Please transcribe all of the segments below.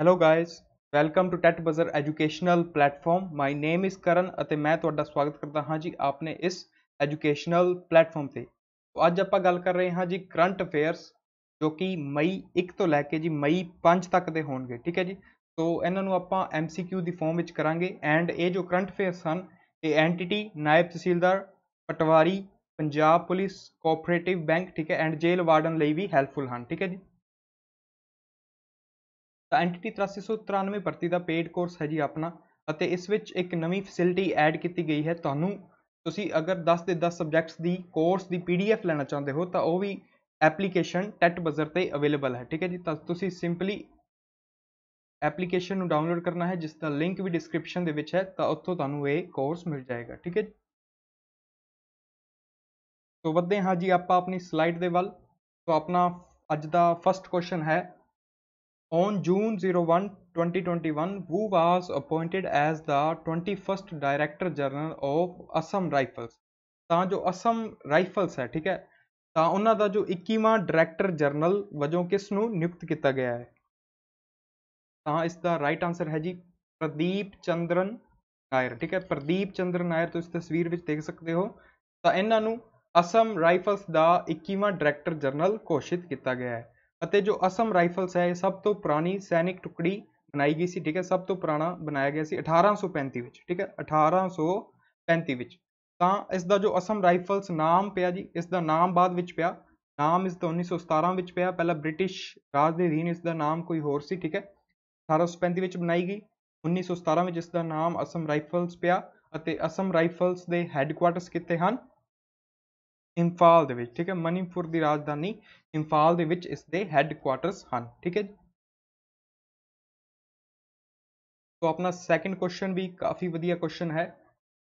Hello guys welcome to TET buzzer educational platform my name is Karan ਅਤੇ ਮੈਂ ਤੁਹਾਡਾ ਸਵਾਗਤ ਕਰਦਾ ਹਾਂ ਜੀ ਆਪਨੇ ਇਸ ਐਜੂਕੇਸ਼ਨਲ ਪਲੇਟਫਾਰਮ ਤੇ ਅੱਜ ਆਪਾਂ ਗੱਲ ਕਰ ਰਹੇ ਹਾਂ ਜੀ ਕਰੰਟ ਅਫੇਅਰਸ ਜੋ ਕਿ ਮਈ 1 ਤੋਂ ਲੈ ਕੇ ਜੀ ਮਈ 5 ਤੱਕ ਦੇ ਹੋਣਗੇ ਠੀਕ ਹੈ ਜੀ ਸੋ ਇਹਨਾਂ ਨੂੰ ਆਪਾਂ MCQ ਦੀ ਫਾਰਮ ਵਿੱਚ ਕਰਾਂਗੇ ਐਂਡ ਇਹ ਜੋ ਕਰੰਟ ਅਫੇਅਰਸ ਹਨ ਇਹ ਐਂਟੀਟੀ ਨਾਇਬ ਤਹਿਸੀਲਦਾਰ ਪਟਵਾਰੀ ਪੰਜਾਬ ਪੁਲਿਸ ਕੋਆਪਰੇਟਿਵ ਬੈਂਕ ਠੀਕ ਹੈ ਐਂਡ ਜੇਲ ਵਾਰਡਨ ਲਈ ਵੀ ਹੈਲਪਫੁਲ ਹਨ ਠੀਕ ਹੈ ਜੀ ਤਾਂ ਐਂਟੀਟੀ 8393 ਭਰਤੀ ਦਾ ਪੇਡ ਕੋਰਸ ਹੈ ਜੀ ਆਪਣਾ ਅਤੇ ਇਸ ਵਿੱਚ ਇੱਕ ਨਵੀਂ ਫੈਸਿਲਿਟੀ ਐਡ ਕੀਤੀ ਗਈ ਹੈ ਤੁਹਾਨੂੰ ਤੁਸੀਂ ਅਗਰ 10 ਦੇ 10 ਸਬਜੈਕਟਸ ਦੀ ਕੋਰਸ ਦੀ ਪੀਡੀਐਫ ਲੈਣਾ ਚਾਹੁੰਦੇ ਹੋ ਤਾਂ ਉਹ ਵੀ ਐਪਲੀਕੇਸ਼ਨ ਟੈਟ ਬਜ਼ਰ ਤੇ ਅਵੇਲੇਬਲ ਹੈ ਠੀਕ ਹੈ ਜੀ ਤਾਂ ਤੁਸੀਂ ਸਿੰਪਲੀ ਐਪਲੀਕੇਸ਼ਨ ਨੂੰ ਡਾਊਨਲੋਡ ਕਰਨਾ ਹੈ ਜਿਸ ਦਾ ਲਿੰਕ ਵੀ ਡਿਸਕ੍ਰਿਪਸ਼ਨ ਦੇ ਵਿੱਚ ਹੈ ਤਾਂ ਉੱਥੋਂ ਤੁਹਾਨੂੰ ਇਹ ਕੋਰਸ ਮਿਲ ਜਾਏਗਾ ਠੀਕ ਹੈ ਸੋ ਵਧਦੇ ਹਾਂ ਜੀ ਆਪਾਂ ਆਪਣੀ ਸਲਾਈਡ ਦੇ ਵੱਲ ਸੋ ਆਪਣਾ ਅੱਜ ਦਾ ਫਰਸਟ ਕੁਐਸਚਨ ਹੈ On June 01, 2021, Wu was appointed as the 21st Director General of Assam Rifles. ਤਾਂ ਜੋ ਅਸਮ ਰਾਈਫਲਸ ਹੈ ਠੀਕ ਹੈ ਤਾਂ ਉਹਨਾਂ ਦਾ ਜੋ 21ਵਾਂ ਡਾਇਰੈਕਟਰ ਜਨਰਲ ਵਜੋਂ ਕਿਸ ਨੂੰ ਨਿਯੁਕਤ ਕੀਤਾ ਗਿਆ ਹੈ ਤਾਂ ਇਸ ਦਾ ਰਾਈਟ ਆਨਸਰ ਹੈ ਜੀ ਪ੍ਰਦੀਪ ਚੰਦਰਨ ਨਾਇਰ ਠੀਕ ਹੈ ਪ੍ਰਦੀਪ ਚੰਦਰਨ ਨਾਇਰ ਤੁਸੀਂ ਤਸਵੀਰ ਵਿੱਚ ਦੇਖ ਸਕਦੇ ਹੋ ਤਾਂ ਇਹਨਾਂ ਨੂੰ ਅਸਮ ਰਾਈਫਲਸ ਦਾ 21ਵਾਂ ਡਾਇਰੈਕਟਰ ਜਨਰਲ ਘੋਸ਼ਿਤ ਕੀਤਾ ਗਿਆ ਹੈ ਅਤੇ ਜੋ ਅਸਮ ਰਾਈਫਲਸ ਹੈ ਇਹ ਸਭ ਤੋਂ ਪੁਰਾਣੀ ਸੈਨਿਕ ਟੁਕੜੀ ਬਣਾਈ ਗਈ ਸੀ ਠੀਕ ਹੈ ਸਭ ਤੋਂ ਪੁਰਾਣਾ ਬਣਾਇਆ ਗਿਆ ਸੀ 1835 ਵਿੱਚ ਠੀਕ ਹੈ 1835 ਵਿੱਚ ਤਾਂ ਇਸ ਦਾ ਜੋ ਅਸਮ ਰਾਈਫਲਸ ਨਾਮ ਪਿਆ ਜੀ ਇਸ ਦਾ ਨਾਮ ਬਾਅਦ ਵਿੱਚ ਪਿਆ ਨਾਮ ਇਸ ਦਾ 1917 ਵਿੱਚ ਪਿਆ ਪਹਿਲਾਂ ਬ੍ਰਿਟਿਸ਼ ਰਾਜ ਦੇ ਅਧੀਨ ਇਸ ਦਾ ਨਾਮ ਕੋਈ ਹੋਰ ਸੀ ਠੀਕ ਹੈ 1835 ਵਿੱਚ ਬਣਾਈ ਗਈ 1917 ਵਿੱਚ ਇਸ ਦਾ ਨਾਮ ਅਸਮ ਰਾਈਫਲਸ ਪਿਆ ਅਤੇ ਅਸਮ ਰਾਈਫਲਸ ਦੇ ਹੈੱਡਕੁਆਰਟਰਸ ਕਿੱਥੇ ਹਨ ਇੰਫਾਲ ਦੇ ਵਿੱਚ ਠੀਕ ਹੈ ਮਨੀਪੁਰ ਦੀ ਰਾਜਧਾਨੀ ਇੰਫਾਲ ਦੇ ਵਿੱਚ ਇਸ ਦੇ ਹੈੱਡਕੁਆਟਰਸ ਹਨ ਠੀਕ ਹੈ ਜੀ ਸੋ ਆਪਣਾ ਸੈਕੰਡ ਕੁਐਸਚਨ ਵੀ ਕਾਫੀ ਵਧੀਆ ਕੁਐਸਚਨ ਹੈ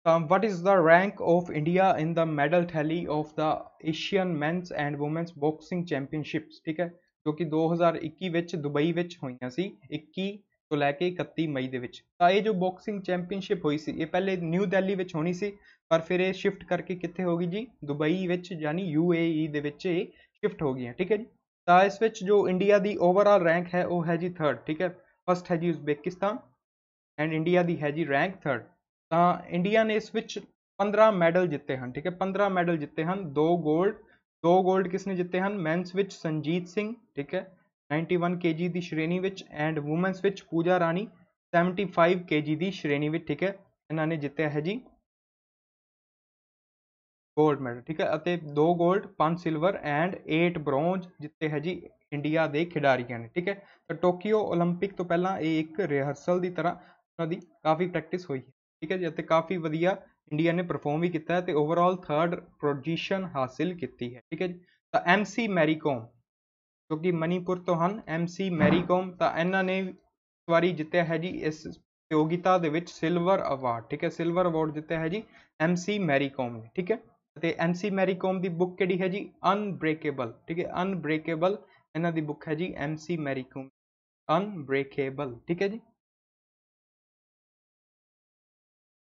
ਤਾਂ what is the rank of India in the medal tally of the Asian men's and women's boxing championships ਠੀਕ ਹੈ ਜੋ ਕਿ 2021 ਵਿੱਚ ਦੁਬਈ ਵਿੱਚ ਹੋਈਆਂ ਸੀ 21 ਤੋਂ ਲੈ ਕੇ 31 ਮਈ ਦੇ ਵਿੱਚ ਤਾਂ ਇਹ ਜੋ ਬਾਕਸਿੰਗ ਚੈਂਪੀਅਨਸ਼ਿਪ ਹੋਈ ਸੀ ਇਹ ਪਹਿਲੇ ਨਿਊ ਦਿੱਲੀ ਵਿੱਚ ਹੋਣੀ ਸੀ ਪਰ ਫਿਰ ਇਹ ਸ਼ਿਫਟ ਕਰਕੇ ਕਿੱਥੇ ਹੋ ਗਈ ਜੀ ਦੁਬਈ ਵਿੱਚ ਯਾਨੀ ਯੂਏਈ ਦੇ ਵਿੱਚ ਇਹ ਸ਼ਿਫਟ ਹੋ ਗਈ ਹੈ ਠੀਕ ਹੈ ਜੀ ਤਾਂ ਇਸ ਵਿੱਚ ਜੋ ਇੰਡੀਆ ਦੀ ਓਵਰਆਲ ਰੈਂਕ ਹੈ ਉਹ ਹੈ ਜੀ 3rd ਠੀਕ ਹੈ ਫਸਟ ਹੈ ਜੀ ਉਜ਼ਬੇਕਿਸਤਾਨ ਐਂਡ ਇੰਡੀਆ ਦੀ ਹੈ ਜੀ ਰੈਂਕ 3rd ਤਾਂ ਇੰਡੀਆ ਨੇ ਇਸ ਵਿੱਚ 15 ਮੈਡਲ ਜਿੱਤੇ ਹਨ ਠੀਕ ਹੈ 15 ਮੈਡਲ ਜਿੱਤੇ ਹਨ 2 골ਡ 2 골ਡ ਨੇ ਜਿੱਤੇ ਹਨ ਮੈਨਸ ਵਿੱਚ ਸੰਜੀਤ ਸਿੰਘ ਠੀਕ ਹੈ 91 kg ਦੀ ਸ਼੍ਰੇਣੀ ਵਿੱਚ ਐਂਡ ਔਮਨਸ ਵਿੱਚ ਪੂਜਾ ਰਾਣੀ 75 kg ਦੀ ਸ਼੍ਰੇਣੀ ਵਿੱਚ ਠੀਕ ਹੈ ਇਹਨਾਂ ਨੇ ਜਿੱਤਿਆ ਹੈ ਜੀ 골ਡ ਮੈਡਲ ਠੀਕ ਹੈ ਅਤੇ 2 골ਡ 5 ਸਿਲਵਰ ਐਂਡ 8 ਬ੍ਰੌਂਜ ਜਿੱਤੇ ਹੈ ਜੀ ਇੰਡੀਆ ਦੇ ਖਿਡਾਰੀਆਂ ਨੇ ਠੀਕ ਹੈ ਤਾਂ ਟੋਕੀਓ 올림픽 ਤੋਂ ਪਹਿਲਾਂ ਇਹ ਇੱਕ ਰਿਹਰਸਲ ਦੀ ਤਰ੍ਹਾਂ ਉਹਨਾਂ ਦੀ ਕਾਫੀ ਪ੍ਰੈਕਟਿਸ ਹੋਈ ਠੀਕ ਹੈ ਜੀ ਅਤੇ ਕਾਫੀ ਵਧੀਆ ਇੰਡੀਆ ਨੇ ਪਰਫਾਰਮ ਵੀ ਕੀਤਾ ਤੇ ਓਵਰਆਲ 3rd ਪੋਜੀਸ਼ਨ ਹਾਸਿਲ ਕੀਤੀ ਹੈ ਠੀਕ ਹੈ ਜੀ ਤਾਂ ਐਮਸੀ ਮੈਰੀਕੋਮ ਕਿਉਂਕਿ ਮਨੀਪੁਰ ਤੋਂ ਹਨ ਐਮਸੀ ਮੈਰੀਕੋਮ ਤਾਂ ਇਹਨਾਂ ਨੇ ਇਸ ਵਾਰੀ ਜਿੱਤਿਆ ਹੈ ਜੀ ਇਸ ਪ੍ਰਯੋਗਿਤਾ ਦੇ ਵਿੱਚ ਸਿਲਵਰ ਅਵਾਰਡ ਠੀਕ ਹੈ ਸਿਲਵਰ ਅਵਾਰਡ ਜਿੱਤਿਆ ਹੈ ਜੀ ਐਮਸੀ ਮੈਰੀਕੋਮ ਨੇ ਠੀਕ ਹੈ ਤੇ ਐਮਸੀ ਮੈਰੀਕੋਮ ਦੀ ਬੁੱਕ ਕਿਹੜੀ ਹੈ ਜੀ ਅਨਬ੍ਰੇਕੇਬਲ ਠੀਕ ਹੈ ਅਨਬ੍ਰੇਕੇਬਲ ਇਹਨਾਂ ਦੀ ਬੁੱਕ ਹੈ ਜੀ ਐਮਸੀ ਮੈਰੀਕੋਮ ਅਨਬ੍ਰੇਕੇਬਲ ਠੀਕ ਹੈ ਜੀ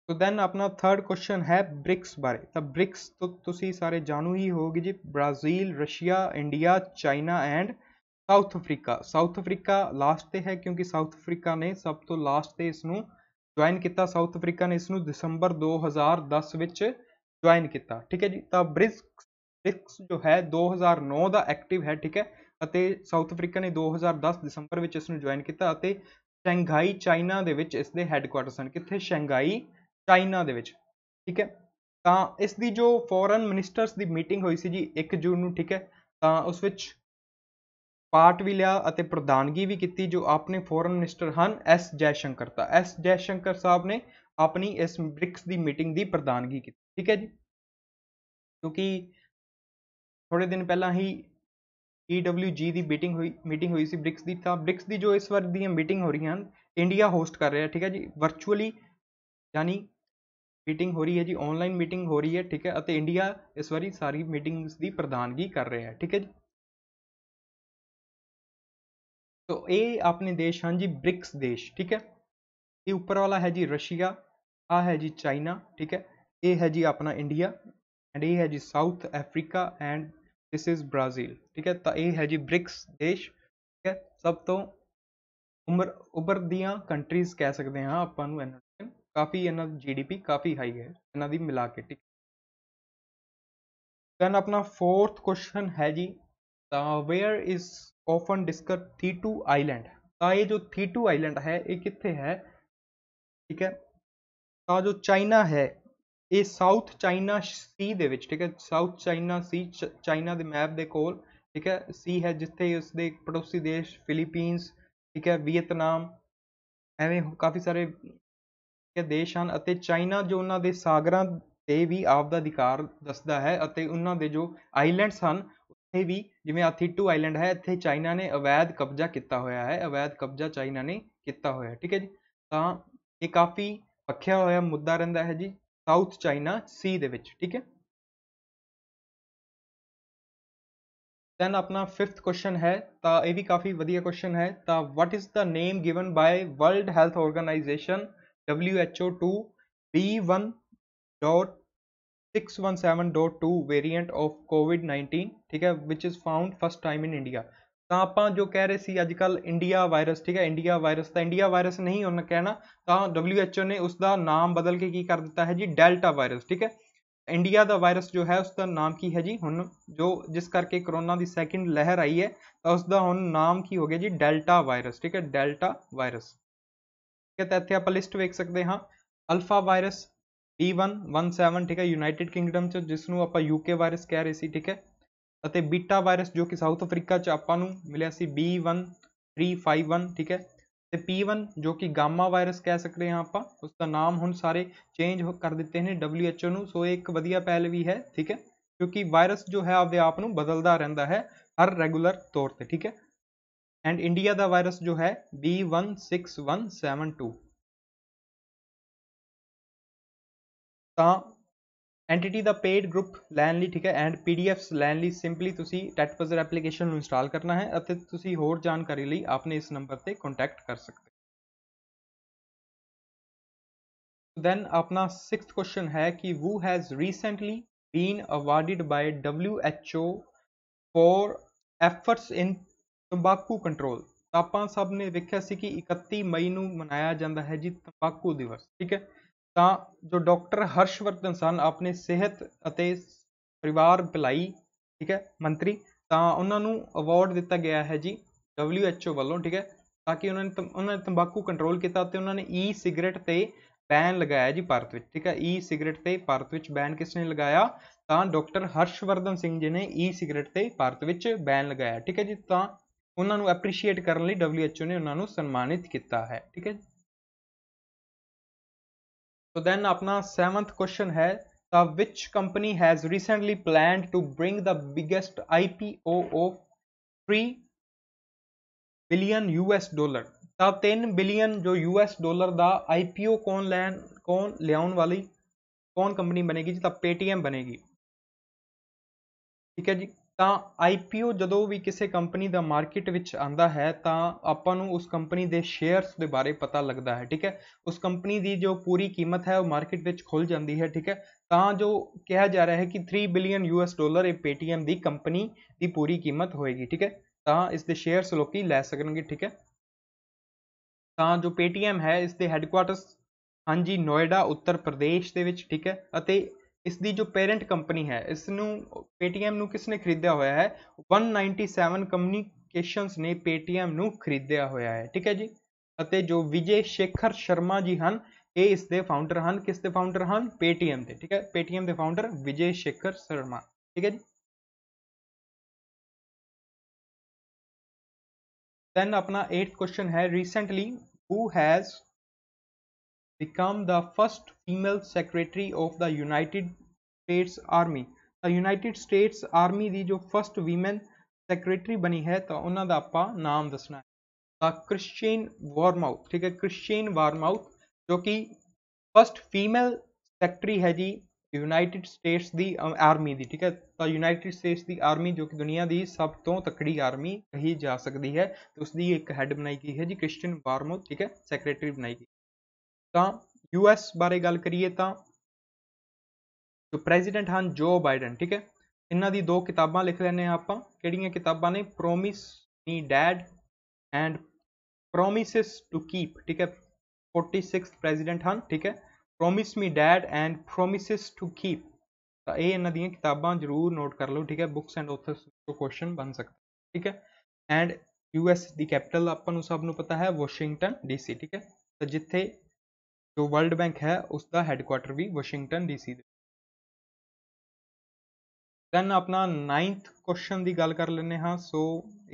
ਸੋ ਦੈਨ ਆਪਣਾ ਥਰਡ ਕੁਐਸਚਨ ਹੈ ਬ੍ਰਿਕਸ ਬਾਰੇ ਤਾਂ ਬ੍ਰਿਕਸ ਤੋਂ ਤੁਸੀਂ ਸਾਰੇ ਜਾਣੂ ਹੀ ਹੋਗੇ ਜੀ Brazil Russia India China and South Africa South Africa last ਤੇ ਹੈ ਕਿਉਂਕਿ ਸਾਊਥ ਅਫਰੀਕਾ ਨੇ ਸਭ ਤੋਂ ਲਾਸਟ ਤੇ ਇਸ ਨੂੰ ਜੁਆਇਨ ਕੀਤਾ ਸਾਊਥ ਅਫਰੀਕਾ ਨੇ ਇਸ ਨੂੰ ਦਸੰਬਰ 2010 ਵਿੱਚ ਜੁਆਇਨ ਕੀਤਾ ਠੀਕ ਹੈ ਜੀ ਤਾਂ ਬ੍ਰਿਕਸ ਬ੍ਰਿਕਸ ਜੋ ਹੈ 2009 ਦਾ ਐਕਟਿਵ ਹੈ ਠੀਕ ਹੈ ਅਤੇ ਸਾਊਥ ਅਫਰੀਕਾ ਨੇ 2010 ਦਸੰਬਰ ਵਿੱਚ ਇਸ ਨੂੰ ਜੁਆਇਨ ਕੀਤਾ ਅਤੇ ਸ਼ੰਘਾਈ ਚਾਈਨਾ ਦੇ ਵਿੱਚ ਇਸ ਦੇ ਹੈੱਡਕੁਆਰਟਰ ਸਨ ਕਿੱਥੇ ਸ਼ੰਘਾਈ ਚਾਈਨਾ ਦੇ ਵਿੱਚ ਠੀਕ ਹੈ ਤਾਂ ਇਸ ਦੀ ਜੋ ਫੋਰਨ ਮਿਨਿਸਟਰਸ ਦੀ ਮੀਟਿੰਗ ਹੋਈ ਸੀ ਜੀ 1 ਜੂਨ ਨੂੰ ਠੀਕ ਹੈ ਤਾਂ ਉਸ ਵਿੱਚ ਪਾਰਟ ਵੀ ਲਿਆ ਅਤੇ ਪ੍ਰਧਾਨਗੀ ਵੀ ਕੀਤੀ ਜੋ ਆਪਣੇ ਫੋਰਨ ਮਿਨਿਸਟਰ ਹਨ ਐਸ ਜੈਸ਼ੰਕਰ ਤਾਂ ਐਸ ਜੈਸ਼ੰਕਰ ਸਾਹਿਬ ਨੇ ਆਪਣੀ ਇਸ ਬ੍ਰਿਕਸ ਦੀ ਮੀਟਿੰਗ ਦੀ ਪ੍ਰਧਾਨਗੀ ਕੀਤੀ ਠੀਕ ਹੈ ਜੀ ਕਿਉਂਕਿ ਥੋੜੇ ਦਿਨ ਪਹਿਲਾਂ ਹੀ EWG ਦੀ ਮੀਟਿੰਗ ਹੋਈ ਮੀਟਿੰਗ ਹੋਈ ਸੀ ਬ੍ਰਿਕਸ ਦੀ ਤਾਂ ਬ੍ਰਿਕਸ ਦੀ ਜੋ ਇਸ ਵਾਰ ਦੀਆਂ ਮੀਟਿੰਗ ਹੋ ਰਹੀਆਂ ਹਨ ਇੰਡੀਆ ਹੋਸਟ ਕਰ ਰਿਹਾ ਠੀਕ ਹੈ ਜੀ ਵਰਚੁਅਲੀ ਯਾਨੀ ਮੀਟਿੰਗ ਹੋ ਰਹੀ ਹੈ ਜੀ ਆਨਲਾਈਨ ਮੀਟਿੰਗ ਹੋ ਰਹੀ ਹੈ ਠੀਕ ਹੈ ਅਤੇ ਇੰਡੀਆ ਇਸ ਵਾਰੀ ਸਾਰੀ ਮੀਟਿੰਗਸ ਦੀ ਪ੍ਰਧਾਨਗੀ ਕਰ ਰਿਹਾ ਹੈ ਠੀਕ ਹੈ ਜੀ ਤੋ ਇਹ ਆਪਣੇ ਦੇਸ਼ ਹਨ ਜੀ ਬ੍ਰਿਕਸ ਦੇਸ਼ ਠੀਕ ਹੈ ਇਹ ਉੱਪਰ ਵਾਲਾ ਹੈ ਜੀ ਰਸ਼ੀਆ ਆ ਹੈ ਜੀ ਚਾਈਨਾ ਠੀਕ ਹੈ ਇਹ ਹੈ ਜੀ ਆਪਣਾ ਇੰਡੀਆ ਐਂਡ ਇਹ ਹੈ ਜੀ South Africa and this is Brazil ਠੀਕ ਹੈ ਤਾਂ ਇਹ ਹੈ ਜੀ ਬ੍ਰਿਕਸ ਦੇਸ਼ ਠੀਕ ਹੈ ਸਭ ਤੋਂ ਉਮਰ ਦੀਆਂ ਕੰਟਰੀਜ਼ ਕਹਿ ਸਕਦੇ ਹਾਂ ਆਪਾਂ ਨੂੰ ਇਹਨਾਂ ਕਾਫੀ ਇਹਨਾਂ ਦੀ ਜੀਡੀਪੀ ਕਾਫੀ ਹਾਈ ਹੈ ਇਹਨਾਂ ਦੀ ਮਿਲਾ ਕੇ ਠੀਕ ਦੈਨ ਆਪਣਾ ਫੋਰਥ ਕੁਐਸਚਨ ਹੈ ਜੀ ਤਾਂ where is often discuss Thitu island ਤਾਂ ਇਹ ਜੋ ਥੀਟੂ ਆਈਲੈਂਡ ਹੈ ਇਹ ਕਿੱਥੇ ਹੈ ਠੀਕ ਹੈ ਤਾਂ ਜੋ ਚਾਈਨਾ ਹੈ ਇਹ ਸਾਊਥ ਚਾਈਨਾ ਸੀ ਦੇ ਵਿੱਚ ਠੀਕ ਹੈ ਸਾਊਥ ਚਾਈਨਾ ਸੀ ਚਾਈਨਾ ਦੇ ਮੈਪ ਦੇ ਕੋਲ ਠੀਕ ਹੈ ਸੀ ਹੈ ਜਿੱਥੇ ਉਸ ਦੇ ਪੜੋਸੀ ਦੇਸ਼ ਫਿਲੀਪੀਨਸ ਠੀਕ ਹੈ ਵੀਅਤਨਾਮ ਐਵੇਂ ਕਾਫੀ ਸਾਰੇ ਦੇਸ਼ ਹਨ ਅਤੇ ਚਾਈਨਾ ਜੋ ਉਹਨਾਂ ਦੇ ਸਾਗਰਾਂ 'ਤੇ ਵੀ ਆਪਦਾ ਅਧਿਕਾਰ ਦੱਸਦਾ ਹੈ ਅਤੇ ਉਹਨਾਂ ਦੇ ਜੋ ਆਈਲੈਂਡਸ ਹਨ ਉੱਥੇ ਵੀ ਜਿਵੇਂ ਅਥੀਟੂ ਆਈਲੈਂਡ ਹੈ ਇੱਥੇ ਚਾਈਨਾ ਨੇ ਅਵੈਧ ਕਬਜ਼ਾ ਕੀਤਾ ਹੋਇਆ ਹੈ ਅਵੈਧ ਕਬਜ਼ਾ ਚਾਈਨਾ ਨੇ ਕੀਤਾ ਹੋਇਆ ਠੀਕ ਹੈ ਜੀ ਤਾਂ ਇਹ ਕਾਫੀ ਪੱਖਿਆ ਹੋਇਆ ਮੁੱਦਾ ਰਹਿੰਦਾ ਹੈ ਜੀ ਸਾਊਥ ਚਾਈਨਾ ਸੀ ਦੇ ਵਿੱਚ ਠੀਕ ਹੈ ਦੈਨ ਆਪਣਾ 5th ਕੁਐਸਚਨ ਹੈ ਤਾਂ ਇਹ ਵੀ ਕਾਫੀ ਵਧੀਆ ਕੁਐਸਚਨ ਹੈ ਤਾਂ what is the name given by World Health Organization WHO2 B1.617.2 variant of COVID-19 ਠੀਕ ਹੈ which is found first time in India ਤਾਂ ਆਪਾਂ ਜੋ ਕਹਿ ਰਹੇ ਸੀ ਅੱਜ ਕੱਲ ਇੰਡੀਆ ਵਾਇਰਸ ਠੀਕ ਹੈ ਇੰਡੀਆ ਵਾਇਰਸ ਤਾਂ ਇੰਡੀਆ ਵਾਇਰਸ ਨਹੀਂ ਉਹਨਾਂ ਕਹਿਣਾ ਤਾਂ WHO ਨੇ ਉਸ ਦਾ ਨਾਮ ਬਦਲ ਕੇ ਕੀ ਕਰ ਦਿੱਤਾ ਹੈ ਜੀ ਡੈਲਟਾ ਵਾਇਰਸ ਠੀਕ ਹੈ ਇੰਡੀਆ ਦਾ ਵਾਇਰਸ ਜੋ ਹੈ ਉਸ ਦਾ ਨਾਮ ਕੀ ਹੈ ਜੀ ਹੁਣ ਜੋ ਜਿਸ ਕਰਕੇ ਕਰੋਨਾ ਦੀ ਸੈਕਿੰਡ ਲਹਿਰ ਆਈ ਹੈ ਤਾਂ ਉਸ ਦਾ ਹੁਣ ਨਾਮ ਕੀ ਹੋ ਗਿਆ ਜੀ ਡੈਲਟਾ ਵਾਇਰਸ ਠੀਕ ਹੈ ਡੈਲਟਾ ਵਾਇਰਸ ਹੈ ਤਾਂ ਇੱਥੇ ਆਪਾਂ ਲਿਸਟ ਵੇਖ ਸਕਦੇ ਹਾਂ ਅਲਫਾ ਵਾਇਰਸ B117 ਠੀਕ ਹੈ ਯੂਨਾਈਟਿਡ ਕਿੰਗਡਮ ਚ ਜਿਸ ਨੂੰ ਆਪਾਂ UK ਵਾਇਰਸ ਕਹਿ ਰਹੇ ਸੀ ਠੀਕ ਹੈ ਅਤੇ ਬੀਟਾ ਵਾਇਰਸ ਜੋ ਕਿ ਸਾਊਥ ਅਫਰੀਕਾ ਚ ਆਪਾਂ ਨੂੰ ਮਿਲਿਆ ਸੀ B1351 ਠੀਕ ਹੈ ਤੇ P1 ਜੋ ਕਿ ਗਾਮਾ ਵਾਇਰਸ ਕਹਿ ਸਕਦੇ ਹਾਂ ਆਪਾਂ ਉਸ ਦਾ ਨਾਮ ਹੁਣ ਸਾਰੇ ਚੇਂਜ ਕਰ ਦਿੱਤੇ ਨੇ WHO ਨੂੰ ਸੋ ਇਹ ਇੱਕ ਵਧੀਆ ਪਹਿਲ ਵੀ ਹੈ ਠੀਕ ਹੈ ਕਿਉਂਕਿ ਵਾਇਰਸ ਜੋ ਹੈ ਆਪਦੇ ਆਪ ਨੂੰ ਬਦਲਦਾ ਰਹਿੰਦਾ ਹੈ ਹਰ ਰੈਗੂਲਰ ਤੌਰ ਤੇ ਠੀਕ ਹੈ एंड इंडिया का वायरस जो है B one six one seven two NTT का पेड ग्रुप लैन ली ठीक है एंड पी डी एफ लैन लैनली सिंपली पजर एप्लीकेशन इंस्टॉल करना है होर जानकारी लिए अपने इस नंबर से कॉन्टैक्ट कर सकते दैन अपना सिक्स क्वेश्चन है कि वो has recently been awarded by W H O for efforts in ਤੰਬਾਕੂ ਕੰਟਰੋਲ ਤਾਂ ਆਪਾਂ ਸਭ ਨੇ ਵੇਖਿਆ ਸੀ ਕਿ 31 ਮਈ ਨੂੰ ਮਨਾਇਆ ਜਾਂਦਾ ਹੈ ਜੀ ਤੰਬਾਕੂ ਦਿਵਸ ਠੀਕ ਹੈ ਤਾਂ ਜੋ ਡਾਕਟਰ ਹਰਸ਼ਵਰਧਨ ਸਨ ਆਪਣੇ ਸਿਹਤ ਅਤੇ ਪਰਿਵਾਰ ਭਲਾਈ ਠੀਕ ਹੈ ਮੰਤਰੀ ਤਾਂ ਉਹਨਾਂ ਨੂੰ ਅਵਾਰਡ ਦਿੱਤਾ ਗਿਆ ਹੈ ਜੀ WHO ਵੱਲੋਂ ਠੀਕ ਹੈ ਤਾਂ ਕਿ ਉਹਨਾਂ ਨੇ ਉਹਨਾਂ ਨੇ ਤੰਬਾਕੂ ਕੰਟਰੋਲ ਕੀਤਾ ਤੇ ਉਹਨਾਂ ਨੇ ਈ ਸਿਗਰਟ ਤੇ ਬੈਨ ਲਗਾਇਆ ਜੀ ਭਾਰਤ ਵਿੱਚ ਠੀਕ ਹੈ ਈ ਸਿਗਰਟ ਤੇ ਭਾਰਤ ਵਿੱਚ ਬੈਨ ਕਿਸ ਨੇ ਲਗਾਇਆ ਤਾਂ ਡਾਕਟਰ ਹਰਸ਼ਵਰਧਨ ਸਿੰਘ ਜੀ ਨੇ ਈ ਸਿਗਰਟ ਤੇ ਭਾਰਤ ਵਿੱਚ ਬੈਨ ਲਗਾਇਆ ਠੀਕ ਹੈ ਜੀ ਤਾਂ ਉਹਨਾਂ ਨੂੰ ਐਪਰੀਸ਼ੀਏਟ ਕਰਨ ਲਈ WHO ਨੇ ਉਹਨਾਂ ਨੂੰ ਸਨਮਾਨਿਤ ਕੀਤਾ ਹੈ ਠੀਕ ਹੈ ਸੋ ਦੈਨ ਆਪਣਾ 7th ਕੁਐਸਚਨ ਹੈ the which company has recently planned to bring the biggest IPO of 3 billion US dollar ਤਾਂ 3 ਬਿਲੀਅਨ ਜੋ US ਡਾਲਰ ਦਾ IPO ਕੌਣ ਲੈਣ ਕੌਣ ਲਿਆਉਣ ਵਾਲੀ ਕੌਣ ਕੰਪਨੀ ਬਣੇਗੀ ਜੀ ਤਾਂ Paytm ਬਣੇਗੀ ਠੀਕ ਹੈ ਜੀ ਤਾਂ IPO ਜਦੋਂ ਵੀ ਕਿਸੇ ਕੰਪਨੀ ਦਾ ਮਾਰਕੀਟ ਵਿੱਚ ਆਂਦਾ ਹੈ ਤਾਂ ਆਪਾਂ ਨੂੰ ਉਸ ਕੰਪਨੀ ਦੇ ਸ਼ੇਅਰਸ ਦੇ ਬਾਰੇ ਪਤਾ ਲੱਗਦਾ ਹੈ ਠੀਕ ਹੈ ਉਸ ਕੰਪਨੀ ਦੀ ਜੋ ਪੂਰੀ ਕੀਮਤ ਹੈ ਉਹ ਮਾਰਕੀਟ ਵਿੱਚ ਖੁੱਲ ਜਾਂਦੀ ਹੈ ਠੀਕ ਹੈ ਤਾਂ ਜੋ ਕਿਹਾ ਜਾ ਰਿਹਾ ਹੈ ਕਿ 3 ਬਿਲੀਅਨ ਯੂਐਸ ਡਾਲਰ ਇਹ Paytm ਦੀ ਕੰਪਨੀ ਦੀ ਪੂਰੀ ਕੀਮਤ ਹੋਏਗੀ ਠੀਕ ਹੈ ਤਾਂ ਇਸ ਦੇ ਸ਼ੇਅਰਸ ਲੋਕੀ ਲੈ ਸਕਣਗੇ ਠੀਕ ਹੈ ਤਾਂ ਜੋ Paytm ਹੈ ਇਸ ਦੇ ਹੈੱਡਕੁਆਰਟਰਸ ਹਾਂਜੀ ਨੋਇਡਾ ਉੱਤਰ ਪ੍ਰਦੇਸ਼ ਦੇ ਵਿੱਚ ਠੀਕ ਹੈ ਅਤੇ ਇਸ ਦੀ ਜੋ ਪੇਰੈਂਟ ਕੰਪਨੀ ਹੈ ਇਸ ਨੂੰ Paytm ਨੂੰ ਕਿਸ ਨੇ ਖਰੀਦਿਆ ਹੋਇਆ ਹੈ 197 ਕਮਿਊਨੀਕੇਸ਼ਨਸ ਨੇ Paytm ਨੂੰ ਖਰੀਦਿਆ ਹੋਇਆ ਹੈ ਠੀਕ ਹੈ ਜੀ ਅਤੇ ਜੋ ਵਿਜੇ ਸ਼ੇਖਰ ਸ਼ਰਮਾ ਜੀ ਹਨ ਇਹ ਇਸ ਦੇ ਫਾਊਂਡਰ ਹਨ ਕਿਸ ਦੇ ਫਾਊਂਡਰ ਹਨ Paytm ਦੇ ਠੀਕ ਹੈ Paytm ਦੇ ਫਾਊਂਡਰ ਵਿਜੇ ਸ਼ੇਖਰ ਸ਼ਰਮਾ ਠੀਕ ਹੈ ਜੀ ਦੈਨ ਆਪਣਾ 8th ਕੁਐਸਚਨ ਹੈ recently who has become the first female secretary of the United States Army ਤਾਂ United States Army ਦੀ ਜੋ first women secretary ਬਣੀ ਹੈ ਤਾਂ ਉਹਨਾਂ ਦਾ ਆਪਾਂ ਨਾਮ ਦੱਸਣਾ ਹੈ ਤਾਂ ਕ੍ਰਿਸਚੀਨ ਵਾਰਮਾਊਥ ਠੀਕ ਹੈ ਕ੍ਰਿਸਚੀਨ ਵਾਰਮਾਊਥ ਜੋ ਕਿ ਫਰਸਟ ਫੀਮੇਲ ਸੈਕਟਰੀ ਹੈ ਜੀ ਯੂਨਾਈਟਿਡ ਸਟੇਟਸ ਦੀ ਆਰਮੀ ਦੀ ਠੀਕ ਹੈ ਤਾਂ ਯੂਨਾਈਟਿਡ ਸਟੇਟਸ ਦੀ ਆਰਮੀ ਜੋ ਕਿ ਦੁਨੀਆ ਦੀ ਸਭ ਤੋਂ ਤਕੜੀ ਆਰਮੀ ਕਹੀ ਜਾ ਸਕਦੀ ਹੈ ਤੇ ਉਸ ਦੀ ਇੱਕ ਹੈੱਡ ਬਣਾਈ ਗਈ ਹੈ ਜੀ ਕ੍ਰਿਸਚੀਨ ਵਾਰਮੋ ਠੀਕ ਹੈ ਸੈਕਟਰੀ ਬਣਾਈ ਗਈ यूएस बारे गल करिए जो प्रेजीडेंट हैं जो बाइडन ठीक है इन्हों की दो किताबा लिख लें आप किताबा ने promise me dad and promise to keep ठीक है फोर्टी सिक्स प्रेजिडेंट हैं ठीक है promise me dad and promise to keep तो यह इन्ह दिताबा जरूर नोट कर लो ठीक है बुक्स एंड ऑथर्स तो क्वेश्चन बन सकते ठीक है एंड यू एस दैपिटल आप सबू पता है वॉशिंगटन डीसी ठीक है तो जिथे ਜੋ ਵਰਲਡ ਬੈਂਕ ਹੈ ਉਸ ਦਾ ਹੈੱਡਕੁਆਟਰ ਵੀ ਵਾਸ਼ਿੰਗਟਨ ਡੀਸੀ ਦੇ ਦੈਨ ਆਪਣਾ 9th ਕੁਐਸਚਨ ਦੀ ਗੱਲ ਕਰ ਲੈਂਦੇ ਹਾਂ ਸੋ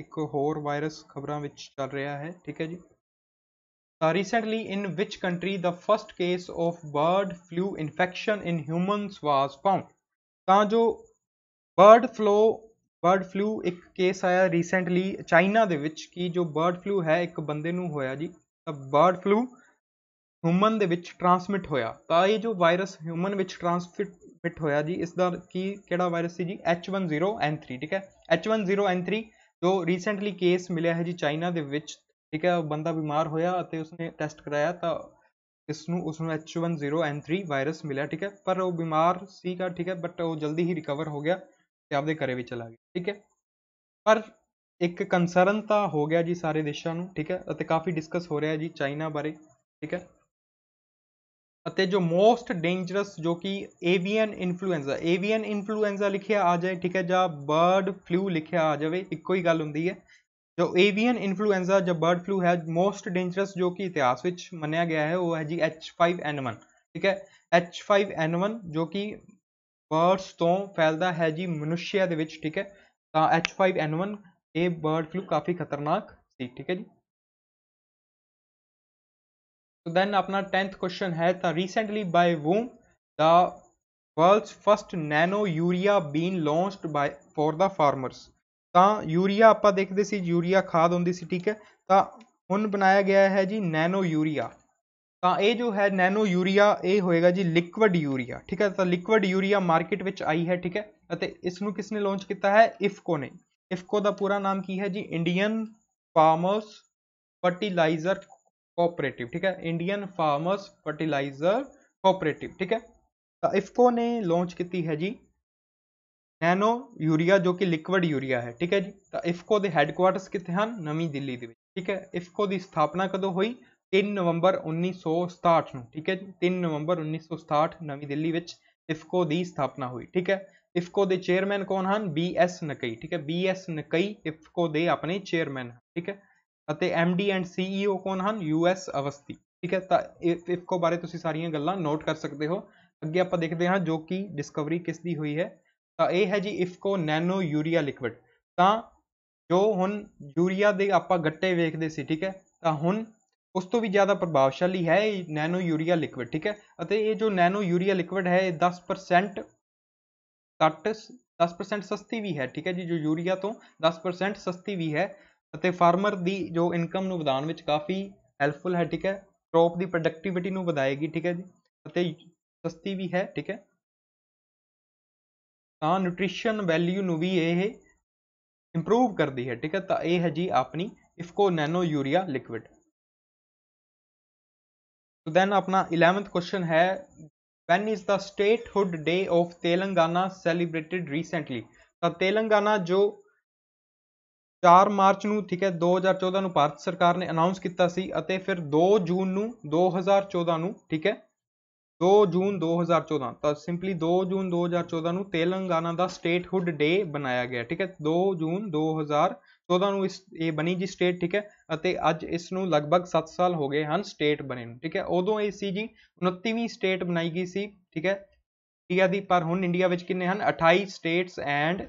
ਇੱਕ ਹੋਰ ਵਾਇਰਸ ਖਬਰਾਂ ਵਿੱਚ ਚੱਲ ਰਿਹਾ ਹੈ ਠੀਕ ਹੈ ਜੀ ਰੀਸੈਂਟਲੀ ਇਨ ਵਿਚ ਕੰਟਰੀ ਦਾ first case of bird flu infection in humans was found ਤਾਂ ਜੋ ਬਰਡ ਫਲੂ ਬਰਡ ਫਲੂ ਇੱਕ ਕੇਸ ਆਇਆ ਰੀਸੈਂਟਲੀ ਚਾਈਨਾ ਦੇ ਵਿੱਚ ਕਿ ਜੋ ਬਰਡ ਫਲੂ ਹੈ ਇੱਕ ਬੰਦੇ ਨੂੰ ਹੋਇਆ ਜੀ ਤਾਂ ਬਰਡ ਫਲੂ ਹਿਊਮਨ ਦੇ ਵਿੱਚ ਟਰਾਂਸਮਿਟ ਹੋਇਆ ਤਾਂ ਇਹ ਜੋ ਵਾਇਰਸ ਹਿਊਮਨ ਵਿੱਚ ਟ੍ਰਾਂਸਮਿਟ ਹੋਇਆ ਜੀ ਇਸ ਦਾ ਕੀ ਕਿਹੜਾ ਵਾਇਰਸ ਸੀ ਜੀ H10N3 ਠੀਕ ਹੈ H10N3 ਜੋ ਰੀਸੈਂਟਲੀ ਕੇਸ ਮਿਲਿਆ ਹੈ ਜੀ ਚਾਈਨਾ ਦੇ ਵਿੱਚ ਠੀਕ ਹੈ ਉਹ ਬੰਦਾ ਬਿਮਾਰ ਹੋਇਆ ਅਤੇ ਉਸਨੇ ਟੈਸਟ ਕਰਾਇਆ ਤਾਂ ਇਸ ਨੂੰ ਉਸ ਨੂੰ H10N3 ਵਾਇਰਸ ਮਿਲਿਆ ਠੀਕ ਹੈ ਪਰ ਉਹ ਬਿਮਾਰ ਸੀਗਾ ਠੀਕ ਹੈ ਬਟ ਉਹ ਜਲਦੀ ਹੀ ਰਿਕਵਰ ਹੋ ਗਿਆ ਤੇ ਆਪਦੇ ਘਰੇ ਵੀ ਚਲਾ ਗਿਆ ਠੀਕ ਹੈ ਪਰ ਇੱਕ ਕੰਸਰਨ ਤਾਂ ਹੋ ਗਿਆ ਜੀ ਸਾਰੇ ਦੇਸ਼ਾਂ ਨੂੰ ਠੀਕ ਹੈ ਅਤੇ ਕਾਫੀ ਡਿਸਕਸ ਹੋ ਰਿਹਾ ਜੀ ਚਾਈਨਾ ਬਾਰੇ ਠੀਕ ਹੈ ਅਤੇ ਜੋ ਮੋਸਟ ਡੇਂਜਰਸ ਜੋ ਕਿ ਏਵੀਅਨ ਇਨਫਲੂਐਂਜ਼ਾ ਏਵੀਅਨ ਇਨਫਲੂਐਂਜ਼ਾ ਲਿਖਿਆ ਆ ਜਾਏ ਠੀਕ ਹੈ ਜਾਂ ਬਰਡ ਫਲੂ ਲਿਖਿਆ ਆ ਜਾਵੇ ਇੱਕੋ ਹੀ ਗੱਲ ਹੁੰਦੀ ਹੈ ਜੋ ਏਵੀਅਨ ਇਨਫਲੂਐਂਜ਼ਾ ਜਾਂ ਬਰਡ ਫਲੂ ਹੈ ਮੋਸਟ ਡੇਂਜਰਸ ਜੋ ਕਿ ਇਤਿਹਾਸ ਵਿੱਚ ਮੰਨਿਆ ਗਿਆ ਹੈ ਉਹ ਹੈ ਜੀ H5N1 ਠੀਕ ਹੈ H5N1 ਜੋ ਕਿ ਬਰਡਸ ਤੋਂ ਫੈਲਦਾ ਹੈ ਜੀ ਮਨੁੱਖਿਆ ਦੇ ਵਿੱਚ ਠੀਕ ਹੈ ਤਾਂ H5N1 ਇਹ ਬਰਡ ਫਲੂ ਕਾਫੀ ਖਤਰਨਾਕ ਸੀ ਠੀਕ ਹੈ ਜੀ So then अपना 10th ਕੁਐਸਚਨ ਹੈ ਤਾਂ recently by whom the world's first nano urea been launched by for the farmers ਤਾਂ ਯੂਰੀਆ ਆਪਾਂ ਦੇਖਦੇ ਸੀ ਯੂਰੀਆ ਖਾਦ ਹੁੰਦੀ ਸੀ ਠੀਕ ਹੈ ਤਾਂ ਹੁਣ ਬਣਾਇਆ ਗਿਆ ਹੈ ਜੀ ਨੈਨੋ ਯੂਰੀਆ ਤਾਂ ਇਹ ਜੋ ਹੈ ਨੈਨੋ ਯੂਰੀਆ ਇਹ ਹੋਏਗਾ ਜੀ ਲਿਕਵਿਡ ਯੂਰੀਆ ਠੀਕ ਹੈ ਤਾਂ ਲਿਕਵਿਡ ਯੂਰੀਆ ਮਾਰਕੀਟ ਵਿੱਚ ਆਈ ਹੈ ਠੀਕ ਹੈ ਅਤੇ ਇਸ ਨੂੰ ਕਿਸ ਨੇ ਲਾਂਚ ਕੀਤਾ ਹੈ ਇਫਕੋ ਨੇ ਇਫਕੋ ਦਾ ਪੂਰਾ ਨਾਮ ਕੀ ਹੈ ਜੀ ਇੰਡੀਅਨ ਫਾਰਮਰਸ ਫਰਟੀਲਾਈਜ਼ਰ कोऑपरेटिव ठीक है इंडियन फार्मर्स फर्टिलाइजर कोऑपरेटिव ठीक है तो इफको ने लॉन्च की है जी नैनो यूरिया जो कि लिक्विड यूरिया है ठीक है जी तो इफको के हेडक्वाटर कितने हैं नवी दिल्ली के ठीक है इफको की स्थापना कदों हुई तीन नवंबर उन्नीस सौ सताहठ ठीक है जी तीन नवंबर उन्नीस सौ सताहठ नवी दिल्ली में इफको की स्थापना हुई ठीक है इफको के चेयरमैन कौन हैं बी एस नकई ठीक है बी एस नकई इफको के अपने चेयरमैन ठीक है ਅਤੇ ਐਮਡੀ ਐਂਡ ਸੀਈਓ ਕੌਣ ਹਨ ਯੂਐਸ ਅਵਸਥੀ ਠੀਕ ਹੈ ਤਾਂ ਇਫਕੋ ਬਾਰੇ ਤੁਸੀਂ ਸਾਰੀਆਂ ਗੱਲਾਂ ਨੋਟ ਕਰ ਸਕਦੇ ਹੋ ਅੱਗੇ ਆਪਾਂ ਦੇਖਦੇ ਹਾਂ ਜੋ ਕਿ ਡਿਸਕਵਰੀ ਕਿਸ ਦੀ ਹੋਈ ਹੈ ਤਾਂ ਇਹ ਹੈ ਜੀ ਇਫਕੋ ਨੈਨੋ ਯੂਰੀਆ ਲਿਕਵਿਡ ਤਾਂ ਜੋ ਹੁਣ ਯੂਰੀਆ ਦੇ ਆਪਾਂ ਗੱਟੇ ਵੇਖਦੇ ਸੀ ਠੀਕ ਹੈ ਤਾਂ ਹੁਣ ਉਸ ਤੋਂ ਵੀ ਜ਼ਿਆਦਾ ਪ੍ਰਭਾਵਸ਼ਾਲੀ ਹੈ ਇਹ ਨੈਨੋ ਯੂਰੀਆ ਲਿਕਵਿਡ ਠੀਕ ਹੈ ਅਤੇ ਇਹ ਜੋ ਨੈਨੋ ਯੂਰੀਆ ਲਿਕਵਿਡ ਹੈ ਇਹ 10% ਤੱਕ 10% ਸਸਤੀ ਵੀ ਹੈ ਠੀਕ ਹੈ ਜੀ ਜੋ ਯੂਰੀਆ ਤੋਂ 10% ਸਸਤੀ ਵੀ ਹੈ ਅਤੇ ਫਾਰਮਰ ਦੀ ਜੋ ਇਨਕਮ ਨੂੰ ਵਧਾਉਣ ਵਿੱਚ ਕਾਫੀ ਹੈਲਪਫੁਲ ਹੈ ਠੀਕ ਹੈ ਕ੍ਰੋਪ ਦੀ ਪ੍ਰੋਡਕਟੀਵਿਟੀ ਨੂੰ ਵਧਾਏਗੀ ਠੀਕ ਹੈ ਜੀ ਅਤੇ ਸਸਤੀ ਵੀ ਹੈ ਠੀਕ ਹੈ ਤਾਂ ਨਿਊਟ੍ਰੀਸ਼ਨ ਵੈਲਿਊ ਨੂੰ ਵੀ ਇਹ ਇੰਪਰੂਵ ਕਰਦੀ ਹੈ ਠੀਕ ਹੈ ਤਾਂ ਇਹ ਹੈ ਜੀ ਆਪਣੀ IFFCO nano urea liquid so then ਆਪਣਾ 11th ਕੁਐਸਚਨ ਹੈ when is the statehood day of Telangana celebrated recently ਤਾਂ ਤੇਲੰਗਾਨਾ ਜੋ 4 ਮਾਰਚ ਨੂੰ ਠੀਕ ਹੈ 2014 ਨੂੰ ਭਾਰਤ ਸਰਕਾਰ ਨੇ ਅਨਾਉਂਸ ਕੀਤਾ ਸੀ ਅਤੇ ਫਿਰ 2 ਜੂਨ ਨੂੰ 2014 ਨੂੰ ਠੀਕ ਹੈ 2 ਜੂਨ 2014 ਤਾਂ ਸਿੰਪਲੀ 2 ਜੂਨ 2014 ਨੂੰ ਤੇਲੰਗਾਨਾ ਦਾ ਸਟੇਟਹੁੱਡ ਡੇ ਬਣਾਇਆ ਗਿਆ ਠੀਕ ਹੈ 2 ਜੂਨ 2014 ਨੂੰ ਇਸ ਇਹ ਬਣੀ ਜੀ ਸਟੇਟ ਠੀਕ ਹੈ ਅਤੇ ਅੱਜ ਇਸ ਨੂੰ ਲਗਭਗ 7 ਸਾਲ ਹੋ ਗਏ ਹਨ ਸਟੇਟ ਬਣੇ ਨੂੰ ਠੀਕ ਹੈ ਉਦੋਂ ਇਹ ਸੀ ਜੀ 29ਵੀਂ ਸਟੇਟ ਬਣਾਈ ਗਈ ਸੀ ਠੀਕ ਹੈ ਇੰਡੀਆ ਦੀ ਪਰ ਹੁਣ ਇੰਡੀਆ ਵਿੱਚ ਕਿੰਨੇ ਹਨ 28 ਸਟੇਟਸ ਐਂਡ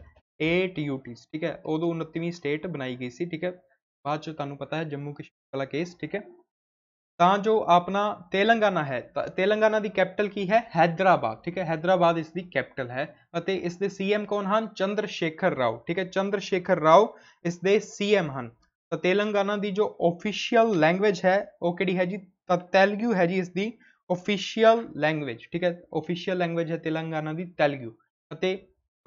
ਸਟੇਟ ਯੂਟੀਜ਼ ਠੀਕ ਹੈ ਉਦੋਂ 29ਵੀਂ ਸਟੇਟ ਬਣਾਈ ਗਈ ਸੀ ਠੀਕ ਹੈ ਬਾਅਦ ਚ ਤੁਹਾਨੂੰ ਪਤਾ ਹੈ ਜੰਮੂ ਕਸ਼ਮੀਰ ਵਾਲਾ ਕੇਸ ਠੀਕ ਹੈ ਤਾਂ ਜੋ ਆਪਣਾ ਤੇਲੰਗਾਨਾ ਹੈ ਤੇਲੰਗਾਨਾ ਦੀ ਕੈਪੀਟਲ ਕੀ ਹੈ ਹੈਦਰਾਬਾਦ ਠੀਕ ਹੈ ਹੈਦਰਾਬਾਦ ਇਸ ਦੀ ਕੈਪੀਟਲ ਹੈ ਅਤੇ ਇਸ ਦੇ ਸੀਐਮ ਕੌਣ ਹਨ ਚੰਦਰ ਸ਼ੇਖਰ ਰਾਓ ਠੀਕ ਹੈ ਚੰਦਰ ਸ਼ੇਖਰ ਰਾਓ ਇਸ ਦੇ ਸੀਐਮ ਹਨ ਤਾਂ ਤੇਲੰਗਾਨਾ ਦੀ ਜੋ ਆਫੀਸ਼ੀਅਲ ਲੈਂਗੁਏਜ ਹੈ ਉਹ ਕਿਹੜੀ ਹੈ ਜੀ ਤਾਂ ਤੈਲਗੂ ਹੈ ਜੀ ਇਸ ਦੀ ਆਫੀਸ਼ੀਅਲ ਲੈਂਗੁਏਜ ਠੀਕ ਹੈ ਆਫੀਸ਼ੀਅਲ ਲੈਂਗੁਏਜ ਹੈ ਤੇਲੰਗਾਨਾ ਦੀ ਤੈਲਗੂ ਅਤੇ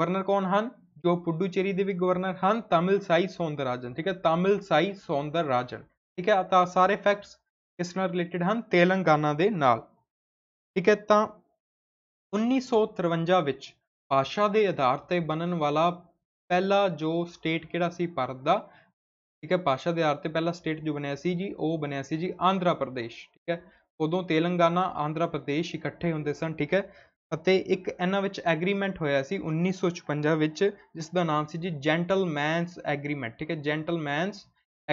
ਗਵਰਨਰ ਕੌਣ ਹਨ ਜੋ ਪੁੱਡੂਚੇਰੀ ਦੇ ਵੀ ਗਵਰਨਰ ਹਨ ਤਾਮਿਲ ਸਾਈ ਸੌਂਦਰਾਜਨ ਠੀਕ ਹੈ ਤਾਮਿਲ ਸਾਈ ਸੌਂਦਰਾਜਨ ਠੀਕ ਹੈ ਤਾਂ ਸਾਰੇ ਫੈਕਟਸ ਇਸ ਨਾਲ ਰਿਲੇਟਡ ਹਨ ਤੇਲੰਗਾਨਾ ਦੇ ਨਾਲ ਠੀਕ ਹੈ ਤਾਂ 1953 ਵਿੱਚ ਭਾਸ਼ਾ ਦੇ ਆਧਾਰ ਤੇ ਬਣਨ ਵਾਲਾ ਪਹਿਲਾ ਜੋ ਸਟੇਟ ਕਿਹੜਾ ਸੀ ਭਾਰਤ ਦਾ ਠੀਕ ਹੈ ਪਾਸ਼ਾ ਦੇ ਆਧਾਰ ਤੇ ਪਹਿਲਾ ਸਟੇਟ ਜੋ ਬਣਿਆ ਸੀ ਜੀ ਉਹ ਬਣਿਆ ਸੀ ਜੀ ਆਂਧਰਾ ਪ੍ਰਦੇਸ਼ ਠੀਕ ਹੈ ਉਦੋਂ ਤੇਲੰਗਾਨਾ ਆਂਧਰਾ ਪ੍ਰਦੇਸ਼ ਇਕੱਠੇ ਹੁੰਦੇ ਸਨ ਠੀਕ ਹੈ ਅਤੇ ਇੱਕ ਇਹਨਾਂ ਵਿੱਚ ਐਗਰੀਮੈਂਟ ਹੋਇਆ ਸੀ 1956 ਵਿੱਚ ਜਿਸ ਦਾ ਨਾਮ ਸੀ ਜੀ ਜੈਂਟਲਮੈਨਸ ਐਗਰੀਮੈਂਟ ਠੀਕ ਹੈ ਜੈਂਟਲਮੈਨਸ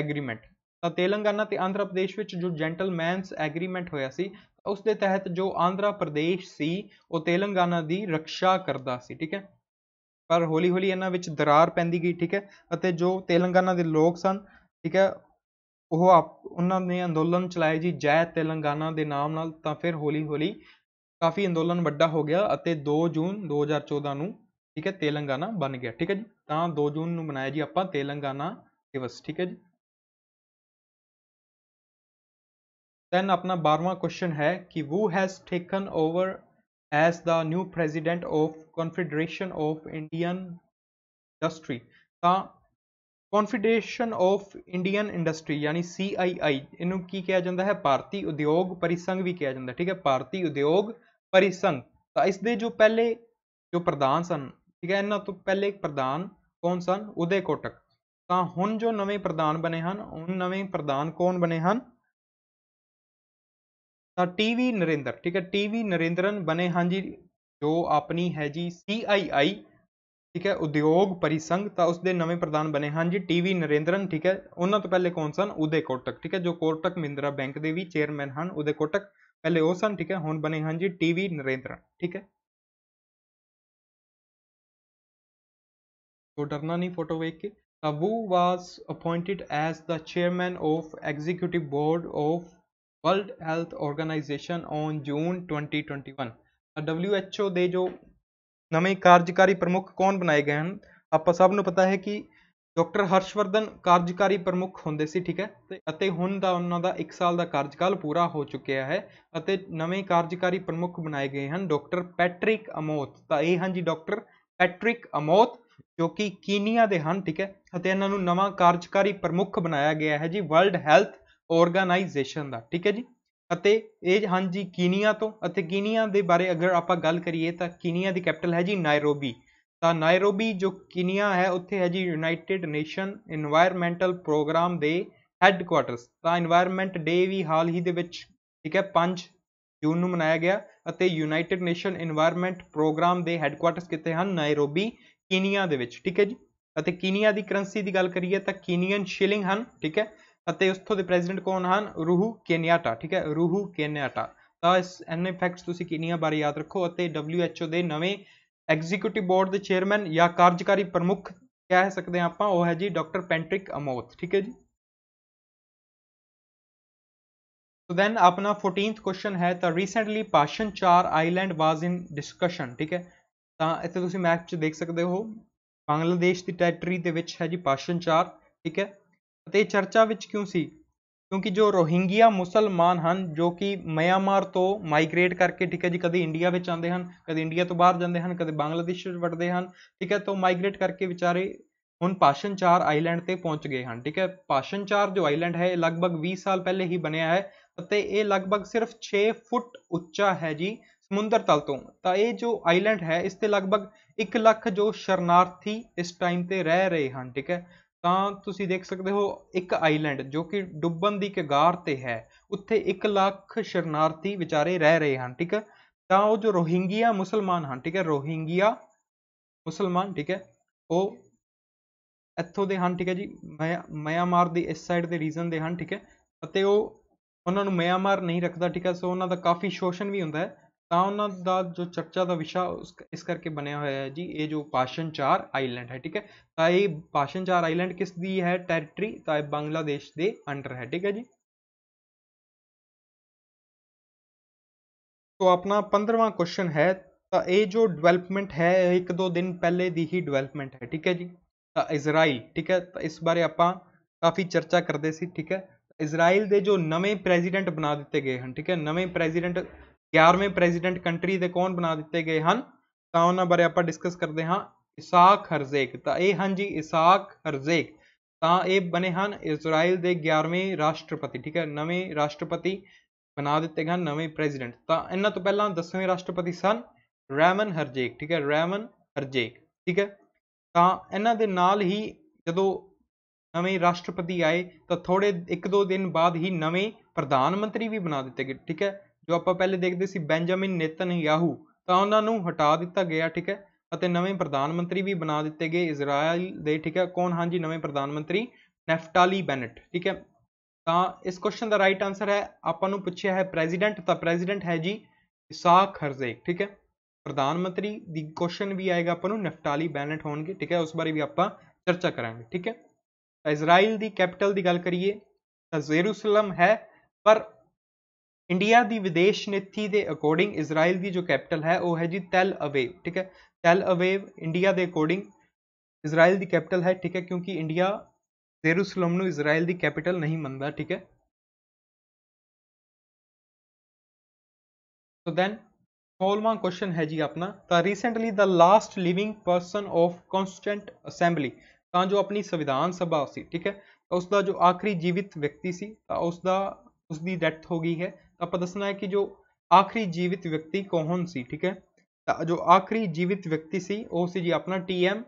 ਐਗਰੀਮੈਂਟ ਤਾਂ ਤੇਲੰਗਾਨਾ ਤੇ ਆਂਧਰਾ ਪ੍ਰਦੇਸ਼ ਵਿੱਚ ਜੋ ਜੈਂਟਲਮੈਨਸ ਐਗਰੀਮੈਂਟ ਹੋਇਆ ਸੀ ਉਸ ਦੇ ਤਹਿਤ ਜੋ ਆਂਧਰਾ ਪ੍ਰਦੇਸ਼ ਸੀ ਉਹ ਤੇਲੰਗਾਨਾ ਦੀ ਰੱਖਿਆ ਕਰਦਾ ਸੀ ਠੀਕ ਹੈ ਪਰ ਹੌਲੀ ਹੌਲੀ ਇਹਨਾਂ ਵਿੱਚ ਦਰਾਰ ਪੈਂਦੀ ਗਈ ਠੀਕ ਹੈ ਅਤੇ ਜੋ ਤੇਲੰਗਾਨਾ ਦੇ ਲੋਕ ਸਨ ਠੀਕ ਹੈ ਉਹ ਉਹਨਾਂ ਨੇ ਅੰਦੋਲਨ ਚਲਾਏ ਜੀ ਜੈ ਤੇਲੰਗਾਨਾ ਦੇ ਨਾਮ ਨਾਲ ਤਾਂ ਫਿਰ ਹੌਲੀ ਹੌਲੀ ਕਾਫੀ ਅੰਦੋਲਨ ਵੱਡਾ ਹੋ ਗਿਆ ਅਤੇ 2 ਜੂਨ 2014 ਨੂੰ ਠੀਕ ਹੈ ਤੇਲੰਗਾਨਾ ਬਣ ਗਿਆ ਠੀਕ ਹੈ ਜੀ ਤਾਂ 2 ਜੂਨ ਨੂੰ ਮਨਾਇਆ ਜੀ ਆਪਾਂ ਤੇਲੰਗਾਨਾ ਦਿਵਸ ਠੀਕ ਹੈ ਜੀ ਦੈਨ ਆਪਣਾ 12ਵਾਂ ਕੁਐਸਚਨ ਹੈ ਕਿ who has taken over as the new president of Confederation of Indian Industry ਤਾਂ ਕਨਫੈਡਰੇਸ਼ਨ ਆਫ ਇੰਡੀਅਨ ਇੰਡਸਟਰੀ ਯਾਨੀ CII ਇਹਨੂੰ ਕੀ ਕਿਹਾ ਜਾਂਦਾ ਹੈ ਭਾਰਤੀ ਉਦਯੋਗ ਪਰਿਸੰਘ ਵੀ ਕਿਹਾ ਜਾਂਦਾ ਠੀਕ ਹੈ ਭਾਰਤੀ ਉਦਯੋਗ परिसंघ ਤਾਂ ਇਸ ਦੇ ਜੋ ਪਹਿਲੇ ਜੋ ਪ੍ਰਧਾਨ ਸਨ ਠੀਕ ਹੈ ਇਹਨਾਂ ਤੋਂ ਪਹਿਲੇ ਪ੍ਰਧਾਨ ਕੌਣ ਸਨ ਉਦੇ ਕੋਟਕ ਤਾਂ ਹੁਣ ਜੋ ਨਵੇਂ ਪ੍ਰਧਾਨ ਬਣੇ ਹਨ ਉਹ ਨਵੇਂ ਪ੍ਰਧਾਨ ਕੌਣ ਬਣੇ ਹਨ ਤਾਂ ਟੀਵੀ ਨਰਿੰਦਰ ਠੀਕ ਹੈ ਟੀਵੀ ਨਰਿੰਦਰਨ ਬਣੇ ਹਨ ਜੀ ਜੋ ਆਪਣੀ ਹੈ ਜੀ ਸੀਆਈਆਈ ਠੀਕ ਹੈ ਉਦਯੋਗ ਪਰਿਸੰਘ ਤਾਂ ਉਸ ਦੇ ਨਵੇਂ ਪ੍ਰਧਾਨ ਬਣੇ ਹਨ ਜੀ ਟੀਵੀ ਨਰਿੰਦਰਨ ਠੀਕ ਹੈ ਉਹਨਾਂ ਤੋਂ ਪਹਿਲੇ ਕੌਣ ਸਨ ਉਦੇ ਕੋਟਕ ਠੀਕ ਹੈ ਜੋ ਕੋਟਕ ਮਿੰਦਰਾ ਬੈਂਕ ਦੇ ਵੀ ਚੇਅਰਮੈਨ ਹਨ ਉਦੇ ਕੋਟਕ पहले ओ सन ठीक है हूँ बने हाँ जी टीवी नरेंद्रन ठीक है तो डरना नहीं फोटो वेख के वो was appointed as the chairman of executive board of World Health Organization on June 2021 W H O दे जो नवे कार्यकारी प्रमुख कौन बनाए गए हैं आप सबन पता है कि ਡਾਕਟਰ ਹਰਸ਼ਵਰਧਨ ਕਾਰਜਕਾਰੀ ਪ੍ਰਮੁੱਖ ਹੁੰਦੇ ਸੀ ਠੀਕ ਹੈ ਤੇ ਅਤੇ ਹੁਣ ਦਾ ਉਹਨਾਂ ਦਾ 1 ਸਾਲ ਦਾ ਕਾਰਜਕਾਲ ਪੂਰਾ ਹੋ ਚੁੱਕਿਆ ਹੈ ਅਤੇ ਨਵੇਂ ਕਾਰਜਕਾਰੀ ਪ੍ਰਮੁੱਖ ਬਣਾਏ ਗਏ ਹਨ ਡਾਕਟਰ ਪੈਟ੍ਰਿਕ ਅਮੋਤ ਤਾਂ ਇਹ ਹਨ ਜੀ ਡਾਕਟਰ ਪੈਟ੍ਰਿਕ ਅਮੋਤ ਜੋ ਕਿ ਕੀਨੀਆ ਦੇ ਹਨ ਠੀਕ ਹੈ ਅਤੇ ਇਹਨਾਂ ਨੂੰ ਨਵਾਂ ਕਾਰਜਕਾਰੀ ਪ੍ਰਮੁੱਖ ਬਣਾਇਆ ਗਿਆ ਹੈ ਜੀ ਵਰਲਡ ਹੈਲਥ ਆਰਗੇਨਾਈਜੇਸ਼ਨ ਦਾ ਠੀਕ ਹੈ ਜੀ ਅਤੇ ਇਹ ਹਨ ਜੀ ਕੀਨੀਆ ਤੋਂ ਅਤੇ ਕੀਨੀਆ ਦੇ ਬਾਰੇ ਅਗਰ ਆਪਾਂ ਗੱਲ ਕਰੀਏ ਤਾਂ ਕੀਨੀਆ ਦੀ ਕੈਪੀਟਲ ਹੈ ਜੀ ਨਾਇਰੋਬੀ ਤਾਂ ਨਾਇਰੋਬੀ ਜੋ ਕੀਨੀਆ ਹੈ ਉੱਥੇ ਹੈ ਜੀ ਯੂਨਾਈਟਿਡ ਨੇਸ਼ਨ এনवायरमेंटਲ ਪ੍ਰੋਗਰਾਮ ਦੇ ਹੈੱਡਕੁਆਟਰਸ ਤਾਂ এনवायरमेंट ਡੇ ਵੀ ਹਾਲ ਹੀ ਦੇ ਵਿੱਚ ਠੀਕ ਹੈ 5 ਜੂਨ ਨੂੰ ਮਨਾਇਆ ਗਿਆ ਅਤੇ ਯੂਨਾਈਟਿਡ ਨੇਸ਼ਨ এনवायरमेंट ਪ੍ਰੋਗਰਾਮ ਦੇ ਹੈੱਡਕੁਆਟਰਸ ਕਿੱਥੇ ਹਨ ਨਾਇਰੋਬੀ ਕੀਨੀਆ ਦੇ ਵਿੱਚ ਠੀਕ ਹੈ ਜੀ ਅਤੇ ਕੀਨੀਆ ਦੀ ਕਰੰਸੀ ਦੀ ਗੱਲ ਕਰੀਏ ਤਾਂ ਕੀਨੀਅਨ ਸ਼ਿਲਿੰਗ ਹਨ ਠੀਕ ਹੈ ਅਤੇ ਉਸਥੋਂ ਦੇ ਪ੍ਰੈਜ਼ੀਡੈਂਟ ਕੌਣ ਹਨ ਰੂਹੂ ਕੇਨਿਆਟਾ ਠੀਕ ਹੈ ਰੂਹੂ ਕੇਨਿਆਟਾ ਤਾਂ ਇਸ ਐਨ ਇਫੈਕਟਸ ਤੁਸੀਂ ਕੀਨੀਆ ਬਾਰੇ ਯਾਦ ਰੱਖੋ ਅਤੇ WHO ਦੇ ਨਵੇਂ ਐਗਜ਼ੀਕਿਊਟਿਵ ਬੋਰਡ ਦੇ ਚੇਅਰਮੈਨ ਜਾਂ ਕਾਰਜਕਾਰੀ ਪ੍ਰਮੁੱਖ ਕਹਿ ਸਕਦੇ ਆ ਆਪਾਂ ਉਹ ਹੈ ਜੀ ਡਾਕਟਰ ਪੈਂਟ੍ਰਿਕ ਅਮੋਥ ਠੀਕ ਹੈ ਜੀ ਸੋ ਦੈਨ ਆਪਣਾ 14th ਕੁਐਸਚਨ ਹੈ ਤਾਂ recently Bhasan Char island was in discussion ਠੀਕ ਹੈ ਤਾਂ ਇੱਥੇ ਤੁਸੀਂ ਮੈਪ 'ਚ ਦੇਖ ਸਕਦੇ ਹੋ ਬੰਗਲਾਦੇਸ਼ ਦੀ ਟੈਰੀਟਰੀ ਦੇ ਵਿੱਚ ਹੈ ਜੀ ਪਾਸ਼ਨ ਚਾਰ ਠੀਕ ਹੈ ਅਤੇ ਚਰਚਾ ਵਿੱਚ ਕਿਉਂ ਸੀ ਕਿਉਂਕਿ ਜੋ ਰੋਹਿੰਗੀਆ ਮੁਸਲਮਾਨ ਹਨ ਜੋ ਕਿ ਮਿਆਂਮਾਰ ਤੋਂ ਮਾਈਗ੍ਰੇਟ ਕਰਕੇ ਠੀਕ ਹੈ ਜੀ ਕਦੇ ਇੰਡੀਆ ਵਿੱਚ ਆਉਂਦੇ ਹਨ ਕਦੇ ਇੰਡੀਆ ਤੋਂ ਬਾਹਰ ਜਾਂਦੇ ਹਨ ਕਦੇ ਬੰਗਲਾਦੇਸ਼ ਵਿੱਚ ਵੜਦੇ ਹਨ ਠੀਕ ਹੈ ਤੋਂ ਮਾਈਗ੍ਰੇਟ ਕਰਕੇ ਵਿਚਾਰੇ ਹੁਣ ਪਾਸ਼ਨਚਾਰ ਆਈਲੈਂਡ ਤੇ ਪਹੁੰਚ ਗਏ ਹਨ ਠੀਕ ਹੈ ਪਾਸ਼ਨਚਾਰ ਜੋ ਆਈਲੈਂਡ ਹੈ ਇਹ ਲਗਭਗ 20 ਸਾਲ ਪਹਿਲੇ ਹੀ ਬਣਿਆ ਹੈ ਅਤੇ ਇਹ ਲਗਭਗ ਸਿਰਫ 6 ਫੁੱਟ ਉੱਚਾ ਹੈ ਜੀ ਸਮੁੰਦਰ ਤਲ ਤੋਂ ਤਾਂ ਇਹ ਜੋ ਆਈਲੈਂਡ ਹੈ ਇਸ ਤੇ ਲਗਭਗ 1 ਲੱਖ ਜੋ ਸ਼ਰਨਾਰਥੀ ਇਸ ਟਾਈਮ ਤੇ ਰਹਿ ਰਹੇ ਹਨ ਠੀਕ ਹੈ ਤਾਂ ਤੁਸੀਂ ਦੇਖ ਸਕਦੇ ਹੋ ਇੱਕ ਆਈਲੈਂਡ ਜੋ ਕਿ ਡੁੱਬਣ ਦੀ ਕਗਾਰ ਤੇ ਹੈ ਉੱਥੇ 1 ਲੱਖ ਸ਼ਰਨਾਰਥੀ ਵਿਚਾਰੇ ਰਹਿ ਰਹੇ ਹਨ ਠੀਕ ਹੈ ਤਾਂ ਉਹ ਜੋ ਰੋਹਿੰਗੀਆ ਮੁਸਲਮਾਨ ਹਨ ਠੀਕ ਹੈ ਰੋਹਿੰਗੀਆ ਮੁਸਲਮਾਨ ਠੀਕ ਹੈ ਉਹ ਇੱਥੋਂ ਦੇ ਹਨ ਠੀਕ ਹੈ ਜੀ ਮਿਆਂਮਾਰ ਦੇ ਇਸ ਸਾਈਡ ਦੇ ਰੀਜਨ ਦੇ ਹਨ ਠੀਕ ਹੈ ਅਤੇ ਉਹ ਉਹਨਾਂ ਨੂੰ ਮਿਆਂਮਾਰ ਨਹੀਂ ਰੱਖਦਾ ਠੀਕ ਹੈ ਸੋ ਉਹਨਾਂ ਦਾ ਕਾਫੀ ਸ਼ੋਸ਼ਣ ਵੀ ਹੁੰਦਾ ਹੈ ਤਾਂ ਉਹਨਾਂ ਦਾ ਜੋ ਚਰਚਾ ਦਾ ਵਿਸ਼ਾ ਇਸ ਕਰਕੇ ਬਣਿਆ ਹੋਇਆ ਹੈ ਜੀ ਇਹ ਜੋ ਪਾਸ਼ਨ ਚਾਰ ਆਈਲੈਂਡ ਹੈ ਠੀਕ ਹੈ ਤਾਂ ਇਹ ਪਾਸ਼ਨ ਚਾਰ ਆਈਲੈਂਡ ਕਿਸ ਦੀ ਹੈ ਟੈਰੀਟਰੀ ਤਾਂ ਇਹ ਬੰਗਲਾਦੇਸ਼ ਦੇ ਅੰਡਰ ਹੈ ਠੀਕ ਹੈ ਜੀ ਤੋ ਆਪਣਾ 15ਵਾਂ ਕੁਐਸਚਨ ਹੈ ਤਾਂ ਇਹ ਜੋ ਡਿਵੈਲਪਮੈਂਟ ਹੈ ਇੱਕ ਦੋ ਦਿਨ ਪਹਿਲੇ ਦੀ ਹੀ ਡਿਵੈਲਪਮੈਂਟ ਹੈ ਠੀਕ ਹੈ ਜੀ ਤਾਂ ਇਜ਼ਰਾਈਲ ਠੀਕ ਹੈ ਤਾਂ ਇਸ ਬਾਰੇ ਆਪਾਂ ਕਾਫੀ ਚਰਚਾ ਕਰਦੇ ਸੀ ਠੀਕ ਹੈ ਇਜ਼ਰਾਈਲ ਦੇ ਜੋ ਨਵੇਂ ਪ੍ਰੈਜ਼ੀਡੈਂਟ ਬਣਾ ਦਿੱਤੇ ਗਏ ਹਨ ਠੀਕ ਹੈ ਨਵੇਂ ਪ੍ਰੈਜ਼ੀਡੈਂਟ 11ਵੇਂ ਪ੍ਰੈਜ਼ੀਡੈਂਟ ਕੰਟਰੀ ਦੇ ਕੌਣ ਬਣਾ ਦਿੱਤੇ ਗਏ ਹਨ ਤਾਂ ਉਹਨਾਂ ਬਾਰੇ ਆਪਾਂ ਡਿਸਕਸ ਕਰਦੇ ਹਾਂ ਇਸਾਕ ਹਰਜ਼ੇਕ ਤਾਂ ਇਹ ਹਨ ਜੀ ਇਸਾਕ ਹਰਜ਼ੇਕ ਤਾਂ ਇਹ ਬਣੇ ਹਨ ਇਜ਼ਰਾਈਲ ਦੇ 11ਵੇਂ ਰਾਸ਼ਟਰਪਤੀ ਠੀਕ ਹੈ ਨਵੇਂ ਰਾਸ਼ਟਰਪਤੀ ਬਣਾ ਦਿੱਤੇ ਗਏ ਨਵੇਂ ਪ੍ਰੈਜ਼ੀਡੈਂਟ ਤਾਂ ਇਹਨਾਂ ਤੋਂ ਪਹਿਲਾਂ 10ਵੇਂ ਰਾਸ਼ਟਰਪਤੀ ਸਨ ਰੈਮਨ ਹਰਜੇਕ ਠੀਕ ਹੈ ਰੈਮਨ ਹਰਜੇਕ ਠੀਕ ਹੈ ਤਾਂ ਇਹਨਾਂ ਦੇ ਨਾਲ ਹੀ ਜਦੋਂ ਨਵੇਂ ਰਾਸ਼ਟਰਪਤੀ ਆਏ ਤਾਂ ਥੋੜੇ ਇੱਕ ਦੋ ਦਿਨ ਬਾਅਦ ਹੀ ਨਵੇਂ ਪ੍ਰਧਾਨ ਮੰਤਰੀ ਵੀ ਬਣਾ ਦਿੱਤੇ ਗਏ ਠੀਕ ਹੈ ਜੋ ਆਪਾਂ ਪਹਿਲੇ ਦੇਖਦੇ ਸੀ ਬੈਂਜਾਮਿਨ ਨੇਤਨਯਾਹੂ ਤਾਂ ਉਹਨਾਂ ਨੂੰ ਹਟਾ ਦਿੱਤਾ ਗਿਆ ਠੀਕ ਹੈ ਅਤੇ ਨਵੇਂ ਪ੍ਰਧਾਨ ਮੰਤਰੀ ਵੀ ਬਣਾ ਦਿੱਤੇ ਗਏ ਇਜ਼ਰਾਈਲ ਦੇ ਠੀਕ ਹੈ ਕੌਣ ਹਾਂਜੀ ਨਵੇਂ ਪ੍ਰਧਾਨ ਮੰਤਰੀ ਨੈਫਟਾਲੀ ਬੈਨਟ ਠੀਕ ਹੈ ਤਾਂ ਇਸ ਕੁਐਸਚਨ ਦਾ ਰਾਈਟ ਆਨਸਰ ਹੈ ਆਪਾਂ ਨੂੰ ਪੁੱਛਿਆ ਹੈ ਪ੍ਰੈਜ਼ੀਡੈਂਟ ਤਾਂ ਪ੍ਰੈਜ਼ੀਡੈਂਟ ਹੈ ਜੀ ਇਸਾਕ ਹਰਜ਼ੇਕ ਠੀਕ ਹੈ ਪ੍ਰਧਾਨ ਮੰਤਰੀ ਦੀ ਕੁਐਸਚਨ ਵੀ ਆਏਗਾ ਆਪਾਂ ਨੂੰ ਨੈਫਟਾਲੀ ਬੈਨਟ ਹੋਣਗੇ ਠੀਕ ਹੈ ਉਸ ਬਾਰੇ ਵੀ ਆਪਾਂ ਚਰਚਾ ਕਰਾਂਗੇ ਠੀਕ ਹੈ ਇਜ਼ਰਾਈਲ ਦੀ ਕੈਪੀਟਲ ਦੀ ਗੱਲ ਕਰੀਏ ਤਾਂ ਜ਼ੇਰੂਸਲਮ ਹੈ ਪਰ ਇੰਡੀਆ ਦੀ ਵਿਦੇਸ਼ ਨੀਤੀ ਦੇ ਅਕੋਰਡਿੰਗ ਇਜ਼ਰਾਈਲ ਦੀ ਜੋ ਕੈਪੀਟਲ ਹੈ ਉਹ ਹੈ ਜੀ ਤੈਲ ਅਵੇਵ ਠੀਕ ਹੈ ਤੈਲ ਅਵੇਵ ਇੰਡੀਆ ਦੇ ਅਕੋਰਡਿੰਗ ਇਜ਼ਰਾਈਲ ਦੀ ਕੈਪੀਟਲ ਹੈ ਠੀਕ ਹੈ ਕਿਉਂਕਿ ਇੰਡੀਆ ਜੇਰੂਸਲਮ ਨੂੰ ਇਜ਼ਰਾਈਲ ਦੀ ਕੈਪੀਟਲ ਨਹੀਂ ਮੰਨਦਾ ਠੀਕ ਹੈ ਸੋ ਦੈਨ 16ਵਾਂ ਕੁਐਸਚਨ ਹੈ ਜੀ ਆਪਣਾ ਤਾਂ recently the last living person of constant assembly ਤਾਂ ਜੋ ਆਪਣੀ ਸੰਵਿਧਾਨ ਸਭਾ ਸੀ ਠੀਕ ਹੈ ਉਸ ਦਾ ਜੋ ਆਖਰੀ ਜੀਵਿਤ ਵਿਅਕਤੀ ਸੀ ਤਾਂ ਉਸ ਦਾ ਉਸ ਦੀ ਡੈਥ ਹੋ ਗਈ ਹੈ ਆਪਾਂ ਦੱਸਣਾ ਹੈ ਕਿ ਜੋ ਆਖਰੀ ਜੀਵਿਤ ਵਿਅਕਤੀ ਕੌਣ ਸੀ ਠੀਕ ਹੈ ਤਾਂ ਜੋ ਆਖਰੀ ਜੀਵਿਤ ਵਿਅਕਤੀ ਸੀ ਉਹ ਸੀ ਜੀ ਆਪਣਾ ਟੀਐਮ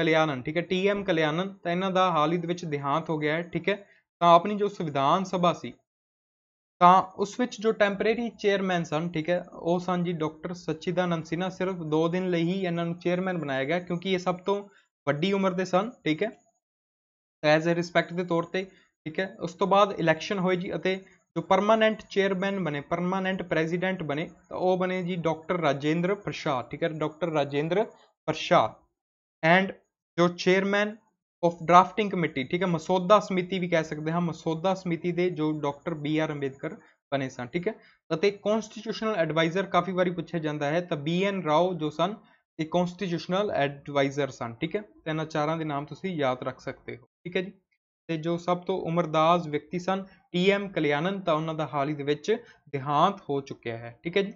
ਕਲਿਆਣਨ ਠੀਕ ਹੈ ਟੀਐਮ ਕਲਿਆਣਨ ਤਾਂ ਇਹਨਾਂ ਦਾ ਹਾਲ ਹੀ ਦੇ ਵਿੱਚ ਦਿਹਾਂਤ ਹੋ ਗਿਆ ਹੈ ਠੀਕ ਹੈ ਤਾਂ ਆਪਣੀ ਜੋ ਸੰਵਿਧਾਨ ਸਭਾ ਸੀ ਤਾਂ ਉਸ ਵਿੱਚ ਜੋ ਟੈਂਪਰੇਰੀ ਚੇਅਰਮੈਨ ਸਨ ਠੀਕ ਹੈ ਉਹ ਸਨ ਜੀ ਡਾਕਟਰ ਸੀ ਸਿਨਾ ਸਿਰਫ 2 ਦਿਨ ਲਈ ਹੀ ਇਹਨਾਂ ਨੂੰ ਚੇਅਰਮੈਨ ਬਣਾਇਆ ਗਿਆ ਕਿਉਂਕਿ ਇਹ ਸਭ ਤੋਂ ਵੱਡੀ ਉਮਰ ਦੇ ਸਨ ਠੀਕ ਹੈ ਐਜ਼ ਅ ਰਿਸਪੈਕਟ ਦੇ ਤੌਰ ਤੇ ਠੀਕ ਹੈ ਉਸ ਤੋਂ ਬਾਅਦ ਇਲੈਕਸ਼ਨ ਹੋਏ ਜੀ ਅਤੇ ਜੋ परमानेंट ਚੇਅਰਮੈਨ ਬਣੇ परमानेंट ਪ੍ਰੈਜ਼ੀਡੈਂਟ ਬਣੇ तो वो बने जी डॉक्टर राजेंद्र प्रसाद ठीक है डॉक्टर राजेंद्र प्रसाद एंड जो चेयरमैन ऑफ ड्राफ्टिंग कमेटी ठीक है ਮਸੌਦਾ ਸਮਿਤੀ ਵੀ ਕਹਿ ਸਕਦੇ ਹਾਂ ਮਸੌਦਾ ਸਮਿਤੀ ਦੇ ਜੋ ਡਾਕਟਰ ਬੀ ਆਰ ਅੰਬੇਦਕਰ ਬਣੇ ਸਨ ਠੀਕ ਹੈ ਅਤੇ ਕਨਸਟੀਟਿਊਸ਼ਨਲ ਐਡਵਾਈਜ਼ਰ ਕਾਫੀ ਵਾਰੀ ਪੁੱਛਿਆ ਜਾਂਦਾ ਹੈ ਤਾਂ ਬੀ ਐਨ ਰਾਓ ਜੋ ਸਨ ਇਹ ਕਨਸਟੀਟਿਊਸ਼ਨਲ ਐਡਵਾਈਜ਼ਰ ਸਨ ਠੀਕ ਹੈ ਤੇ ਇਹਨਾਂ ਚਾਰਾਂ ਦੇ ਨਾਮ ਤੁਸੀਂ ਯਾਦ ਰੱਖ ਸਕਦੇ ਹੋ ਠੀਕ ਹੈ ਜੀ ਤੇ ਜੋ ਸਭ ਤੋਂ ਉਮਰਦਾਜ਼ ਵਿਅਕਤੀ ਸਨ ਟੀ ਕਲਿਆਨਨ ਤਾਂ ਉਹਨਾਂ ਦਾ ਹਾਲ ਹੀ ਦੇ ਵਿੱਚ ਦੇਹਾਂਤ ਹੋ ਚੁੱਕਿਆ ਹੈ ਠੀਕ ਹੈ ਜੀ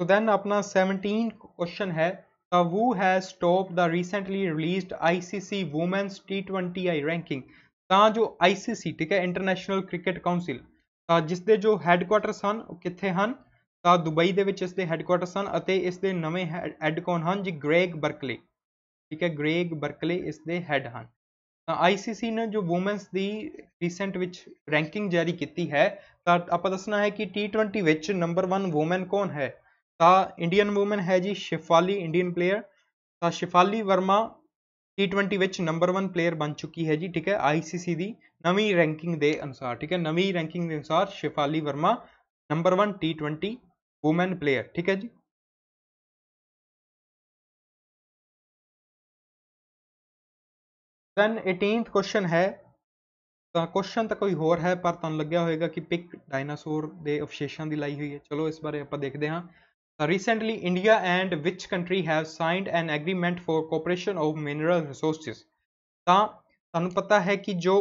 ਸੋ ਦੈਨ ਆਪਣਾ 17 ਕੁਐਸਚਨ ਹੈ ਤਾਂ ਵੂ ਹੈ ਸਟਾਪ the recently released ICC women's T20I ranking ਤਾਂ ਜੋ ਆਈਸੀਸੀ ਠੀਕ ਹੈ ਇੰਟਰਨੈਸ਼ਨਲ ਕ੍ਰਿਕਟ ਕਾਉਂਸਲ ਤਾਂ ਜਿਸ ਦੇ ਜੋ ਹੈੱਡਕੁਆਟਰ ਸਨ ਉਹ ਕਿੱਥੇ ਹਨ ਤਾਂ ਦੁਬਈ ਦੇ ਵਿੱਚ ਇਸ ਦੇ ਹੈੱਡਕੁਆਟਰ ਸਨ ਅਤੇ ਇਸ ਦੇ ਨਵੇਂ ਹੈੱਡ ਕੌਣ ਹਨ ਜੀ ਗ੍ਰੇਗ ਬਰਕਲੇ ਠੀਕ ਹੈ ਗ੍ਰੇਗ ਬਰਕਲੇ ਇਸ ਦੇ ਹੈੱਡ ਹਨ ਤਾਂ ICC ਨੇ ਜੋ ਔਮਨਸ ਦੀ ਰੀਸੈਂਟ ਵਿੱਚ ਰੈਂਕਿੰਗ ਜਾਰੀ ਕੀਤੀ ਹੈ ਤਾਂ ਆਪਾਂ ਦੱਸਣਾ ਹੈ ਕਿ T20 ਵਿੱਚ ਨੰਬਰ 1 ਔਮਨ ਕੌਣ ਹੈ ਤਾਂ ਇੰਡੀਅਨ ਔਮਨ ਹੈ ਜੀ ਸ਼ਿਫਾਲੀ ਇੰਡੀਅਨ ਪਲੇਅਰ ਤਾਂ ਸ਼ਿਫਾਲੀ ਵਰਮਾ T20 ਵਿੱਚ ਨੰਬਰ 1 ਪਲੇਅਰ ਬਣ ਚੁੱਕੀ ਹੈ ਜੀ ਠੀਕ ਹੈ ICC ਦੀ ਨਵੀਂ ਰੈਂਕਿੰਗ ਦੇ ਅਨੁਸਾਰ ਠੀਕ ਹੈ ਨਵੀਂ ਰੈਂਕਿੰਗ ਦੇ ਅਨੁਸਾਰ Shafali Verma number 1 T20 woman player ਠੀਕ ਹੈ ਜੀ ਦੈਨ 18th ਕੁਐਸਚਨ ਹੈ ਤਾਂ ਕੁਐਸਚਨ ਤਾਂ ਕੋਈ ਹੋਰ ਹੈ ਪਰ ਤੁਹਾਨੂੰ ਲੱਗਿਆ ਹੋਵੇਗਾ ਕਿ ਪਿਕ ਡਾਇਨਾਸੌਰ ਦੇ ਅਵਸ਼ੇਸ਼ਾਂ ਦੀ ਲਈ ਹੋਈ ਹੈ ਚਲੋ ਇਸ ਬਾਰੇ ਆਪਾਂ ਦੇਖਦੇ ਹਾਂ recently India and which country have signed an agreement for cooperation of mineral resources ਤਾਂ ਤੁਹਾਨੂੰ ਪਤਾ ਹੈ ਕਿ ਜੋ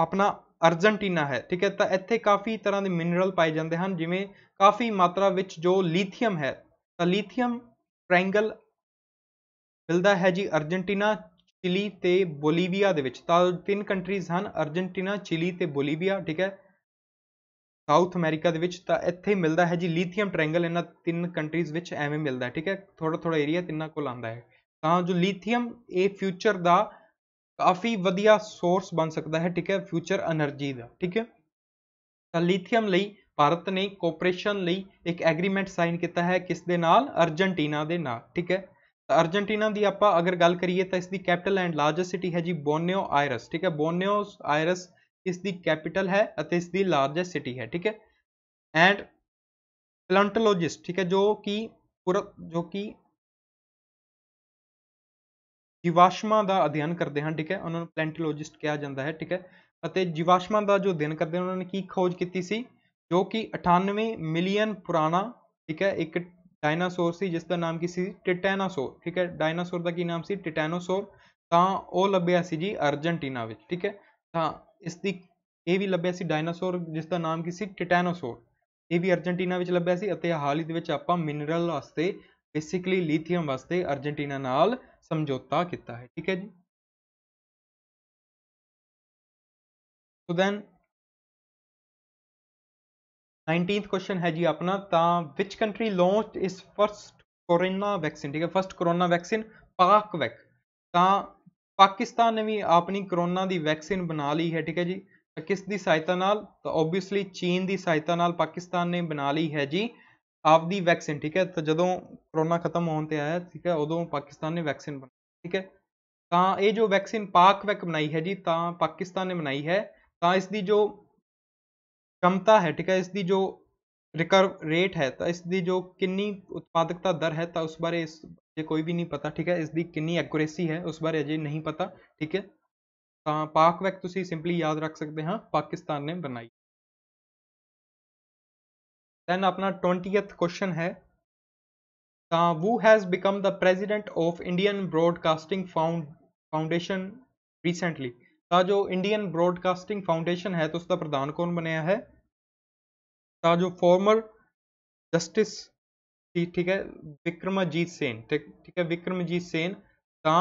ਆਪਣਾ ਅਰਜنٹੀਨਾ ਹੈ ਠੀਕ ਹੈ ਤਾਂ ਇੱਥੇ ਕਾਫੀ ਤਰ੍ਹਾਂ ਦੇ ਮਿਨਰਲ ਪਾਏ ਜਾਂਦੇ ਹਨ ਜਿਵੇਂ ਕਾਫੀ ਮਾਤਰਾ ਵਿੱਚ ਜੋ ਲੀਥੀਅਮ ਹੈ ਤਾਂ ਲੀਥੀਅਮ ਟ੍ਰਾਇੰਗਲ ਮਿਲਦਾ ਹੈ ਜੀ ਅਰਜنٹੀਨਾ ਚਿਲੀ ਤੇ ਬੋਲੀਵੀਆ ਦੇ ਵਿੱਚ ਤਾਂ ਤਿੰਨ ਕੰਟਰੀਜ਼ ਹਨ ਅਰਜਨਟੀਨਾ ਚਿਲੀ ਤੇ ਬੋਲੀਵੀਆ ਠੀਕ ਹੈ ਸਾਊਥ ਅਮਰੀਕਾ ਦੇ ਵਿੱਚ ਤਾਂ ਇੱਥੇ ਮਿਲਦਾ ਹੈ ਜੀ ਲੀਥੀਅਮ ਟ੍ਰਾਇੰਗਲ ਇਹਨਾਂ ਤਿੰਨ ਕੰਟਰੀਜ਼ ਵਿੱਚ ਐਵੇਂ ਮਿਲਦਾ ਠੀਕ ਹੈ ਥੋੜਾ ਥੋੜਾ ਏਰੀਆ ਤਿੰਨਾਂ ਕੋਲ ਆਂਦਾ ਹੈ ਤਾਂ ਜੋ ਲੀਥੀਅਮ ਇਹ ਫਿਊਚਰ ਦਾ ਕਾਫੀ ਵਧੀਆ ਸੋਰਸ ਬਣ ਸਕਦਾ ਹੈ ਠੀਕ ਹੈ ਫਿਊਚਰ એનર્ਜੀ ਦਾ ਠੀਕ ਹੈ ਤਾਂ ਲੀਥੀਅਮ ਲਈ ਭਾਰਤ ਨੇ ਕੋਆਪਰੇਸ਼ਨ ਲਈ ਇੱਕ ਐਗਰੀਮੈਂਟ ਸਾਈਨ ਕੀਤਾ ਹੈ ਕਿਸ ਦੇ ਨਾਲ ਅਰਜنٹੀਨਾ ਦੇ ਨਾਲ ਠੀਕ ਹੈ ਅਰਜنٹੀਨਾ ਦੀ ਆਪਾਂ ਅਗਰ ਗੱਲ ਕਰੀਏ ਤਾਂ ਇਸ ਦੀ ਕੈਪੀਟਲ ਐਂਡ ਲਾਰਜੈਸਟ ਸਿਟੀ ਹੈ ਜੀ ਬੋਨਿਓ ਆਇਰਸ ਠੀਕ ਹੈ ਬੋਨੇਓ ਆਇਰਸ ਇਸ ਦੀ ਕੈਪੀਟਲ ਹੈ ਅਤੇ ਇਸ ਦੀ ਲਾਰਜੈਸਟ ਸਿਟੀ ਹੈ ਠੀਕ ਹੈ ਐਂਡ ਪਲੰਟੋਲੋਜਿਸਟ ਠੀਕ ਹੈ ਜੋ ਕਿ ਜੋ ਕਿ ਜੀਵਾਸ਼ਮਾ ਦਾ ਅਧਿਐਨ ਕਰਦੇ ਹਨ ਠੀਕ ਹੈ ਉਹਨਾਂ ਨੂੰ ਪਲੈਂਟੋਲੋਜਿਸਟ ਕਿਹਾ ਜਾਂਦਾ ਹੈ ਠੀਕ ਹੈ ਅਤੇ ਜੀਵਾਸ਼ਮਾ ਦਾ ਜੋ ਅਧਿਐਨ ਕਰਦੇ ਉਹਨਾਂ ਨੇ ਕੀ ਖੋਜ ਕੀਤੀ ਸੀ ਜੋ ਕਿ 98 ਮਿਲੀਅਨ ਪੁਰਾਣਾ ਠੀਕ ਹੈ ਇੱਕ ਡਾਇਨਾਸੌਰ ਸੀ ਜਿਸ ਦਾ ਨਾਮ ਕੀ ਸੀ ਟਿਟੈਨਾਸੌਰ ਠੀਕ ਹੈ ਡਾਇਨਾਸੌਰ ਦਾ ਕੀ ਨਾਮ ਸੀ ਟਿਟੈਨੋਸੌਰ ਤਾਂ ਉਹ ਲੱਭਿਆ ਸੀ ਜੀ ਅਰਜنٹੀਨਾ ਵਿੱਚ ਠੀਕ ਹੈ ਤਾਂ ਇਸ ਦੀ ਇਹ ਵੀ ਲੱਭਿਆ ਸੀ ਡਾਇਨਾਸੌਰ ਜਿਸ ਦਾ ਨਾਮ ਕੀ ਸੀ ਟਿਟੈਨੋਸੌਰ ਇਹ ਵੀ ਅਰਜنٹੀਨਾ ਵਿੱਚ ਲੱਭਿਆ ਸੀ ਅਤੇ ਹਾਲ ਹੀ ਦੇ ਵਿੱਚ ਆਪਾਂ ਮਿਨਰਲ ਵਾਸਤੇ ਬੇਸਿਕਲੀ ਲੀਥੀਅਮ ਵਾਸਤੇ ਅਰਜنٹੀਨਾ ਨਾਲ ਸਮਝੌਤਾ ਕੀਤਾ ਹੈ ਠੀਕ ਹੈ ਜੀ ਸੋ ਦੈਨ 19th ਕੁਐਸਚਨ ਹੈ ਜੀ ਆਪਣਾ ਤਾਂ which country launched its first corona vaccine ਠੀਕ ਹੈ first corona vaccine PakVac ਤਾਂ ਪਾਕਿਸਤਾਨ ਨੇ ਵੀ ਆਪਣੀ ਕੋਰੋਨਾ ਦੀ ਵੈਕਸੀਨ ਬਣਾ ਲਈ ਹੈ ਠੀਕ ਹੈ ਜੀ ਕਿਸ ਦੀ ਸਹਾਇਤਾ ਨਾਲ ਤਾਂ ਆਬਵੀਅਸਲੀ ਚੀਨ ਦੀ ਸਹਾਇਤਾ ਨਾਲ ਪਾਕਿਸਤਾਨ ਨੇ ਬਣਾ ਲਈ ਹੈ ਜੀ ਆਪਦੀ ਵੈਕਸੀਨ ਠੀਕ ਹੈ ਤਾਂ ਜਦੋਂ ਕੋਰੋਨਾ ਖਤਮ ਹੋਣ ਤੇ ਆਇਆ ਠੀਕ ਹੈ ਉਦੋਂ ਪਾਕਿਸਤਾਨ ਨੇ ਵੈਕਸੀਨ ਬਣਾਈ ਠੀਕ ਹੈ ਤਾਂ ਇਹ ਜੋ ਵੈਕਸੀਨ ਪਾਕ ਵੈਕ ਬਣਾਈ ਹੈ ਜੀ ਤਾਂ ਪਾਕਿਸਤਾਨ ਨੇ ਬਣਾਈ ਹੈ ਤਾਂ ਇਸ ਦੀ ਜੋ क्षमता है ठीक है इसकी जो रिकर्व रेट है तो इसकी जो किन्नी उत्पादकता दर है तो उस बारे इस कोई भी नहीं पता ठीक है इसकी किन्नी एक्यूरेसी है उस बारे अजे नहीं पता ठीक है तो पाक वैक तुम सिंपली याद रख सकते हाँ पाकिस्तान ने बनाई दैन अपना ट्वेंटीएथ क्वेश्चन है ਤਾਂ has become the president of Indian broadcasting found foundation recently ਤਾਂ ਜੋ ਇੰਡੀਅਨ ਬ੍ਰੋਡਕਾਸਟਿੰਗ ਫਾਊਂਡੇਸ਼ਨ ਹੈ ਤਾਂ ਉਸ ਦਾ ਪ੍ਰਧਾਨ ਕੌਣ ਤਾਂ ਜੋ ਫਾਰਮਰ ਜਸਟਿਸ ਠੀਕ ਠੀਕ ਹੈ ਵਿਕਰਮਜੀਤ ਸੇਨ ਠੀਕ ਹੈ ਵਿਕਰਮਜੀਤ ਸੇਨ ਤਾਂ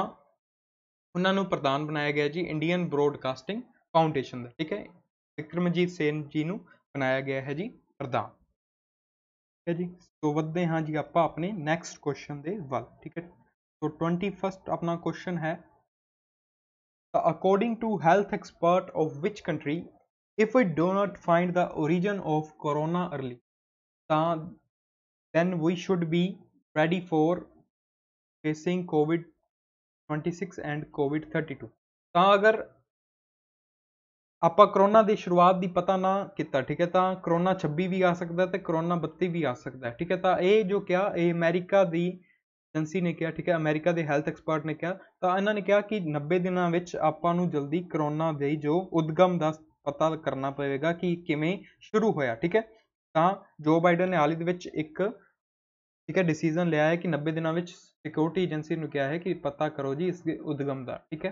ਉਹਨਾਂ ਨੂੰ ਪ੍ਰਧਾਨ ਬਣਾਇਆ ਗਿਆ ਜੀ ਇੰਡੀਅਨ ਬ੍ਰੋਡਕਾਸਟਿੰਗ ਫਾਊਂਡੇਸ਼ਨ ਦਾ ਠੀਕ ਹੈ ਵਿਕਰਮਜੀਤ ਸੇਨ ਜੀ ਨੂੰ ਬਣਾਇਆ ਗਿਆ ਹੈ ਜੀ ਪ੍ਰਧਾਨ ਠੀਕ ਹੈ ਜੀ ਸੋ ਵੱਧਦੇ ਹਾਂ ਜੀ ਆਪਾਂ ਆਪਣੇ ਨੈਕਸਟ ਕੁਐਸਚਨ ਦੇ ਵੱਲ ਠੀਕ ਹੈ ਸੋ 21st ਆਪਣਾ ਕੁਐਸਚਨ ਹੈ according to health expert of which country if we do not find the origin of corona early ਤਾਂ then we should be ready for facing covid 26 and covid 32 ਤਾਂ ਅਗਰ ਆਪਾਂ ਕਰੋਨਾ ਦੀ ਸ਼ੁਰੂਆਤ ਦੀ ਪਤਾ ਨਾ ਕੀਤਾ ਠੀਕ ਹੈ ਤਾਂ ਕਰੋਨਾ 26 ਵੀ ਆ ਸਕਦਾ ਤੇ ਕਰੋਨਾ 32 ਵੀ ਆ ਸਕਦਾ ਠੀਕ ਹੈ ਤਾਂ ਇਹ ਜੋ ਕਿਹਾ ਇਹ ਅਮਰੀਕਾ ਦੀ ਏਜੰਸੀ ਨੇ ਕਿਹਾ ਠੀਕ ਹੈ ਅਮਰੀਕਾ ਦੇ ਹੈਲਥ ਐਕਸਪਰਟ ਨੇ ਕਿਹਾ ਤਾਂ ਇਹਨਾਂ ਨੇ ਕਿਹਾ ਕਿ 90 ਦਿਨਾਂ ਵਿੱਚ ਆਪਾਂ ਨੂੰ ਜਲਦੀ ਕਰੋਨਾ ਦੇ ਜੋ ਉਦਗਮ ਦਾ ਪਤਾ ਕਰਨਾ ਪਵੇਗਾ ਕਿ ਕਿਵੇਂ ਸ਼ੁਰੂ ਹੋਇਆ ਠੀਕ ਹੈ ਤਾਂ ਜੋ ਬਾਈਡਨ ਨੇ ਹਾਲ ਹੀ ਦੇ ਵਿੱਚ ਇੱਕ ਠੀਕ ਹੈ ਡਿਸੀਜਨ ਲਿਆ ਹੈ ਕਿ 90 ਦਿਨਾਂ ਵਿੱਚ ਸਿਕਿਉਰਿਟੀ ਏਜੰਸੀ ਨੂੰ ਕਿਹਾ ਹੈ ਕਿ ਪਤਾ ਕਰੋ ਜੀ ਇਸ ਦੇ ਉਦਗਮ ਦਾ ਠੀਕ ਹੈ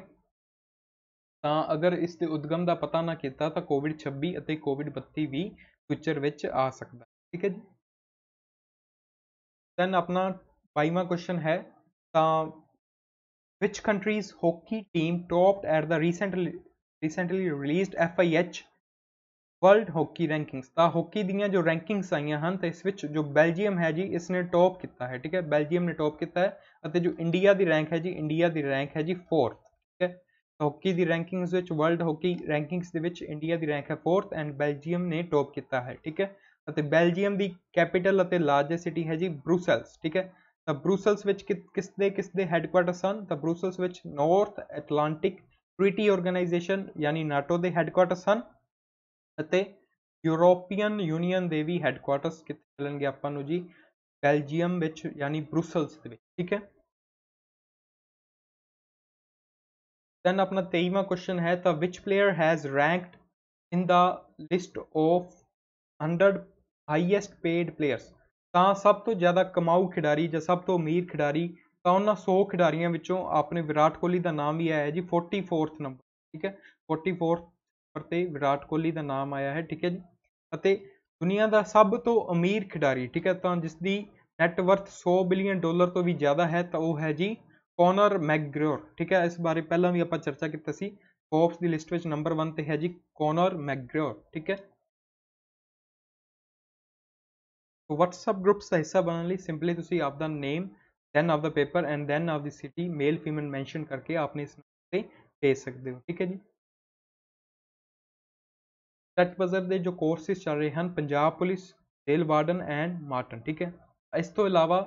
ਤਾਂ ਅਗਰ ਇਸ ਦੇ ਉਦਗਮ ਦਾ ਪਤਾ ਨਾ ਕੀਤਾ ਤਾਂ ਕੋਵਿਡ 26 ਅਤੇ ਕੋਵਿਡ 32 ਵੀ ਫਿਊਚਰ ਵਿੱਚ ਆ ਸਕਦਾ ਠੀਕ ਹੈ ਜੀ ਦੈਨ ਆਪਣਾ 22ਵਾਂ ਕੁਐਸਚਨ ਹੈ ਤਾਂ which countries hockey team topped at the recent recently released FIH world hockey rankings ਤਾਂ ਹਾਕੀ ਦੀਆਂ ਜੋ ਰੈਂਕਿੰਗਸ ਆਈਆਂ ਹਨ ਤਾਂ ਇਸ ਵਿੱਚ ਜੋ ਬੈਲਜੀਅਮ ਹੈ ਜੀ ਇਸ ਨੇ ਟੌਪ ਕੀਤਾ ਹੈ ਠੀਕ ਹੈ ਬੈਲਜੀਅਮ ਨੇ ਟੌਪ ਕੀਤਾ ਹੈ ਅਤੇ ਜੋ ਇੰਡੀਆ ਦੀ ਰੈਂਕ ਹੈ ਜੀ ਇੰਡੀਆ ਦੀ ਰੈਂਕ ਹੈ ਜੀ 4 ਠੀਕ ਹੈ ਹਾਕੀ ਦੀ ਰੈਂਕਿੰਗਸ ਵਿੱਚ ਵਰਲਡ ਹਾਕੀ ਰੈਂਕਿੰਗਸ ਦੇ ਵਿੱਚ ਇੰਡੀਆ ਦੀ ਰੈਂਕ ਹੈ 4th ਐਂਡ ਬੈਲਜੀਅਮ ਨੇ ਟੌਪ ਕੀਤਾ ਹੈ ਠੀਕ ਹੈ ਅਤੇ ਬੈਲਜੀਅਮ ਦੀ ਕੈਪੀਟਲ ਅਤੇ ਲਾਰਜੈਸਟ ਸਿਟੀ ਹੈ ਜੀ ਬਰੂਸਲਸ ਠੀਕ ਹੈ ਤਾਂ ਬਰੂਸਲਸ ਵਿੱਚ ਕਿਸ ਦੇ ਕਿਸ ਦੇ ਹੈੱਡਕੁਆਰਟਰ ਸਨ ਤਾਂ ਬਰੂਸਲਸ ਵਿੱਚ ਨਾਰਥ ਐਟਲਾਂਟਿਕ ਟ੍ਰੀਟੀ ਆਰਗੇਨਾਈਜੇਸ਼ਨ ਯਾਨੀ ਨਾਟੋ ਦੇ ਹੈੱਡਕੁਆਰਟਰਸ ਹਨ ਅਤੇ ਯੂਰੋਪੀਅਨ ਯੂਨੀਅਨ ਦੇ ਵੀ ਹੈੱਡਕੁਆਰਟਰਸ ਕਿੱਥੇ ਮਿਲਣਗੇ ਆਪਾਂ ਨੂੰ ਜੀ ਬੈਲਜੀਅਮ ਵਿੱਚ ਯਾਨੀ ਬ੍ਰੂਸਲਸ ਦੇ ਵਿੱਚ ਠੀਕ ਹੈ ਦੈਨ ਆਪਣਾ 23ਵਾਂ ਕੁਐਸਚਨ ਹੈ ਤਾਂ which player has ranked in the list of 100 highest paid players ਤਾਂ ਸਭ ਤੋਂ ਜ਼ਿਆਦਾ ਕਮਾਊ ਖਿਡਾਰੀ ਜਾਂ ਸਭ ਤੋਂ ਅਮੀਰ ਖਿਡਾਰੀ ਤਾਂ ਉਹਨਾਂ 100 ਖਿਡਾਰੀਆਂ ਵਿੱਚੋਂ ਆਪਣੇ ਵਿਰਾਟ ਕੋਹਲੀ ਦਾ ਨਾਮ ਵੀ ਆਇਆ ਹੈ ਜੀ 44th ਨੰਬਰ ਠੀਕ ਹੈ 44th ਪਰਤੇ ਤੇ ਵਿਰਾਟ ਕੋਹਲੀ ਦਾ ਨਾਮ ਆਇਆ ਹੈ ਠੀਕ ਹੈ ਜੀ ਅਤੇ ਦੁਨੀਆ ਦਾ ਸਭ ਤੋਂ ਅਮੀਰ ਖਿਡਾਰੀ ਠੀਕ ਹੈ ਤਾਂ ਜਿਸ ਦੀ ਨੈਟ ਵਰਥ 100 ਬਿਲੀਅਨ ਡਾਲਰ ਤੋਂ ਵੀ ਜ਼ਿਆਦਾ ਹੈ ਤਾਂ ਉਹ ਹੈ ਜੀ ਕੋਨਰ ਮੈਗਰੋਰ ਠੀਕ ਹੈ ਇਸ ਬਾਰੇ ਪਹਿਲਾਂ ਵੀ ਆਪਾਂ ਚਰਚਾ ਕੀਤੀ ਸੀ ਕੋਪਸ ਦੀ ਲਿਸਟ ਵਿੱਚ ਨੰਬਰ 1 ਤੇ ਹੈ ਜੀ ਕੋਨਰ ਮੈਗਰੋਰ ਠੀਕ ਹੈ WhatsApp ਗਰੁੱਪਸ ਦਾ ਹਿੱਸਾ ਬਣਨ ਲਈ ਸਿੰਪਲੀ ਤੁਸੀਂ ਆਪ ਦਾ ਨੇਮ then of the paper and then of the city male female mention करके आपने इसमें से भेज सकते हो ठीक है ਜੀ ਸੱਟ ਬਜ਼ਰ ਦੇ ਜੋ ਕੋਰਸਿਸ ਚੱਲ ਰਹੇ ਹਨ Punjab police rail warden and matron ਠੀਕ ਹੈ ਇਸ ਤੋਂ ਇਲਾਵਾ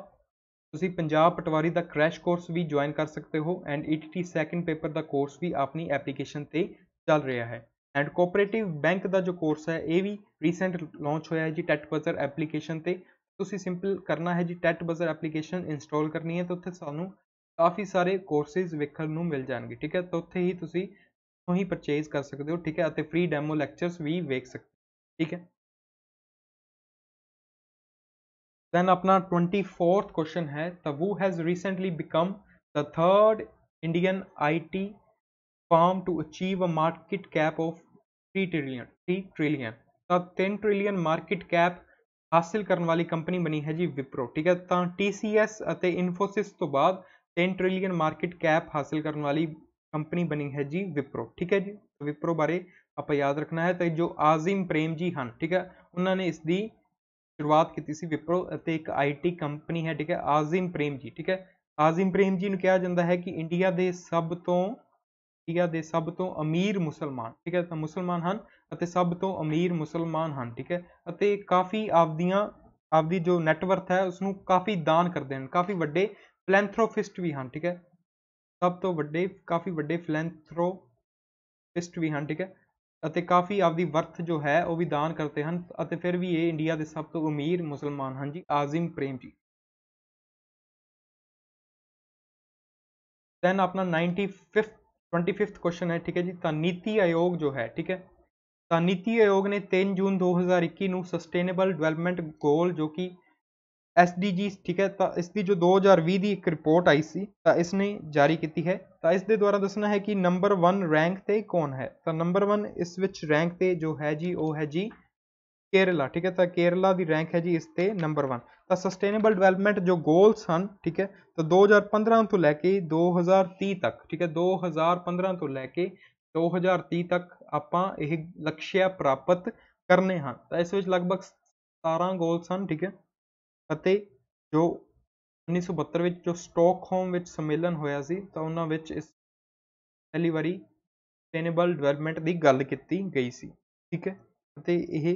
ਤੁਸੀਂ ਪੰਜਾਬ ਪਟਵਾਰੀ ਦਾ ਕ੍ਰੈਸ਼ ਕੋਰਸ ਵੀ ਜੁਆਇਨ ਕਰ ਸਕਦੇ ਹੋ ਐਂਡ ਈਟੀਟੀ ਸੈਕੰਡ ਪੇਪਰ ਦਾ ਕੋਰਸ ਵੀ ਆਪਣੀ ਐਪਲੀਕੇਸ਼ਨ ਤੇ ਚੱਲ ਰਿਹਾ ਹੈ ਐਂਡ ਕੋਆਪਰੇਟਿਵ ਬੈਂਕ ਦਾ ਜੋ ਕੋਰਸ ਹੈ ਇਹ ਵੀ ਰੀਸੈਂਟ ਲਾਂਚ ਹੋਇਆ ਹੈ ਜੀ ਟੈਟ ਬਜ਼ਰ ਐਪਲੀਕੇਸ਼ਨ ਤੇ ਤੁਸੀਂ ਸਿੰਪਲ ਕਰਨਾ ਹੈ ਜੀ ਟੈਟ ਬਜ਼ਰ ਐਪਲੀਕੇਸ਼ਨ ਇੰਸਟਾਲ ਕਰਨੀ ਹੈ ਤਾਂ ਉੱਥੇ ਤੁਹਾਨੂੰ ਕਾਫੀ ਸਾਰੇ ਕੋਰਸਿਸ ਵੇਖਣ ਨੂੰ ਮਿਲ ਜਾਣਗੇ ਠੀਕ ਹੈ ਤਾਂ ਉੱਥੇ ਹੀ ਤੁਸੀਂ ਉਹੀ ਹੀ ਪਰਚੇਜ਼ ਕਰ ਸਕਦੇ ਹੋ ਠੀਕ ਹੈ ਅਤੇ ਫ੍ਰੀ ਡੈਮੋ ਲੈਕਚਰਸ ਵੀ ਵੇਖ ਸਕਦੇ ਠੀਕ ਹੈ ਦੈਨ ਆਪਣਾ 24th ਕੁਐਸਚਨ ਹੈ who has recently become the third Indian IT firm to achieve a market cap of 3 trillion 3 trillion ਤਾਂ 10 ਟ੍ਰਿਲੀਅਨ ਮਾਰਕੀਟ ਕੈਪ ਹਾਸਿਲ ਕਰਨ ਵਾਲੀ ਕੰਪਨੀ ਬਣੀ ਹੈ ਜੀ ਵਿਪਰੋ ਠੀਕ ਹੈ ਤਾਂ TCS ਅਤੇ Infosys ਤੋਂ ਬਾਅਦ 10 ਟ੍ਰਿਲੀਅਨ ਮਾਰਕੀਟ ਕੈਪ ਹਾਸਿਲ ਕਰਨ ਵਾਲੀ ਕੰਪਨੀ ਬਣੀ ਹੈ ਜੀ ਵਿਪਰੋ ਠੀਕ ਹੈ ਜੀ ਵਿਪਰੋ ਬਾਰੇ ਆਪਾਂ ਯਾਦ ਰੱਖਣਾ ਹੈ ਤੇ ਜੋ ਆਜ਼ਿਮ ਪ੍ਰੇਮ ਜੀ ਹਨ ਠੀਕ ਹੈ ਉਹਨਾਂ ਨੇ ਇਸ ਦੀ ਸ਼ੁਰੂਆਤ ਕੀਤੀ ਸੀ ਵਿਪਰੋ ਅਤੇ ਇੱਕ ਆਈਟੀ ਕੰਪਨੀ ਹੈ ਠੀਕ ਹੈ ਆਜ਼ਿਮ ਪ੍ਰੇਮ ਜੀ ਠੀਕ ਹੈ ਆਜ਼ਿਮ ਪ੍ਰੇਮ ਜੀ ਨੂੰ ਕਿਹਾ ਜਾਂਦਾ ਹੈ ਕਿ ਇੰਡੀਆ ਦੇ ਸਭ ਤੋਂ ਇੰਡੀਆ ਦੇ ਸਭ ਤੋਂ ਅਮੀਰ ਮੁਸਲਮਾਨ ਠੀਕ ਹੈ ਤਾਂ ਮੁਸਲਮਾਨ ਹਨ ਅਤੇ ਸਭ ਤੋਂ ਅਮੀਰ ਮੁਸਲਮਾਨ ਹਨ ਠੀਕ ਹੈ ਅਤੇ ਕਾਫੀ ਆਪਦੀਆਂ ਆਪਦੀ ਜੋ ਨੈਟਵਰਥ ਹੈ ਉਸ ਨੂੰ ਕਾਫੀ ਦਾਨ ਕਰਦੇ ਹਨ ਕਾਫੀ ਵੱਡੇ ਫਲੈਂਥਰੋਫਿਸਟ ਵੀ ਹਨ ਠੀਕ ਹੈ ਸਭ ਤੋਂ ਵੱਡੇ ਕਾਫੀ ਵੱਡੇ ਫਲੈਂਥਰੋਫਿਸਟ ਵੀ ਹਨ ਠੀਕ ਹੈ ਅਤੇ ਕਾਫੀ ਆਪਦੀ ਵਰਥ ਜੋ ਹੈ ਉਹ ਵੀ ਦਾਨ ਕਰਦੇ ਹਨ ਅਤੇ ਫਿਰ ਵੀ ਇਹ ਇੰਡੀਆ ਦੇ ਸਭ ਤੋਂ ਅਮੀਰ ਮੁਸਲਮਾਨ ਹਨ ਜੀ ਆਜ਼ਿਮ ਪ੍ਰੇਮ ਜੀ ਦੈਨ ਆਪਣਾ 95th 25th ਕੁਐਸਚਨ ਹੈ ਠੀਕ ਹੈ ਜੀ ਤਾਂ ਨੀਤੀ ਆਯੋਗ ਜੋ ਹੈ ਠੀਕ ਹੈ ਤਾਂ ਨੀਤੀ ਆਯੋਗ ਨੇ 3 ਜੂਨ 2021 ਨੂੰ ਸਸਟੇਨੇਬਲ ਡਿਵੈਲਪਮੈਂਟ ਗੋਲ ਜੋ ਕਿ ਐਸਡੀਜੀ ਠੀਕ ਹੈ ਤਾਂ ਇਸ ਦੀ ਜੋ 2020 ਦੀ ਇੱਕ ਰਿਪੋਰਟ ਆਈ ਸੀ ਤਾਂ ਇਸ ਨੇ ਜਾਰੀ ਕੀਤੀ ਹੈ ਤਾਂ ਇਸ ਦੇ ਦੁਆਰਾ ਦੱਸਣਾ ਹੈ ਕਿ ਨੰਬਰ 1 ਰੈਂਕ ਤੇ ਕੌਣ ਹੈ ਤਾਂ ਨੰਬਰ 1 ਇਸ ਵਿੱਚ ਰੈਂਕ ਤੇ ਜੋ ਹੈ ਜੀ ਉਹ ਹੈ ਜੀ ਕੇਰਲਾ ਠੀਕ ਹੈ ਤਾਂ ਕੇਰਲਾ ਦੀ ਰੈਂਕ ਹੈ ਜੀ ਇਸ ਤੇ ਨੰਬਰ 1 ਤਾਂ ਸਸਟੇਨੇਬਲ ਡਿਵੈਲਪਮੈਂਟ ਜੋ ਗੋਲਸ ਹਨ ਠੀਕ ਹੈ ਤਾਂ 2015 ਤੋਂ ਲੈ ਕੇ 2030 ਤੱਕ ਠੀਕ ਹੈ 2015 ਤੋਂ ਲੈ ਕੇ 2030 ਤੱਕ ਆਪਾਂ ਇਹ ਲਕਸ਼ਿਆ ਪ੍ਰਾਪਤ ਕਰਨੇ ਹਨ ਤਾਂ ਇਸ ਵਿੱਚ ਲਗਭਗ 17 ਗੋਲਸ ਹਨ ਠੀਕ ਹੈ ਅਤੇ ਜੋ 1972 ਵਿੱਚ ਜੋ ਸਟਾਕਹੋਮ ਵਿੱਚ ਸੰਮੇਲਨ ਹੋਇਆ ਸੀ ਤਾਂ ਉਹਨਾਂ ਵਿੱਚ ਇਸ ਪਹਿਲੀ ਵਾਰੀ ਸਸਟੇਨੇਬਲ ਡਿਵੈਲਪਮੈਂਟ ਦੀ ਗੱਲ ਕੀਤੀ ਗਈ ਸੀ ਠੀਕ ਹੈ ਅਤੇ ਇਹ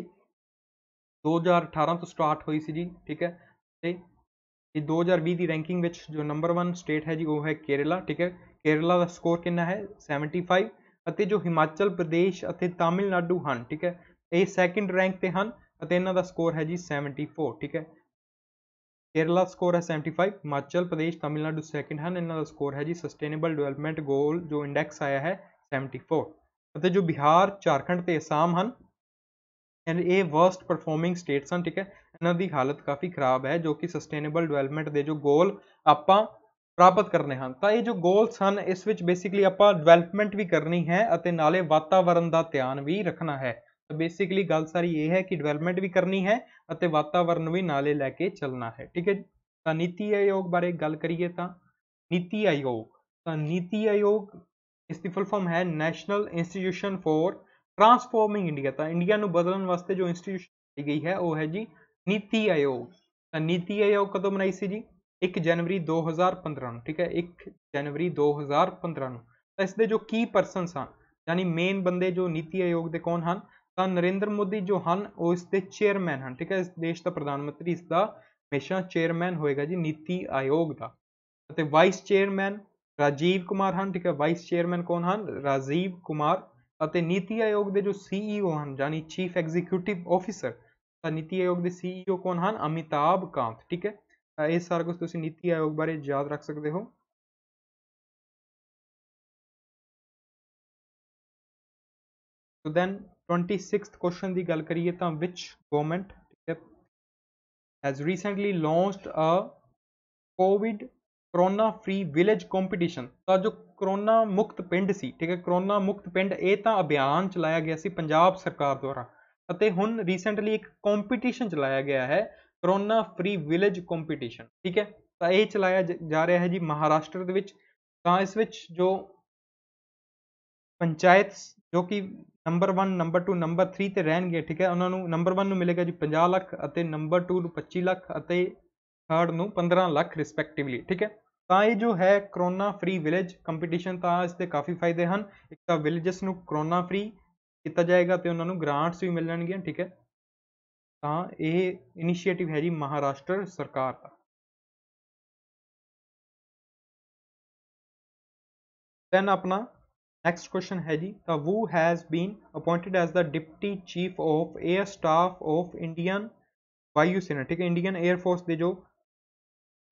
2018 ਤੋਂ ਸਟਾਰਟ ਹੋਈ ਸੀ ਜੀ ਠੀਕ ਹੈ ਤੇ ਇਹ 2020 ਦੀ ਰੈਂਕਿੰਗ ਵਿੱਚ ਜੋ ਨੰਬਰ 1 ਸਟੇਟ ਹੈ ਜੀ ਉਹ ਹੈ ਕੇਰਲਾ ਠੀਕ ਹੈ ਕੇਰਲਾ ਦਾ ਸਕੋਰ ਕਿੰਨਾ ਹੈ 75 ਅਤੇ ਜੋ ਹਿਮਾਚਲ ਪ੍ਰਦੇਸ਼ ਅਤੇ ਤਾਮਿਲਨਾਡੂ ਹਨ ਠੀਕ ਹੈ ਇਹ ਸੈਕਿੰਡ ਰੈਂਕ ਤੇ ਹਨ ਅਤੇ ਇਹਨਾਂ ਦਾ ਸਕੋਰ ਹੈ ਜੀ 74 ਠੀਕ ਹੈ ਕੇਰਲਾ ਸਕੋਰ ਹੈ 75 ਹਿਮਾਚਲ ਪ੍ਰਦੇਸ਼ ਤਾਮਿਲਨਾਡੂ ਸੈਕਿੰਡ ਹਨ ਇਹਨਾਂ ਦਾ ਸਕੋਰ ਹੈ ਜੀ ਸਸਟੇਨੇਬਲ ਡਿਵੈਲਪਮੈਂਟ ਗੋਲ ਜੋ ਇੰਡੈਕਸ ਆਇਆ ਹੈ 74 ਅਤੇ ਜੋ ਬਿਹਾਰ ਝਾਰਖੰਡ ਤੇ ਅਸਾਮ ਹਨ ਐਂਡ ਇਹ ਵਰਸਟ ਪਰਫਾਰਮਿੰਗ ਸਟੇਟਸ ਹਨ ਠੀਕ ਹੈ ਇਹਨਾਂ ਦੀ ਹਾਲਤ ਕਾਫੀ ਖਰਾਬ ਹੈ ਜੋ ਕਿ ਸਸਟੇਨੇਬਲ ਡਿਵੈਲਪਮੈਂਟ ਦੇ ਜੋ ਗੋਲ ਆਪਾਂ ਪ੍ਰਾਪਤ ਕਰਨੇ ਹਨ ਤਾਂ ਇਹ ਜੋ ਗੋਲਸ ਹਨ ਇਸ ਵਿੱਚ ਬੇਸਿਕਲੀ ਆਪਾਂ ਡਿਵੈਲਪਮੈਂਟ ਵੀ ਕਰਨੀ ਹੈ ਅਤੇ ਨਾਲੇ ਵਾਤਾਵਰਣ ਦਾ ਧਿਆਨ ਵੀ ਰੱਖਣਾ ਹੈ ਤਾਂ ਬੇਸਿਕਲੀ ਗੱਲ ਸਾਰੀ ਇਹ ਹੈ ਕਿ ਡਿਵੈਲਪਮੈਂਟ ਵੀ ਕਰਨੀ ਹੈ ਅਤੇ ਵਾਤਾਵਰਣ ਵੀ ਨਾਲੇ ਲੈ ਕੇ ਚੱਲਣਾ ਹੈ ਠੀਕ ਹੈ ਤਾਂ ਨੀਤੀ ਆਯੋਗ ਬਾਰੇ ਗੱਲ ਕਰੀਏ ਤਾਂ ਨੀਤੀ ਆਯੋਗ ਤਾਂ ਨੀਤੀ ਆਯੋਗ ਇਸ ਦੀ ਫੁੱਲ ਫਾਰਮ ਹੈ National Institution for Transforming India ਤਾਂ ਇੰਡੀਆ ਨੂੰ ਬਦਲਣ ਵਾਸਤੇ ਜੋ ਇੰਸਟੀਟਿਊਸ਼ਨ ਬਣਾਈ ਗਈ ਹੈ ਉਹ ਹੈ ਜੀ ਨੀਤੀ ਆਯੋਗ ਤਾਂ ਨੀਤੀ ਆਯੋਗ ਕਦੋਂ ਬਣਾਈ ਸੀ ਜੀ 1 ਜਨਵਰੀ 2015 ਨੂੰ ਠੀਕ ਹੈ 1 ਜਨਵਰੀ 2015 ਨੂੰ ਤਾਂ ਇਸ ਦੇ ਜੋ ਕੀ ਪਰਸਨਸ ਹਨ ਯਾਨੀ ਮੇਨ ਬੰਦੇ ਜੋ ਨੀਤੀ ਆਯੋਗ ਦੇ ਕੌਣ ਹਨ ਤਾਂ ਨਰਿੰਦਰ ਮੋਦੀ ਜੋ ਹਨ ਉਹ ਇਸ ਦੇ ਚੇਅਰਮੈਨ ਹਨ ਠੀਕ ਹੈ ਇਸ ਦੇਸ਼ ਦਾ ਪ੍ਰਧਾਨ ਮੰਤਰੀ ਇਸ ਦਾ ਹਮੇਸ਼ਾ ਚੇਅਰਮੈਨ ਹੋਏਗਾ ਜੀ ਨੀਤੀ ਆਯੋਗ ਦਾ ਅਤੇ ਵਾਈਸ ਚੇਅਰਮੈਨ ਰਾਜੀਵ ਕੁਮਾਰ ਹਨ ਠੀਕ ਹੈ ਵਾਈਸ ਚੇਅਰਮੈਨ ਕੌਣ ਹਨ ਰਾਜੀਵ ਕੁਮਾਰ ਅਤੇ ਨੀਤੀ ਆਯੋਗ ਦੇ ਜੋ ਸੀਈਓ ਹਨ ਯਾਨੀ ਚੀਫ ਐਗਜ਼ੀਕਿਊਟਿਵ ਆਫੀਸਰ ਤਾਂ ਨੀਤੀ ਆਯੋਗ ਦੇ ਸੀਈਓ ਕੌਣ ਹਨ ਅਮਿਤਾਭ ਕਾਂਤ ਠੀਕ ਹੈ ਇਹ ਸਾਰਾ ਕੁਝ ਤੁਸੀਂ ਨੀਤੀ ਆਯੋਗ ਬਾਰੇ ਯਾਦ ਰੱਖ ਸਕਦੇ ਹੋ ਸੋ ਦੈਨ 26th ਕੁਐਸਚਨ ਦੀ ਗੱਲ ਕਰੀਏ ਤਾਂ which government has recently launched a COVID corona free village competition ਤਾਂ ਜੋ ਕਰੋਨਾ ਮੁਕਤ ਪਿੰਡ ਸੀ ਠੀਕ ਹੈ ਕਰੋਨਾ ਮੁਕਤ ਪਿੰਡ ਇਹ ਤਾਂ ਅਭਿਆਨ ਚਲਾਇਆ ਗਿਆ ਸੀ ਪੰਜਾਬ ਸਰਕਾਰ ਦੁਆਰਾ ਅਤੇ ਹੁਣ ਰੀਸੈਂਟਲੀ ਇੱਕ ਕੰਪੀਟੀਸ਼ਨ ਚਲਾਇਆ ਗਿਆ ਹੈ ਕਰੋਨਾ ਫ੍ਰੀ ਵਿਲੇਜ ਕੰਪੀਟੀਸ਼ਨ ਠੀਕ ਹੈ ਤਾਂ ਇਹ ਚਲਾਇਆ ਜਾ ਰਿਹਾ ਹੈ ਜੀ ਮਹਾਰਾਸ਼ਟਰ ਦੇ ਵਿੱਚ ਤਾਂ ਇਸ ਵਿੱਚ ਜੋ ਪੰਚਾਇਤ ਜੋ ਕਿ ਨੰਬਰ 1 ਨੰਬਰ 2 ਨੰਬਰ 3 ਤੇ ਰਹਿਣਗੇ ਠੀਕ ਹੈ ਉਹਨਾਂ ਨੂੰ ਨੰਬਰ 1 ਨੂੰ ਮਿਲੇਗਾ ਜੀ 50 ਲੱਖ ਅਤੇ ਨੰਬਰ 2 ਨੂੰ 25 ਲੱਖ ਅਤੇ ਥਰਡ ਨੂੰ 15 ਲੱਖ ਰਿਸਪੈਕਟਿਵਲੀ ਠੀਕ ਹੈ ਤਾਂ ਇਹ ਜੋ ਹੈ ਕਰੋਨਾ ਫ੍ਰੀ ਵਿਲੇਜ ਕੰਪੀਟੀਸ਼ਨ ਤਾਂ ਇਸ ਦੇ ਕਾਫੀ ਫਾਇਦੇ ਹਨ ਇੱਕ ਤਾਂ ਵਿਲੇਜਸ ਨੂੰ ਕਰੋਨਾ ਫ੍ਰੀ ਕੀਤਾ ਜਾਏਗਾ ਤੇ ਉਹਨਾਂ ਨੂੰ ਗ੍ਰਾਂਟਸ ਵੀ ਮਿਲਣਗੀਆਂ ਠੀਕ ਹੈ ਤਾਂ ਇਹ ਇਨੀਸ਼ੀਏਟਿਵ ਹੈ ਜੀ ਮਹਾਰਾਸ਼ਟਰ ਸਰਕਾਰ ਦਾ अपना नैक्सट क्वेश्चन है जी तो who has been appointed as the deputy chief of air staff of Indian वायुसेना ठीक है इंडियन एयरफोर्स के जो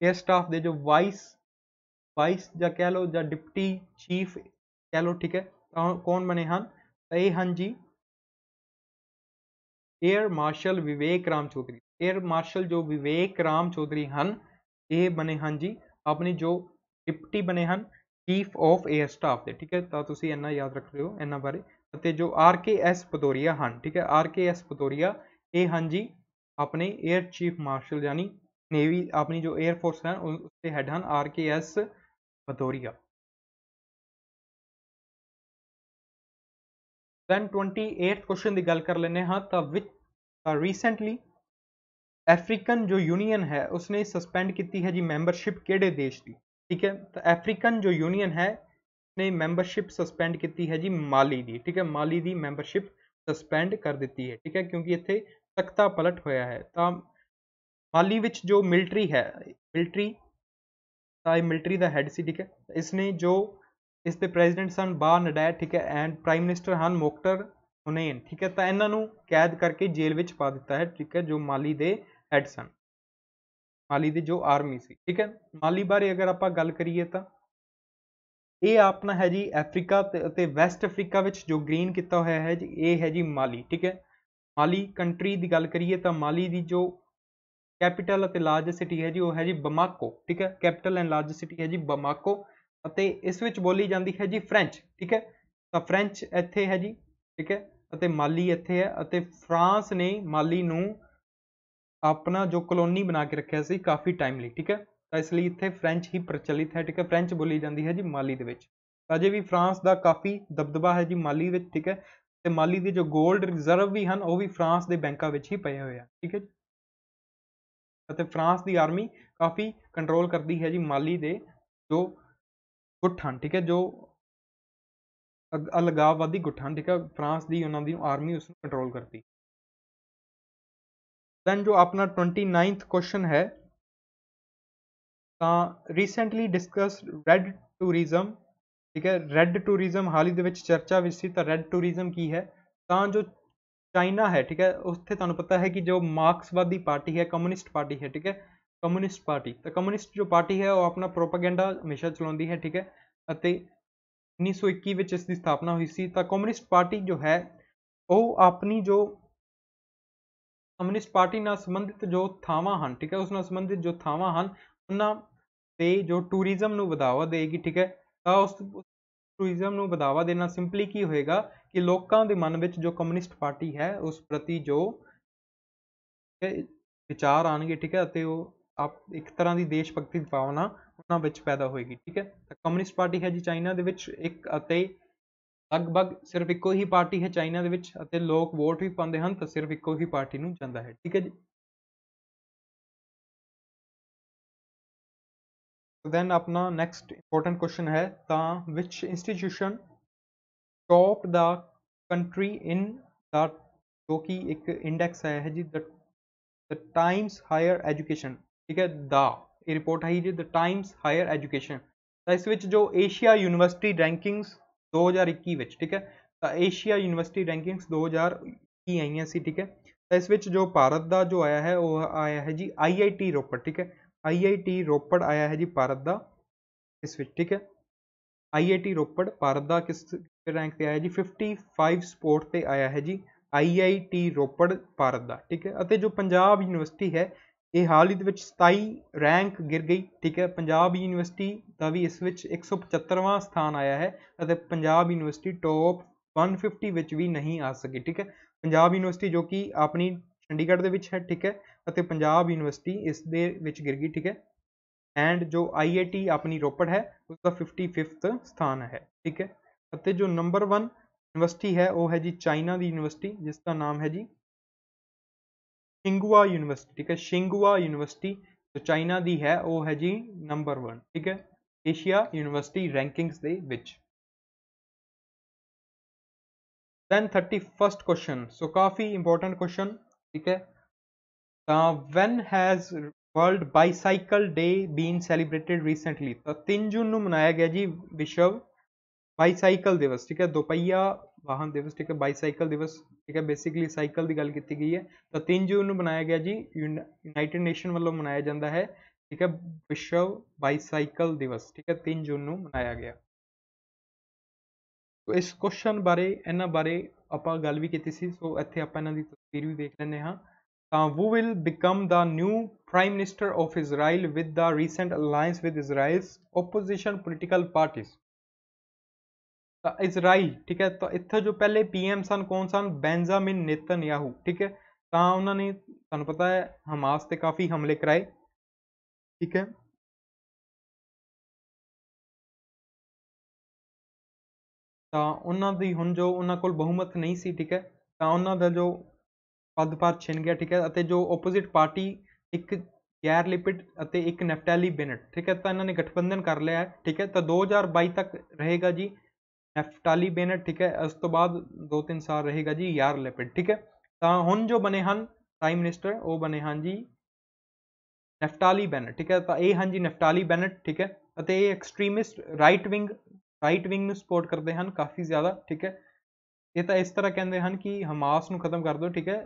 एयर स्टाफ के जो वाइस वाइस या कह लो या डिप्टी चीफ कह लो ठीक है कौन बने हैं ये हैं जी air marshal Vivek Ram Chaudhary air marshal ਜੋ ਵਿਵੇਕ ਰਾਮ ਚੌਧਰੀ ਹਨ ਇਹ ਬਣੇ ਹਨ ਜੀ ਆਪਣੇ ਜੋ ਡਿਪਟੀ ਬਣੇ ਹਨ ਚੀਫ ਆਫ ਏਅਰ ਸਟਾਫ ਦੇ ਠੀਕ ਹੈ ਤਾਂ ਤੁਸੀਂ ਇੰਨਾ ਯਾਦ ਰੱਖ ਲਿਓ ਇੰਨਾ ਬਾਰੇ ਅਤੇ ਜੋ ਆਰ ਕੇ ਐਸ ਪਦੋਰੀਆ ਹਨ ਠੀਕ ਹੈ ਆਰ ਕੇ ਐਸ ਪਦੋਰੀਆ ਇਹ ਹਨ ਜੀ ਆਪਣੇ 에ਅਰ ਚੀਫ ਮਾਰਸ਼ਲ ਯਾਨੀ ਨੇਵੀ ਆਪਣੀ ਜੋ 에ਅਰ ਫੋਰਸ ਹੈ ਉਸ ਦੇ ਹੈੱਡ ਹਨ R K S Bhadauria then 28th question ਦੀ ਗੱਲ ਕਰ ਲੈਨੇ ਹਾਂ ਤਾਂ ਵਿਚ ਰੀਸੈਂਟਲੀ ਅਫਰੀਕਨ ਜੋ ਯੂਨੀਅਨ ਹੈ ਉਸਨੇ ਸਸਪੈਂਡ ਕੀਤੀ ਹੈ ਜੀ ਮੈਂਬਰਸ਼ਿਪ ਕਿਹੜੇ ਦੇਸ਼ ਦੀ ਠੀਕ ਹੈ ਤਾਂ ਅਫਰੀਕਨ ਜੋ ਯੂਨੀਅਨ ਹੈ ਨੇ ਮੈਂਬਰਸ਼ਿਪ ਸਸਪੈਂਡ ਕੀਤੀ ਹੈ ਜੀ ਮਾਲੀ ਦੀ ਠੀਕ ਹੈ ਮਾਲੀ ਦੀ ਮੈਂਬਰਸ਼ਿਪ ਸਸਪੈਂਡ ਕਰ ਦਿੱਤੀ ਹੈ ਠੀਕ ਹੈ ਕਿਉਂਕਿ ਇੱਥੇ ਤਖਤਾ ਪਲਟ ਹੋਇਆ ਹੈ ਤਾਂ ਮਾਲੀ ਵਿੱਚ ਜੋ ਮਿਲਟਰੀ ਹੈ ਮਿਲਟਰੀ ਤਾਂ ਇਹ ਮਿਲਟਰੀ ਦਾ ਹੈੱਡ ਸੀ ਠੀਕ ਹੈ ਇਸਨੇ ਜੋ ਇਸ ਦੇ ਪ੍ਰੈਜ਼ੀਡੈਂਟ ਸਨ ਬਾ ਨਡੈਰ ਠੀਕ ਹੈ ਐਂਡ ਪ੍ਰਾਈਮ ਮਿਨਿਸਟਰ ਹਨ ਮੋਕਟਰ ਹੁਨੇਨ ਠੀਕ ਹੈ ਤਾਂ ਇਹਨਾਂ ਨੂੰ ਕੈਦ ਕਰਕੇ ਜੇਲ੍ਹ ਵਿੱਚ ਪਾ ਦਿੱਤਾ ਹੈ ਠੀਕ ਹੈ ਜੋ ਮਾਲੀ ਦੇ ਹੈਡ ਸਨ ਮਾਲੀ ਦੀ ਜੋ ਆਰਮੀ ਸੀ ਠੀਕ ਹੈ ਮਾਲੀ ਬਾਰੇ ਅਗਰ ਆਪਾਂ ਗੱਲ ਕਰੀਏ ਤਾਂ ਇਹ ਆਪਣਾ ਹੈ ਜੀ ਅਫਰੀਕਾ ਤੇ ਵੈਸਟ ਅਫਰੀਕਾ ਵਿੱਚ ਜੋ ਗ੍ਰੀਨ ਕੀਤਾ ਹੋਇਆ ਹੈ ਜੀ ਇਹ ਹੈ ਜੀ ਮਾਲੀ ਠੀਕ ਹੈ ਮਾਲੀ ਕੰਟਰੀ ਦੀ ਗੱਲ ਕਰੀਏ ਤਾਂ ਮਾਲੀ ਦੀ ਜੋ ਕੈਪੀਟਲ ਅਤੇ ਲਾਰਜ ਸਿਟੀ ਹੈ ਜੀ ਉਹ ਹੈ ਜੀ ਬਮਾਕੋ ਠੀਕ ਹੈ ਕੈਪੀਟਲ ਐਂਡ ਲਾਰਜ ਸਿਟੀ ਹੈ ਜੀ ਬਮਾਕੋ ਅਤੇ ਇਸ ਵਿੱਚ ਬੋਲੀ ਜਾਂਦੀ ਹੈ ਜੀ ਫ੍ਰੈਂਚ ਠੀਕ ਹੈ ਤਾਂ ਫ੍ਰੈਂਚ ਇੱਥੇ ਹੈ ਜੀ ਠੀਕ ਹੈ ਅਤੇ ਮਾਲੀ ਇੱਥੇ ਹੈ ਅਤੇ ਫਰਾਂਸ ਨੇ ਮਾਲੀ ਨੂੰ ਆਪਣਾ ਜੋ ਕਲੋਨੀ ਬਣਾ ਕੇ ਰੱਖਿਆ ਸੀ ਕਾਫੀ ਟਾਈਮ ਲਈ ਠੀਕ ਹੈ ਤਾਂ ਇਸ ਲਈ ਇੱਥੇ ਫ੍ਰੈਂਚ ਹੀ ਪ੍ਰਚਲਿਤ ਹੈ ਠੀਕ ਹੈ ਫ੍ਰੈਂਚ ਬੋਲੀ ਜਾਂਦੀ ਹੈ ਜੀ ਮਾਲੀ ਦੇ ਵਿੱਚ ਅਜੇ ਵੀ ਫਰਾਂਸ ਦਾ ਕਾਫੀ ਦਬਦਬਾ ਹੈ ਜੀ ਮਾਲੀ ਵਿੱਚ ਠੀਕ ਹੈ ਤੇ ਮਾਲੀ ਦੇ ਜੋ 골ਡ ਰਿਜ਼ਰਵ ਵੀ ਹਨ ਉਹ ਵੀ ਫਰਾਂਸ ਦੇ ਬੈਂਕਾਂ ਵਿੱਚ ਹੀ ਪਏ ਹੋਏ ਆ ਠੀਕ ਹੈ ਅਤੇ ਫਰਾਂਸ ਦੀ ਆਰਮੀ ਕਾਫੀ ਕੰਟਰੋਲ ਕਰਦੀ ਹੈ ਜੀ ਮਾਲੀ ਦੇ ਜੋ ਗੁੱਠਾਂ ਠੀਕ ਹੈ ਜੋ ਅਲਗਾਵਵਾਦੀ ਗੁੱਠਾਂ ਠੀਕ ਹੈ ਫਰਾਂਸ ਦੀ ਉਹਨਾਂ ਦੀ ਆਰਮੀ ਉਸ ਨੂੰ ਕੰਟਰੋਲ ਕਰਦੀ ਦੈਨ ਜੋ ਆਪਣਾ 29th ਕੁਐਸਚਨ ਹੈ ਤਾਂ ਰੀਸੈਂਟਲੀ ਡਿਸਕਸਡ ਰੈੱਡ ਟੂਰਿਜ਼ਮ ਠੀਕ ਹੈ ਰੈੱਡ ਟੂਰਿਜ਼ਮ ਹਾਲ ਹੀ ਦੇ ਵਿੱਚ ਚਰਚਾ ਵਿੱਚ ਸੀ ਤਾਂ ਰੈੱਡ ਟੂਰਿਜ਼ਮ ਕੀ ਹੈ ਤਾਂ ਜੋ ਚਾਈਨਾ ਹੈ ਠੀਕ ਹੈ ਉੱਥੇ ਤੁਹਾਨੂੰ ਪਤਾ ਹੈ ਕਿ ਜੋ ਮਾਰਕਸਵਾਦੀ ਪਾਰਟੀ ਹੈ ਕਮਿਊਨਿਸਟ ਪਾਰਟੀ ਹੈ ਠੀਕ ਹੈ ਕਮਿਊਨਿਸਟ ਪਾਰਟੀ ਤਾਂ ਕਮਿਊਨਿਸਟ ਜੋ ਪਾਰਟੀ ਹੈ ਉਹ ਆਪਣਾ ਪ੍ਰੋਪਾਗੈਂਡਾ ਹਮੇਸ਼ਾ ਚਲਾਉਂਦੀ ਹੈ ਠੀਕ ਹੈ ਅਤੇ 1921 ਵਿੱਚ ਇਸ ਦੀ ਸਥਾਪਨਾ ਹੋਈ ਸੀ ਤਾਂ ਕਮਿਊਨਿਸਟ ਪਾਰਟੀ ਜੋ ਹੈ ਉਹ ਆਪਣੀ ਜੋ ਕਮਿਊਨਿਸਟ ਪਾਰਟੀ ਨਾਲ ਸੰਬੰਧਿਤ ਜੋ ਥਾਵਾਂ ਹਨ ਠੀਕ ਹੈ ਉਸ ਨਾਲ ਸੰਬੰਧਿਤ ਜੋ ਥਾਵਾਂ ਹਨ ਉਹਨਾਂ ਤੇ ਜੋ ਟੂਰਿਜ਼ਮ ਨੂੰ ਵਧਾਵਾ ਦੇਗੀ ਠੀਕ ਹੈ ਤਾਂ ਉਸ ਟੂਰਿਜ਼ਮ ਨੂੰ ਵਧਾਵਾ ਦੇਣਾ ਸਿੰਪਲੀ ਕੀ ਹੋਏਗਾ ਕਿ ਲੋਕਾਂ ਦੇ ਮਨ ਵਿੱਚ ਜੋ ਕਮਿਊਨਿਸਟ ਪਾਰਟੀ ਹੈ ਉਸ ਪ੍ਰਤੀ ਜੋ ਵਿਚਾਰ ਆਣਗੇ ਠੀਕ ਹੈ ਅਤੇ ਉਹ ਆਪ ਇੱਕ ਤਰ੍ਹਾਂ ਦੀ ਦੇਸ਼ ਭਗਤੀ ਦੀ ਭਾਵਨਾ ਉਹਨਾਂ ਵਿੱਚ ਪੈਦਾ ਹੋਏਗੀ ਠੀਕ ਹੈ ਤਾਂ ਕਮਿਊਨਿਸਟ ਪਾਰਟੀ ਹੈ ਜੀ ਚਾਈਨਾ ਦੇ ਵਿੱਚ ਇੱਕ ਅਤੇ ਲਗਭਗ ਸਿਰਫ ਇੱਕੋ ਹੀ ਪਾਰਟੀ ਹੈ ਚਾਈਨਾ ਦੇ ਵਿੱਚ ਅਤੇ ਲੋਕ ਵੋਟ ਵੀ ਪਾਉਂਦੇ ਹਨ ਤਾਂ ਸਿਰਫ ਇੱਕੋ ਹੀ ਪਾਰਟੀ ਨੂੰ ਜਾਂਦਾ ਹੈ ਠੀਕ ਹੈ ਜੀ ਦੈਨ ਆਪਣਾ ਨੈਕਸਟ ਇੰਪੋਰਟੈਂਟ ਕੁਐਸਚਨ ਹੈ ਤਾਂ ਵਿਚ ਇੰਸਟੀਟਿਊਸ਼ਨ ਟੌਪ ਦਾ ਕੰਟਰੀ ਇਨ ਦਾ ਜੋ ਕਿ ਇੱਕ ਇੰਡੈਕਸ ਹੈ ਜੀ ਦ ਟਾਈਮਸ ਹਾਇਰ ਐਜੂਕੇਸ਼ਨ ਠੀਕ ਹੈ ਦਾ ਇਹ ਰਿਪੋਰਟ ਆਈ ਜੀ ਦ ਟਾਈਮਸ ਹਾਇਰ ਐਜੂਕੇਸ਼ਨ ਤਾਂ ਇਸ ਵਿੱਚ ਜੋ ਏਸ਼ੀਆ ਯੂਨੀਵਰਸਿਟੀ ਰੈਂਕਿੰਗਸ 2021 ਵਿੱਚ ਠੀਕ ਹੈ ਤਾਂ ਏਸ਼ੀਆ ਯੂਨੀਵਰਸਿਟੀ ਰੈਂਕਿੰਗਸ 2021 ਆਈਆਂ ਸੀ ਠੀਕ ਹੈ ਤਾਂ ਇਸ ਵਿੱਚ ਜੋ ਭਾਰਤ ਦਾ ਜੋ ਆਇਆ ਹੈ ਉਹ ਆਇਆ ਹੈ ਜੀ ਆਈਆਈਟੀ ਰੋਪੜ ਠੀਕ ਹੈ ਆਈਆਈਟੀ ਰੋਪੜ ਆਇਆ ਹੈ ਜੀ ਭਾਰਤ ਦਾ ਇਸ ਵਿੱਚ ਠੀਕ ਹੈ ਆਈਆਈਟੀ ਰੋਪੜ ਭਾਰਤ ਦਾ ਕਿਸ ਰੈਂਕ ਤੇ ਆਇਆ ਜੀ 55 ਸਪੋਰਟ ਤੇ ਆਇਆ ਹੈ ਜੀ ਆਈਆਈਟੀ ਰੋਪੜ ਭਾਰਤ ਦਾ ਠੀਕ ਹੈ ਅਤੇ ਜੋ ਪੰਜਾਬ ਯੂਨੀਵਰਸਿਟੀ ਹੈ ਇਹ ਹਾਲ ਹੀ ਦੇ ਵਿੱਚ 27 ਰੈਂਕ ਗਿਰ ਗਈ ਠੀਕ ਹੈ ਪੰਜਾਬ ਯੂਨੀਵਰਸਿਟੀ ਦਾ ਵੀ ਇਸ ਵਿੱਚ 175ਵਾਂ ਸਥਾਨ ਆਇਆ ਹੈ ਅਤੇ ਪੰਜਾਬ ਯੂਨੀਵਰਸਿਟੀ ਟੌਪ 150 ਵਿੱਚ ਵੀ ਨਹੀਂ ਆ ਸਕੀ ਠੀਕ ਹੈ ਪੰਜਾਬ ਯੂਨੀਵਰਸਿਟੀ ਜੋ ਕਿ ਆਪਣੀ ਚੰਡੀਗੜ੍ਹ ਦੇ ਵਿੱਚ ਹੈ ਠੀਕ ਹੈ ਅਤੇ ਪੰਜਾਬ ਯੂਨੀਵਰਸਿਟੀ ਇਸ ਦੇ ਵਿੱਚ ਗਿਰ ਗਈ ਠੀਕ ਹੈ ਐਂਡ ਜੋ IIT ਆਪਣੀ ਰੋਪੜ ਹੈ ਉਸ ਦਾ 55th ਸਥਾਨ ਹੈ ਠੀਕ ਹੈ ਅਤੇ ਜੋ ਨੰਬਰ 1 ਯੂਨੀਵਰਸਿਟੀ ਹੈ ਉਹ ਹੈ ਜੀ ਚਾਈਨਾ ਦੀ ਯੂਨੀਵਰਸਿਟੀ ਜਿਸ ਦਾ ਨਾਮ ਹੈ ਜੀ ਸ਼ਿੰਗੂਆ ਯੂਨੀਵਰਸਿਟੀ ਠੀਕ ਹੈ ਸ਼ਿੰਗੂਆ ਯੂਨੀਵਰਸਿਟੀ ਜੋ ਚਾਈਨਾ ਦੀ ਹੈ ਉਹ ਹੈ ਜੀ ਨੰਬਰ 1 ਠੀਕ ਹੈ ਏਸ਼ੀਆ ਯੂਨੀਵਰਸਿਟੀ ਰੈਂਕਿੰਗਸ ਦੇ ਵਿੱਚ then 31st ਕੁਐਸਚਨ ਸੋ ਕਾਫੀ ਇੰਪੋਰਟੈਂਟ ਕੁਐਸਚਨ ਠੀਕ ਹੈ ਤਾਂ when has world bicycle day been celebrated recently ਤਾਂ 3 ਜੂਨ ਨੂੰ ਮਨਾਇਆ ਗਿਆ ਜੀ ਵਿਸ਼ਵ ਬਾਈਸਾਈਕਲ ਦਿਵਸ ਠੀਕ ਹੈ ਦੁਪਹੀਆ ਵਾਹਨ ਦਿਵਸ ਠੀਕ ਹੈ ਬਾਈਸਾਈਕਲ ਦਿਵਸ ਠੀਕ ਹੈ ਬੇਸਿਕਲੀ ਸਾਈਕਲ ਦੀ ਗੱਲ ਕੀਤੀ ਗਈ ਹੈ ਤਾਂ 3 ਜੂਨ ਨੂੰ ਮਨਾਇਆ ਗਿਆ ਜੀ ਯੂਨਾਈਟਿਡ ਨੇਸ਼ਨ ਵੱਲੋਂ ਮਨਾਇਆ ਜਾਂਦਾ ਹੈ ਠੀਕ ਹੈ ਵਿਸ਼ਵ ਬਾਈਸਾਈਕਲ ਦਿਵਸ ਠੀਕ ਹੈ 3 ਜੂਨ ਨੂੰ ਮਨਾਇਆ ਗਿਆ ਸੋ ਇਸ ਕੁਐਸਚਨ ਬਾਰੇ ਇਹਨਾਂ ਬਾਰੇ ਆਪਾਂ ਗੱਲ ਵੀ ਕੀਤੀ ਸੀ ਸੋ ਇੱਥੇ ਆਪਾਂ ਇਹਨਾਂ ਦੀ ਤਸਵੀਰ ਵੀ ਦੇਖ ਲੈਂਦੇ ਹਾਂ ਤਾਂ who will become the new prime minister of Israel with the recent alliance with Israel's opposition political parties Israel ਠੀਕ ਹੈ ਤਾਂ ਇੱਥੇ ਜੋ ਪਹਿਲੇ ਪੀਐਮ ਸਨ ਕੌਣ ਸਨ ਬੈਂਜਾਮਿਨ ਨੇਤਨਯਾਹੂ ਠੀਕ ਹੈ ਤਾਂ ਉਹਨਾਂ ਨੇ ਤੁਹਾਨੂੰ ਪਤਾ ਹੈ ਹਮਾਸ ਤੇ ਕਾਫੀ ਹਮਲੇ ਕਰਾਏ ਠੀਕ ਹੈ ਤਾਂ ਉਹਨਾਂ ਦੀ ਹੁਣ ਜੋ ਉਹਨਾਂ ਕੋਲ ਬਹੁਮਤ ਨਹੀਂ ਸੀ ਠੀਕ ਹੈ ਤਾਂ ਉਹਨਾਂ ਦਾ ਜੋ ਪਦਭਾਰ ਛਿਨ ਗਿਆ ਠੀਕ ਹੈ ਅਤੇ ਜੋ ਆਪੋਜ਼ਿਟ ਪਾਰਟੀ ਇੱਕ ਗੈਰ ਲਿਪਿਡ ਅਤੇ ਇੱਕ ਨਫਟੈਲੀ ਬਿਨਟ ਠੀਕ ਹੈ ਤਾਂ ਇਹਨਾਂ ਨੇ ਗਠਬੰਧਨ ਕਰ ਲਿਆ ਠੀਕ ਹੈ ਤਾਂ 2022 ਤੱਕ ਰਹੇਗਾ ਜੀ ਨੈਫਟਾਲੀ ਬੇਨਟ ਠੀਕ ਹੈ ਉਸ ਤੋਂ ਬਾਅਦ ਦੋ ਤਿੰਨ ਸਾਲ ਰਹੇਗਾ ਜੀ ਯਾਰ ਲਿਪਿਡ ਠੀਕ ਹੈ ਤਾਂ ਹੁਣ ਜੋ ਬਨੇ ਹਨ ਪ੍ਰਾਈਮ ਮਿਨਿਸਟਰ ਉਹ ਬਨੇ ਹਨ ਜੀ ਨੈਫਟਾਲੀ ਬੈਨਟ ਠੀਕ ਹੈ ਤਾਂ ਇਹ ਹਨ ਜੀ ਨੈਫਟਾਲੀ ਬੈਨਟ ਠੀਕ ਹੈ ਅਤੇ ਇਹ extremist right wing right wing ਨੂੰ ਸਪੋਰਟ ਕਰਦੇ ਹਨ ਕਾਫੀ ਜ਼ਿਆਦਾ ਠੀਕ ਹੈ ਇਹ ਤਾਂ ਇਸ ਤਰ੍ਹਾਂ ਕਹਿੰਦੇ ਹਨ ਕਿ ਹਮਾਸ ਨੂੰ ਖਤਮ ਕਰ ਦਿਓ ਠੀਕ ਹੈ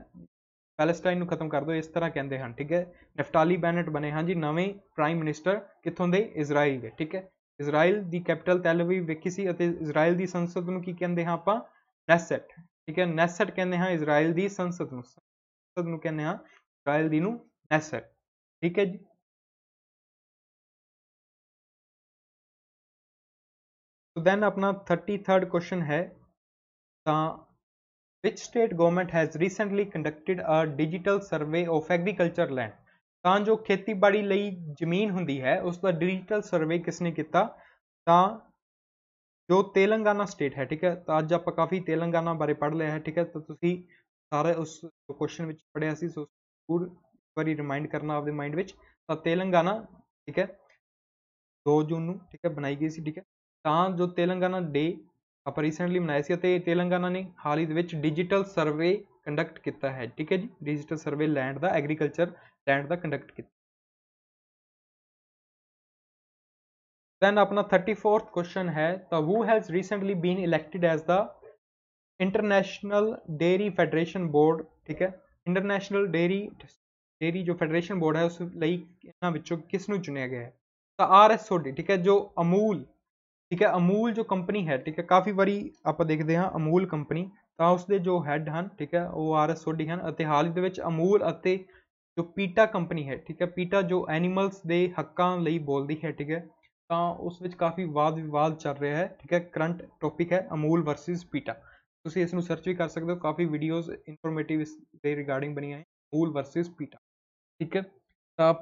ਪੈਲੇਸਟਾਈਨ ਨੂੰ ਖਤਮ ਕਰ ਦਿਓ ਇਸ ਤਰ੍ਹਾਂ ਕਹਿੰਦੇ ਹਨ ਠੀਕ ਹੈ ਨਫਟਾਲੀ ਬੈਨਟ ਬਨੇ ਹਨ ਜੀ ਨਵੇਂ ਪ੍ਰਾਈਮ ਮਿਨਿਸਟਰ ਕਿੱਥੋਂ ਦੇ ਇਜ਼ਰਾਈਲ ਦੇ ਠੀਕ ਹੈ इजराइल की कैपिटल तैलवी वेखी सी इजराइल की संसद में की कहें हाँ आप नैसट ठीक है नैसट कहें हाँ इजराइल की संसद संसद में कहने इजराइल दी नैसट ठीक है जी दैन अपना थर्टी थर्ड क्वेश्चन है तो which state government has recently conducted a digital survey of agriculture land ਤਾਂ ਜੋ ਖੇਤੀਬਾੜੀ ਲਈ ਜ਼ਮੀਨ ਹੁੰਦੀ ਹੈ ਉਸ ਦਾ ਡਿਜੀਟਲ ਸਰਵੇ ਕਿਸ ਨੇ ਕੀਤਾ ਤਾਂ ਜੋ ਤੇਲੰਗਾਨਾ ਸਟੇਟ ਹੈ ਠੀਕ ਹੈ ਤਾਂ ਅੱਜ ਆਪਾਂ ਕਾਫੀ ਤੇਲੰਗਾਨਾ ਬਾਰੇ ਪੜ੍ਹ ਲਿਆ ਹੈ ਠੀਕ ਹੈ ਤਾਂ ਤੁਸੀਂ ਸਾਰੇ ਉਸ ਕੁਐਸਚਨ ਵਿੱਚ ਪੜਿਆ ਸੀ ਸੋ ਪੂਰ ਵਾਰੀ ਰਿਮਾਈਂਡ ਕਰਨਾ ਆਪਦੇ ਮਾਈਂਡ ਵਿੱਚ ਤਾਂ ਤੇਲੰਗਾਨਾ ਠੀਕ ਹੈ 2 ਜੂਨ ਨੂੰ ਠੀਕ ਹੈ ਬਣਾਈ ਗਈ ਸੀ ਠੀਕ ਹੈ ਤਾਂ ਜੋ ਤੇਲੰਗਾਨਾ ਡੇ ਆਪਾਂ ਰੀਸੈਂਟਲੀ ਮਨਾਇਆ ਸੀ ਅਤੇ ਤੇਲੰਗਾਨਾ ਨੇ ਹਾਲ ਹੀ ਦੇ ਵਿੱਚ ਡਿਜੀਟਲ ਸਰਵੇ ਕੰਡਕਟ ਕੀਤਾ ਹੈ ਠੀਕ ਹੈ ਜੀ ਡਿਜੀਟਲ ਸਰਵੇ ਲੈਂਡ ਦਾ ਐਗਰੀਕਲਚਰ ਸਟੈਂਡ ਦਾ ਕੰਡਕਟ ਕੀਤਾ ਦੈਨ ਆਪਣਾ 34th ਕੁਐਸਚਨ ਹੈ ਤਾਂ who has recently been elected as the international dairy federation board ਠੀਕ ਹੈ ਇੰਟਰਨੈਸ਼ਨਲ ਡੇਰੀ ਡੇਰੀ ਜੋ ਫੈਡਰੇਸ਼ਨ ਬੋਰਡ ਹੈ ਉਸ ਲਈ ਇਹਨਾਂ ਵਿੱਚੋਂ ਕਿਸ ਨੂੰ ਚੁਣਿਆ ਗਿਆ ਹੈ ਤਾਂ ਆਰ ਐਸ ਸੋਡੀ ਠੀਕ ਹੈ ਜੋ ਅਮੂਲ ਠੀਕ ਹੈ ਅਮੂਲ ਜੋ ਕੰਪਨੀ ਹੈ ਠੀਕ ਹੈ ਕਾਫੀ ਵਾਰੀ ਆਪਾਂ ਦੇਖਦੇ ਹਾਂ ਅਮੂਲ ਕੰਪਨੀ ਤਾਂ ਉਸ ਦੇ ਜੋ ਹੈੱਡ ਹਨ ਠੀਕ ਹੈ ਉਹ ਆਰ ਐਸ ਸੋਡੀ ਹਨ ਅਤੇ ਹਾਲ ਹੀ ਦੇ ਵਿੱਚ ਅਮੂਲ ਅਤੇ ਜੋ ਪੀਟਾ ਕੰਪਨੀ ਹੈ ਠੀਕ ਹੈ ਪੀਟਾ ਜੋ ਐਨੀਮਲਸ ਦੇ ਹੱਕਾਂ ਲਈ ਬੋਲਦੀ ਹੈ ਠੀਕ ਹੈ ਤਾਂ ਉਸ ਵਿੱਚ ਕਾਫੀ ਵਾਦ ਵਿਵਾਦ ਚੱਲ ਰਿਹਾ ਹੈ ਠੀਕ ਹੈ ਕਰੰਟ ਟੌਪਿਕ ਹੈ ਅਮੂਲ ਵਰਸਸ ਪੀਟਾ ਤੁਸੀਂ ਇਸ ਨੂੰ ਸਰਚ ਵੀ ਕਰ ਸਕਦੇ ਹੋ ਕਾਫੀ ਵੀਡੀਓਜ਼ ਇਨਫੋਰਮੇਟਿਵ ਇਸ ਦੇ ਰਿਗਾਰਡਿੰਗ ਬਣੀਆਂ ਹੈ ਅਮੂਲ ਵਰਸਸ ਪੀਟਾ ਠੀਕ ਹੈ ਤਾਂ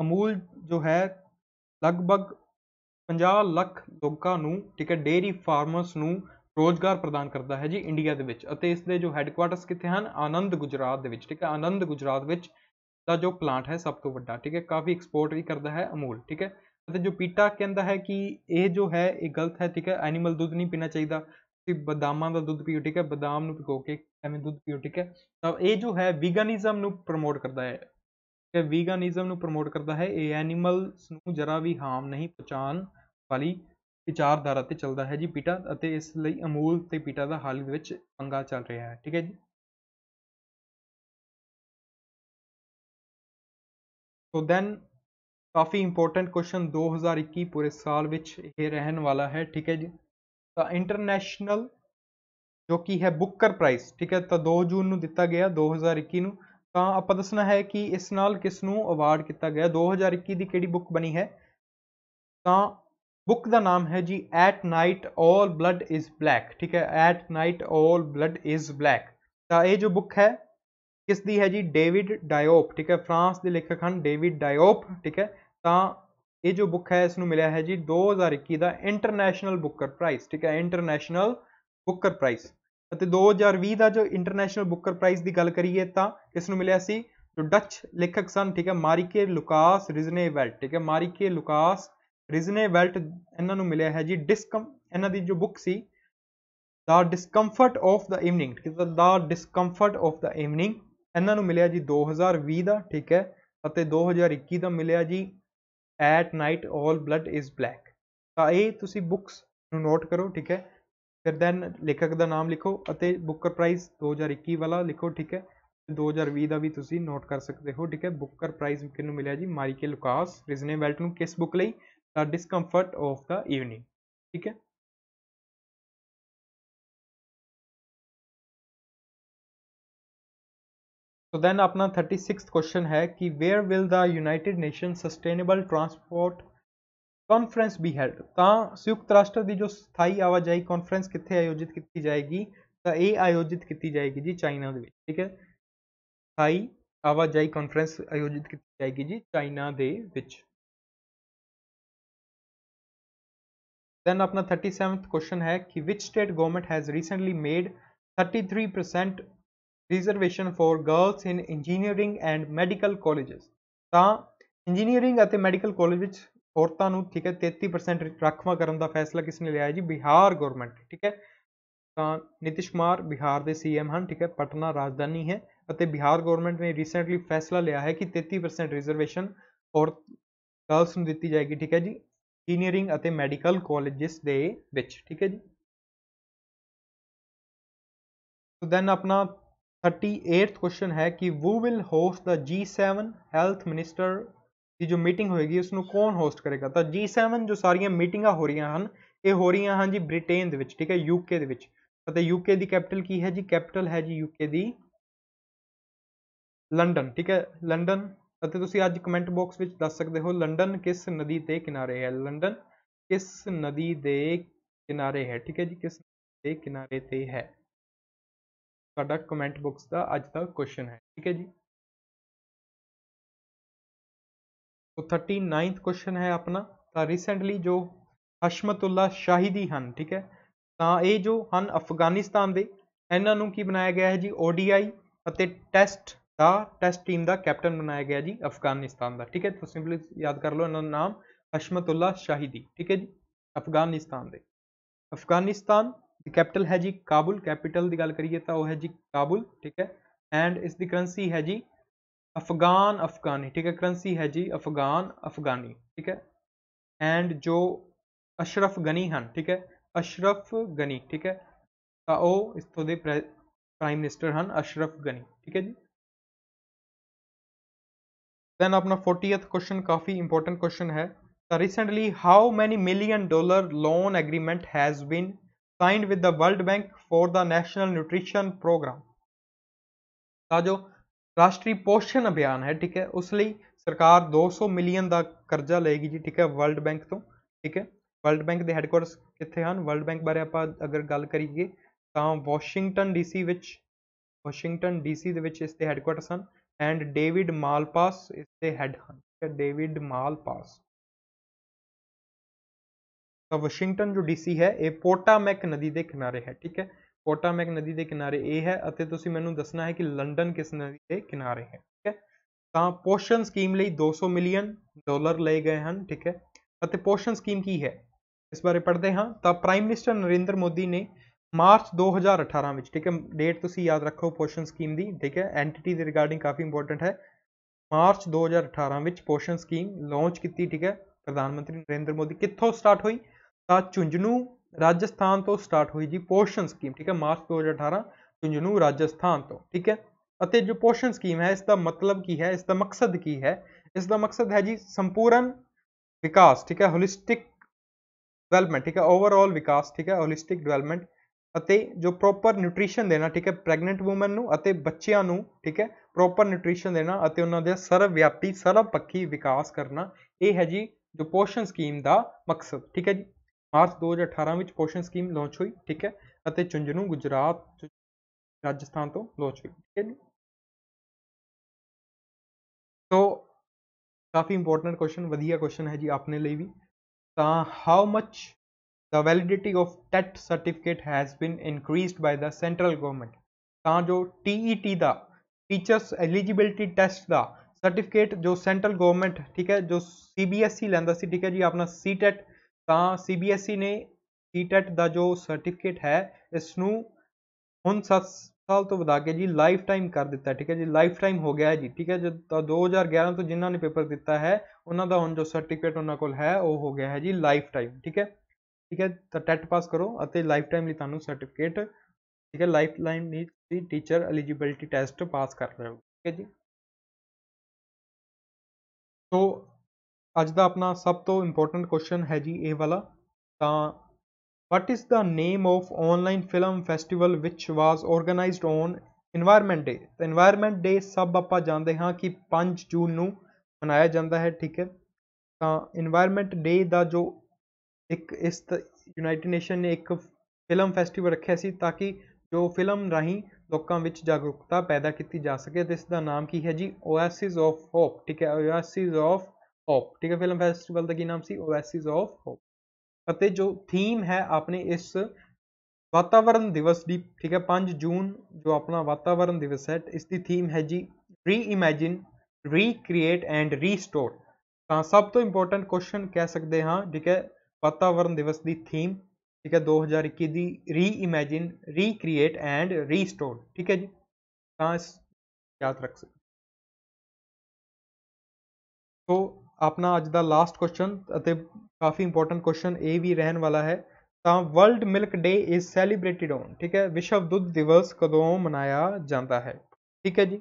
ਅਮੂਲ ਜੋ ਹੈ ਲਗਭਗ 50 ਲੱਖ ਲੋਕਾਂ ਨੂੰ ਠੀਕ ਹੈ ਡੇਰੀ ਫਾਰਮਰਸ ਨੂੰ ਰੋਜ਼ਗਾਰ ਪ੍ਰਦਾਨ ਕਰਦਾ ਹੈ ਜੀ ਇੰਡੀਆ ਦੇ ਵਿੱਚ ਅਤੇ ਇਸ ਦੇ ਜੋ ਹੈੱਡਕੁਆਰਟਰਸ ਕਿੱਥੇ ਹਨ ਆਨੰਦ ਗੁਜਰਾਤ ਦੇ ਵਿੱਚ ਠੀਕ ਹੈ ਆਨੰਦ ਗੁਜਰਾਤ ਵਿੱਚ ਦਾ ਜੋ ਪਲਾਂਟ ਹੈ ਸਭ ਤੋਂ ਵੱਡਾ ਠੀਕ ਹੈ ਕਾਫੀ ਐਕਸਪੋਰਟ ਵੀ ਕਰਦਾ ਹੈ ਅਮੂਲ ਠੀਕ ਹੈ ਅਤੇ ਜੋ ਪੀਟਾ ਕਹਿੰਦਾ ਹੈ ਕਿ ਇਹ ਜੋ ਹੈ ਇਹ ਗਲਤ ਹੈ ਠੀਕ ਹੈ ਐਨੀਮਲ ਦੁੱਧ ਨਹੀਂ ਪੀਣਾ ਚਾਹੀਦਾ ਤੁਸੀਂ ਬਦਾਮਾਂ ਦਾ ਦੁੱਧ ਪੀਓ ਠੀਕ ਹੈ ਬਦਾਮ ਨੂੰ ਭਿਗੋ ਕੇ ਐਵੇਂ ਦੁੱਧ ਪੀਓ ਠੀਕ ਹੈ ਤਾਂ ਇਹ ਜੋ ਹੈ ਵੀਗਨਿਜ਼ਮ ਨੂੰ ਪ੍ਰਮੋਟ ਕਰਦਾ ਹੈ ਕਿ ਵੀਗਨਿਜ਼ਮ ਨੂੰ ਪ੍ਰਮੋਟ ਕਰਦਾ ਹੈ ਇਹ ਐਨੀਮਲਸ ਨੂੰ ਜਰਾ ਵੀ ਹਾਮ ਨਹੀਂ ਪਹੁੰਚਾਣ ਵਾਲੀ ਵਿਚਾਰਧਾਰਾ ਤੇ ਚੱਲਦਾ ਹੈ ਜੀ ਪੀਟਾ ਅਤੇ ਇਸ ਲਈ ਅਮੂਲ ਤੇ ਪੀਟਾ ਦਾ ਹਾਲ ਵਿੱਚ ਪੰਗਾ ਚੱਲ ਰਿਹਾ ਹੈ ਠੀਕ ਹੈ ਜੀ ਸੋ ਦੈਨ ਕਾਫੀ ਇੰਪੋਰਟੈਂਟ ਕੁਐਸਚਨ 2021 ਪੂਰੇ ਸਾਲ ਵਿੱਚ ਇਹ ਰਹਿਣ ਵਾਲਾ ਹੈ ਠੀਕ ਹੈ ਜੀ ਤਾਂ ਇੰਟਰਨੈਸ਼ਨਲ ਜੋ ਕਿ ਹੈ ਬੁੱਕਰ ਪ੍ਰਾਈਸ ਠੀਕ ਹੈ ਤਾਂ 2 ਜੂਨ ਨੂੰ ਦਿੱਤਾ ਗਿਆ 2021 ਨੂੰ ਤਾਂ ਆਪਾਂ ਦੱਸਣਾ ਹੈ ਕਿ ਇਸ ਨਾਲ ਕਿਸ ਨੂੰ ਅਵਾਰਡ ਕੀਤਾ ਗਿਆ 2021 ਦੀ ਕਿਹੜੀ ਬੁੱਕ ਬਣੀ ਹੈ ਤਾਂ ਬੁੱਕ ਦਾ ਨਾਮ ਹੈ ਜੀ at night 올 blood is black ਠੀਕ ਹੈ at night 올 blood is black ਤਾਂ ਇਹ ਜੋ ਬੁੱਕ ਹੈ ਕਿਸ ਦੀ ਹੈ ਜੀ ਡੇਵਿਡ ਡਾਇਓਪ ਠੀਕ ਹੈ ਫਰਾਂਸ ਦੇ ਲੇਖਕ ਹਨ ਡੇਵਿਡ ਡਾਇਓਪ ਠੀਕ ਹੈ ਤਾਂ ਇਹ ਜੋ ਬੁੱਕ ਹੈ ਇਸ ਨੂੰ ਮਿਲਿਆ ਹੈ ਜੀ 2021 ਦਾ ਇੰਟਰਨੈਸ਼ਨਲ ਬੁੱਕਰ ਪ੍ਰਾਈਜ਼ ਠੀਕ ਹੈ ਇੰਟਰਨੈਸ਼ਨਲ ਬੁੱਕਰ ਪ੍ਰਾਈਜ਼ ਅਤੇ 2020 ਦਾ ਜੋ ਇੰਟਰਨੈਸ਼ਨਲ ਬੁੱਕਰ ਪ੍ਰਾਈਜ਼ ਦੀ ਗੱਲ ਕਰੀਏ ਤਾਂ ਇਸ ਨੂੰ ਮਿਲਿਆ ਸੀ ਜੋ ਡੱਚ ਲੇਖਕ ਸਨ ਠੀਕ ਹੈ ਮਾਰੀਕੇ ਲੁਕਾਸ ਰਿਜ਼ਨੇ ਠੀਕ ਹੈ ਮਾਰੀਕੇ ਲੁਕਾਸ ਰਿਜ਼ਨੇਵਲਟ ਇਹਨਾਂ ਨੂੰ ਮਿਲਿਆ ਹੈ ਜੀ ਡਿਸਕਮ ਇਹਨਾਂ ਦੀ ਜੋ ਬੁੱਕ ਸੀ the discomfort of the evening ਠੀਕ ਹੈ the discomfort of the evening ਇਹਨਾਂ ਨੂੰ ਮਿਲਿਆ ਜੀ 2020 ਦਾ ਠੀਕ ਹੈ ਅਤੇ 2021 ਦਾ ਮਿਲਿਆ ਜੀ at night 올 blood is black ਤਾਂ ਇਹ ਤੁਸੀਂ ਬੁੱਕਸ ਨੂੰ ਨੋਟ ਕਰੋ ਠੀਕ ਹੈ ਫਿਰ ਦੈਨ ਲੇਖਕ ਦਾ ਨਾਮ ਲਿਖੋ ਅਤੇ ਬੁੱਕਰ ਪ੍ਰਾਈਜ਼ 2021 ਵਾਲਾ ਲਿਖੋ ਠੀਕ ਹੈ 2020 ਦਾ ਵੀ ਤੁਸੀਂ ਨੋਟ ਕਰ ਸਕਦੇ ਹੋ ਠੀਕ ਹੈ ਬੁੱਕਰ ਪ੍ਰਾਈਜ਼ ਕਿਹਨੂੰ ਮਿਲਿਆ ਜੀ ਮਾਈਕਲ ਲੁਕਾਸ ਰਿਜ਼ਨੇ ਨੂੰ ਕਿਸ ਬੁੱਕ ਲਈ the discomfort of the evening ਠੀਕ ਹੈ तो देन अपना थर्टी सिक्स क्वेश्चन है कि where will the United Nation sustainable transport conference be है तो संयुक्त राष्ट्र की जो स्थाई आवाजाही कॉन्फ्रेंस कितने आयोजित की जाएगी तो यह आयोजित की जाएगी जी चाइना ठीक है स्थाई आवाजाही कॉन्फ्रेंस आयोजित की जाएगी जी चाइना के दैन अपना थर्टी सैवंथ क्वेश्चन है कि which state government has recently made thirty three percent reservation for girls in engineering and medical colleges ਤਾਂ ਇੰਜੀਨੀਅਰਿੰਗ ਅਤੇ ਮੈਡੀਕਲ ਕਾਲਜ ਵਿੱਚ ਔਰਤਾਂ ਨੂੰ ਠੀਕ ਹੈ 33% ਰਾਖਵਾ ਕਰਨ ਦਾ ਫੈਸਲਾ ਕਿਸ ਨੇ ਲਿਆ ਹੈ ਜੀ ਬਿਹਾਰ ਗਵਰਨਮੈਂਟ ਠੀਕ ਹੈ ਤਾਂ ਨਿਤਿਸ਼ ਕੁਮਾਰ ਬਿਹਾਰ ਦੇ ਸੀਐਮ ਹਨ ਠੀਕ ਹੈ ਪਟਨਾ ਰਾਜਧਾਨੀ ਹੈ ਅਤੇ ਬਿਹਾਰ ਗਵਰਨਮੈਂਟ ਨੇ ਰੀਸੈਂਟਲੀ ਫੈਸਲਾ ਲਿਆ ਹੈ ਕਿ 33% ਰਿਜ਼ਰਵੇਸ਼ਨ ਔਰ ਗਰਲਸ ਨੂੰ ਦਿੱਤੀ ਜਾਏਗੀ ਠੀਕ ਹੈ ਜੀ ਇੰਜੀਨੀਅਰਿੰਗ ਅਤੇ ਮੈਡੀਕਲ ਕਾਲਜਸ ਦੇ ਵਿੱਚ ਠੀਕ ਹੈ ਜੀ ਸੋ ਦੈਨ ਆਪਣਾ 38th ਕੁਐਸਚਨ ਹੈ ਕਿ who will host the G7 health minister ਦੀ ਜੋ ਮੀਟਿੰਗ ਹੋਏਗੀ ਉਸ ਨੂੰ ਕੌਣ ਹੋਸਟ ਕਰੇਗਾ ਤਾਂ G7 ਜੋ ਸਾਰੀਆਂ ਮੀਟਿੰਗਾਂ ਹੋ ਰਹੀਆਂ ਹਨ ਇਹ ਹੋ ਰਹੀਆਂ ਹਨ ਜੀ ਬ੍ਰਿਟੇਨ ਦੇ ਵਿੱਚ ਠੀਕ ਹੈ ਯੂਕੇ ਦੇ ਵਿੱਚ ਅਤੇ ਯੂਕੇ ਦੀ ਕੈਪੀਟਲ ਕੀ ਹੈ ਜੀ ਕੈਪੀਟਲ ਹੈ ਜੀ ਯੂਕੇ ਦੀ ਲੰਡਨ ਠੀਕ ਹੈ ਲੰਡਨ ਅਤੇ ਤੁਸੀਂ ਅੱਜ ਕਮੈਂਟ ਬਾਕਸ ਵਿੱਚ ਦੱਸ ਸਕਦੇ ਹੋ ਲੰਡਨ ਕਿਸ ਨਦੀ ਦੇ ਕਿਨਾਰੇ ਹੈ ਲੰਡਨ ਕਿਸ ਨਦੀ ਦੇ ਕਿਨਾਰੇ ਹੈ ਠੀਕ ਹੈ ਜੀ ਕਿਸ ਦੇ ਕਿਨਾਰੇ ਤੇ ਹੈ ਤੁਹਾਡਾ ਕਮੈਂਟ ਬਾਕਸ ਦਾ ਅੱਜ ਦਾ ਕੁਐਸਚਨ ਹੈ ਠੀਕ ਹੈ ਜੀ ਸੋ 39th ਕੁਐਸਚਨ ਹੈ ਆਪਣਾ ਤਾਂ ਰੀਸੈਂਟਲੀ ਜੋ ਹਸ਼ਮਤੁੱਲਾ ਸ਼ਾਹੀਦੀ ਹਨ ਠੀਕ ਹੈ ਤਾਂ ਇਹ ਜੋ ਹਨ ਅਫਗਾਨਿਸਤਾਨ ਦੇ ਇਹਨਾਂ ਨੂੰ ਕੀ ਬਣਾਇਆ ਗਿਆ ਹੈ ਜੀ ODI ਅਤੇ ਟੈਸਟ ਦਾ ਟੈਸਟ ਟੀਮ ਦਾ ਕੈਪਟਨ ਬਣਾਇਆ ਗਿਆ ਜੀ ਅਫਗਾਨਿਸਤਾਨ ਦਾ ਠੀਕ ਹੈ ਤੁਸੀਂ ਸਿੰਪਲੀ ਯਾਦ ਕਰ ਲਓ ਇਹਨਾਂ ਦਾ ਨਾਮ ਹਸ਼ਮਤੁੱਲਾ ਸ਼ਾਹੀਦੀ ਠੀਕ ਹੈ ਜੀ ਅਫਗਾਨਿਸਤਾਨ ਦੇ ਅਫਗਾਨਿਸਤਾਨ ਕੈਪੀਟਲ ਹੈ ਜੀ ਕਾਬੁਲ ਕੈਪੀਟਲ ਦੀ ਗੱਲ ਕਰੀਏ ਤਾਂ ਉਹ ਹੈ ਜੀ ਕਾਬੁਲ ਠੀਕ ਹੈ ਐਂਡ ਇਸ ਦੀ ਕਰੰਸੀ ਹੈ ਜੀ ਅਫਗਾਨ ਅਫਗਾਨੀ ਠੀਕ ਹੈ ਕਰੰਸੀ ਹੈ ਜੀ ਅਫਗਾਨ ਅਫਗਾਨੀ ਠੀਕ ਹੈ ਐਂਡ ਜੋ ਅਸ਼ਰਫ ਗਨੀ ਹਨ ਠੀਕ ਹੈ ਅਸ਼ਰਫ ਗਨੀ ਠੀਕ ਹੈ ਤਾਂ ਉਹ ਇਸਤੋਂ ਦੇ ਪ੍ਰਾਈਮ ਮਿਨਿਸਟਰ ਹਨ ਅਸ਼ਰਫ ਗਨੀ ਠੀਕ ਹੈ ਜੀ ਦੈਨ ਆਪਣਾ 40th ਕੁਐਸਚਨ ਕਾਫੀ ਇੰਪੋਰਟੈਂਟ ਕੁਐਸਚਨ ਹੈ ਤਾਂ recently how many million dollar loan agreement has been signed with the world bank for the national nutrition programme ਤਾਂ ਜੋ ਰਾਸ਼ਟਰੀ ਪੋਸ਼ਣ ਅਭਿਆਨ ਹੈ ਠੀਕ ਹੈ ਉਸ ਲਈ ਸਰਕਾਰ 200 ਮਿਲੀਅਨ ਦਾ ਕਰਜ਼ਾ ਲਏਗੀ ਜੀ ਠੀਕ ਹੈ ਵਰਲਡ ਬੈਂਕ ਤੋਂ ਠੀਕ ਹੈ ਵਰਲਡ ਬੈਂਕ ਦੇ ਹੈੱਡਕੁਆਰਟਰਸ ਕਿੱਥੇ ਹਨ ਵਰਲਡ ਬੈਂਕ ਬਾਰੇ ਆਪਾਂ ਅਗਰ ਗੱਲ ਕਰੀਏ ਤਾਂ ਵਾਸ਼ਿੰਗਟਨ ਡੀਸੀ ਵਿੱਚ ਵਾਸ਼ਿੰਗਟਨ ਡੀਸੀ ਦੇ ਵਿੱਚ ਇਸ ਦੇ ਹੈੱਡਕੁਆਰਟਰਸ ਹਨ ਐਂਡ ਡੇਵਿਡ ਮਾਲਪਾਸ ਇਸ ਦੇ ਹੈੱਡ ਹਨ ਠੀਕ ਹੈ ਡੇਵਿਡ ਮਾਲਪਾਸ ਵਾਸ਼ਿੰਗਟਨ ਜੋ ਡੀਸੀ ਹੈ ਇਹ ਪੋਟਾਮੈਕ ਨਦੀ ਦੇ ਕਿਨਾਰੇ ਹੈ ਠੀਕ ਹੈ ਪੋਟਾਮੈਕ ਨਦੀ ਦੇ ਕਿਨਾਰੇ ਇਹ ਹੈ ਅਤੇ ਤੁਸੀਂ ਮੈਨੂੰ ਦੱਸਣਾ ਹੈ ਕਿ ਲੰਡਨ ਕਿਸ ਨਦੀ ਦੇ ਕਿਨਾਰੇ ਹੈ ਠੀਕ ਹੈ ਤਾਂ ਪੋਸ਼ਨ ਸਕੀਮ ਲਈ 200 ਮਿਲੀਅਨ ਡਾਲਰ ਲਏ ਗਏ ਹਨ ਠੀਕ ਹੈ ਅਤੇ ਪੋਸ਼ਨ ਸਕੀਮ ਕੀ ਹੈ ਇਸ ਬਾਰੇ ਪੜ੍ਹਦੇ ਹਾਂ ਤਾਂ ਪ੍ਰਾਈਮ ਮਿਨਿਸਟਰ ਨਰਿੰਦਰ ਮੋਦੀ ਨੇ ਮਾਰਚ 2018 ਵਿੱਚ ਠੀਕ ਹੈ ਡੇਟ ਤੁਸੀਂ ਯਾਦ ਰੱਖੋ ਪੋਸ਼ਨ ਸਕੀਮ ਦੀ ਠੀਕ ਹੈ ਐਂਟੀਟੀ ਦੇ ਰਿਗਾਰਡਿੰਗ ਕਾਫੀ ਇੰਪੋਰਟੈਂਟ ਹੈ ਮਾਰਚ 2018 ਵਿੱਚ ਪੋਸ਼ਨ ਸਕੀਮ ਲਾਂਚ ਕੀਤੀ ਠੀਕ ਹੈ ਪ੍ਰਧਾਨ ਮੰਤਰੀ ਨਰਿੰਦਰ ਮੋਦੀ ਕਿੱਥੋਂ ਸਟਾਰਟ ਹੋਈ ਤਾਂ ਚੁੰਜਨੂ ਰਾਜਸਥਾਨ ਤੋਂ ਸਟਾਰਟ ਹੋਈ ਜੀ ਪੋਸ਼ਨ ਸਕੀਮ ਠੀਕ ਹੈ ਮਾਰਚ 2018 ਚੁੰਜਨੂ ਰਾਜਸਥਾਨ ਤੋਂ ਠੀਕ ਹੈ ਅਤੇ ਜੋ ਪੋਸ਼ਨ ਸਕੀਮ ਹੈ ਇਸ ਦਾ ਮਤਲਬ ਕੀ ਹੈ ਇਸ ਦਾ ਮਕਸਦ ਕੀ ਹੈ ਇਸ ਦਾ ਮਕਸਦ ਹੈ ਜੀ ਸੰਪੂਰਨ ਵਿਕਾਸ ਠੀਕ ਹੈ ਹੋਲਿਸਟਿਕ ਡਵੈਲਪਮੈਂਟ ਠੀਕ ਹੈ ਓਵਰਆਲ ਵਿਕਾਸ ਠੀਕ ਹੈ ਹੋਲਿਸਟਿਕ ਡਵੈਲਪਮੈਂਟ ਅਤੇ ਜੋ ਪ੍ਰੋਪਰ ਨਿਊਟ੍ਰੀਸ਼ਨ ਦੇਣਾ ਠੀਕ ਹੈ ਪ੍ਰੈਗਨੈਂਟ ਔਮਨ ਨੂੰ ਅਤੇ ਬੱਚਿਆਂ ਨੂੰ ਠੀਕ ਹੈ ਪ੍ਰੋਪਰ ਨਿਊਟ੍ਰੀਸ਼ਨ ਦੇਣਾ ਅਤੇ ਉਹਨਾਂ ਦੇ ਸਰਵ ਵਿਆਪੀ ਸਰਵ ਪੱਖੀ ਵਿਕਾਸ ਕਰਨਾ ਇਹ ਹੈ ਜੀ ਜੋ ਪੋਸ਼ਨ ਸਕੀਮ ਦਾ ਮਕਸਦ ਠੀਕ ਹੈ ਜੀ ਮਾਰਚ 2018 ਵਿੱਚ ਪੋਸ਼ਨ ਸਕੀਮ ਲਾਂਚ ਹੋਈ ਠੀਕ ਹੈ ਅਤੇ ਚੁੰਝਨੂ ਗੁਜਰਾਤ ਰਾਜਸਥਾਨ ਤੋਂ ਲਾਂਚ ਹੋਈ ਠੀਕ ਹੈ ਸੋ ਕਾਫੀ ਇੰਪੋਰਟੈਂਟ ਕੁਐਸਚਨ ਵਧੀਆ ਕੁਐਸਚਨ ਹੈ ਜੀ ਆਪਣੇ ਲਈ ਵੀ ਤਾਂ how much the validity of TET certificate has been increased by the central government ਤਾਂ ਜੋ TET e ਦਾ ਟੀਚਰਸ ਐਲੀਜੀਬਿਲਟੀ ਟੈਸਟ ਦਾ ਸਰਟੀਫਿਕੇਟ ਜੋ ਸੈਂਟਰਲ ਗਵਰਨਮੈਂਟ ਠੀਕ ਹੈ ਜੋ CBSE ਲੈਂਦਾ ਸੀ ਠੀਕ ਹੈ ਜੀ ਆਪਣਾ CTET e ਤਾਂ ਸੀਬੀਐਸਈ e ਨੇ ਟੈਟ e ਦਾ ਜੋ ਸਰਟੀਫਿਕੇਟ ਹੈ ਇਸ ਨੂੰ ਹੁਣ 7 ਸਾਲ ਤੋਂ ਵਧਾ ਕੇ ਜੀ ਲਾਈਫ ਟਾਈਮ ਕਰ ਦਿੱਤਾ ਠੀਕ ਹੈ ਜੀ ਲਾਈਫ ਟਾਈਮ ਹੋ ਗਿਆ ਹੈ ਜੀ ਠੀਕ ਹੈ ਜੀ ਤਾਂ 2011 ਤੋਂ ਜਿਨ੍ਹਾਂ ਨੇ ਪੇਪਰ ਦਿੱਤਾ ਹੈ ਉਹਨਾਂ ਦਾ ਹੁਣ ਜੋ ਸਰਟੀਫਿਕੇਟ ਉਹਨਾਂ ਕੋਲ ਹੈ ਉਹ ਹੋ ਗਿਆ ਹੈ ਜੀ ਲਾਈਫ ਟਾਈਮ ਠੀਕ ਹੈ ਠੀਕ ਹੈ ਤਾਂ ਟੈਟ ਪਾਸ ਕਰੋ ਅਤੇ ਲਾਈਫ ਟਾਈਮ ਲਈ ਤੁਹਾਨੂੰ ਸਰਟੀਫਿਕੇਟ ਠੀਕ ਹੈ ਲਾਈਫ ਲਾਈਨ ਲਈ ਟੀਚਰ ਐਲੀਜੀਬਿਲਟੀ ਟੈਸਟ ਪਾਸ ਕਰ ਰਹੇ ਹੋ ਠੀਕ ਹੈ ਜੀ ਸੋ ਅੱਜ ਦਾ ਆਪਣਾ ਸਭ ਤੋਂ ਇੰਪੋਰਟੈਂਟ ਕੁਐਸਚਨ ਹੈ ਜੀ ਇਹ ਵਾਲਾ ਤਾਂ what is the name of online film festival which was organised on environment day ਤਾਂ এনवायरमेंट ਡੇ ਸਭ ਆਪਾਂ ਜਾਣਦੇ ਹਾਂ ਕਿ 5 ਜੂਨ ਨੂੰ ਮਨਾਇਆ ਜਾਂਦਾ ਹੈ ਠੀਕ ਹੈ ਤਾਂ এনवायरमेंट ਡੇ ਦਾ ਜੋ ਇੱਕ ਇਸ ਯੂਨਾਈਟਿਡ ਨੇਸ਼ਨ ਨੇ ਇੱਕ ਫਿਲਮ ਫੈਸਟੀਵਲ ਰੱਖਿਆ ਸੀ ਤਾਂ ਕਿ ਜੋ ਫਿਲਮ ਰਾਹੀਂ ਲੋਕਾਂ ਵਿੱਚ ਜਾਗਰੂਕਤਾ ਪੈਦਾ ਕੀਤੀ ਜਾ ਸਕੇ ਤੇ ਇਸ ਦਾ ਨਾਮ ਕੀ ਹੈ ਜੀ ਓਐਸਿਸ ਆਫ ਹੋਪ ਠੀਕ ਹੈ ਓਐਸਿਸ ਆਫ ਹੋਪ ਠੀਕ ਹੈ ਫਿਲਮ ਫੈਸਟੀਵਲ ਦਾ ਕੀ ਨਾਮ ਸੀ ਓਐਸਿਸ ਆਫ ਹੋਪ ਅਤੇ ਜੋ ਥੀਮ ਹੈ ਆਪਣੇ ਇਸ ਵਾਤਾਵਰਨ ਦਿਵਸ ਦੀ ਠੀਕ ਹੈ 5 ਜੂਨ ਜੋ ਆਪਣਾ ਵਾਤਾਵਰਨ ਦਿਵਸ ਹੈ ਇਸ ਦੀ ਥੀਮ ਹੈ ਜੀ ਰੀਇਮੇਜਿਨ ਰੀਕ੍ਰੀਏਟ ਐਂਡ ਰੀਸਟੋਰ ਤਾਂ ਸਭ ਤੋਂ ਇੰਪੋਰਟੈਂਟ ਕੁਐਸਚਨ ਕਹਿ ਸਕਦੇ ਹਾਂ ਠੀਕ ਹੈ ਵਾਤਾਵਰਨ ਦਿਵਸ ਦੀ ਥੀਮ ਠੀਕ ਹੈ 2021 ਦੀ ਰੀਇਮੇਜਿਨ ਰੀਕ੍ਰੀਏਟ ਐਂਡ ਰੀਸਟੋਰ ਠੀਕ ਹੈ ਜੀ ਤਾਂ ਯਾਦ ਰੱਖ ਸਕਦੇ ਸੋ ਆਪਣਾ ਅੱਜ ਦਾ ਲਾਸਟ ਕੁਐਸਚਨ ਅਤੇ ਕਾਫੀ ਇੰਪੋਰਟੈਂਟ ਕੁਐਸਚਨ ਇਹ ਵੀ ਰਹਿਣ ਵਾਲਾ ਹੈ ਤਾਂ world milk day is celebrated on ਠੀਕ ਹੈ ਵਿਸ਼ਵ ਦੁੱਧ ਦਿਵਸ ਕਦੋਂ ਮਨਾਇਆ ਜਾਂਦਾ ਹੈ ਠੀਕ ਹੈ ਜੀ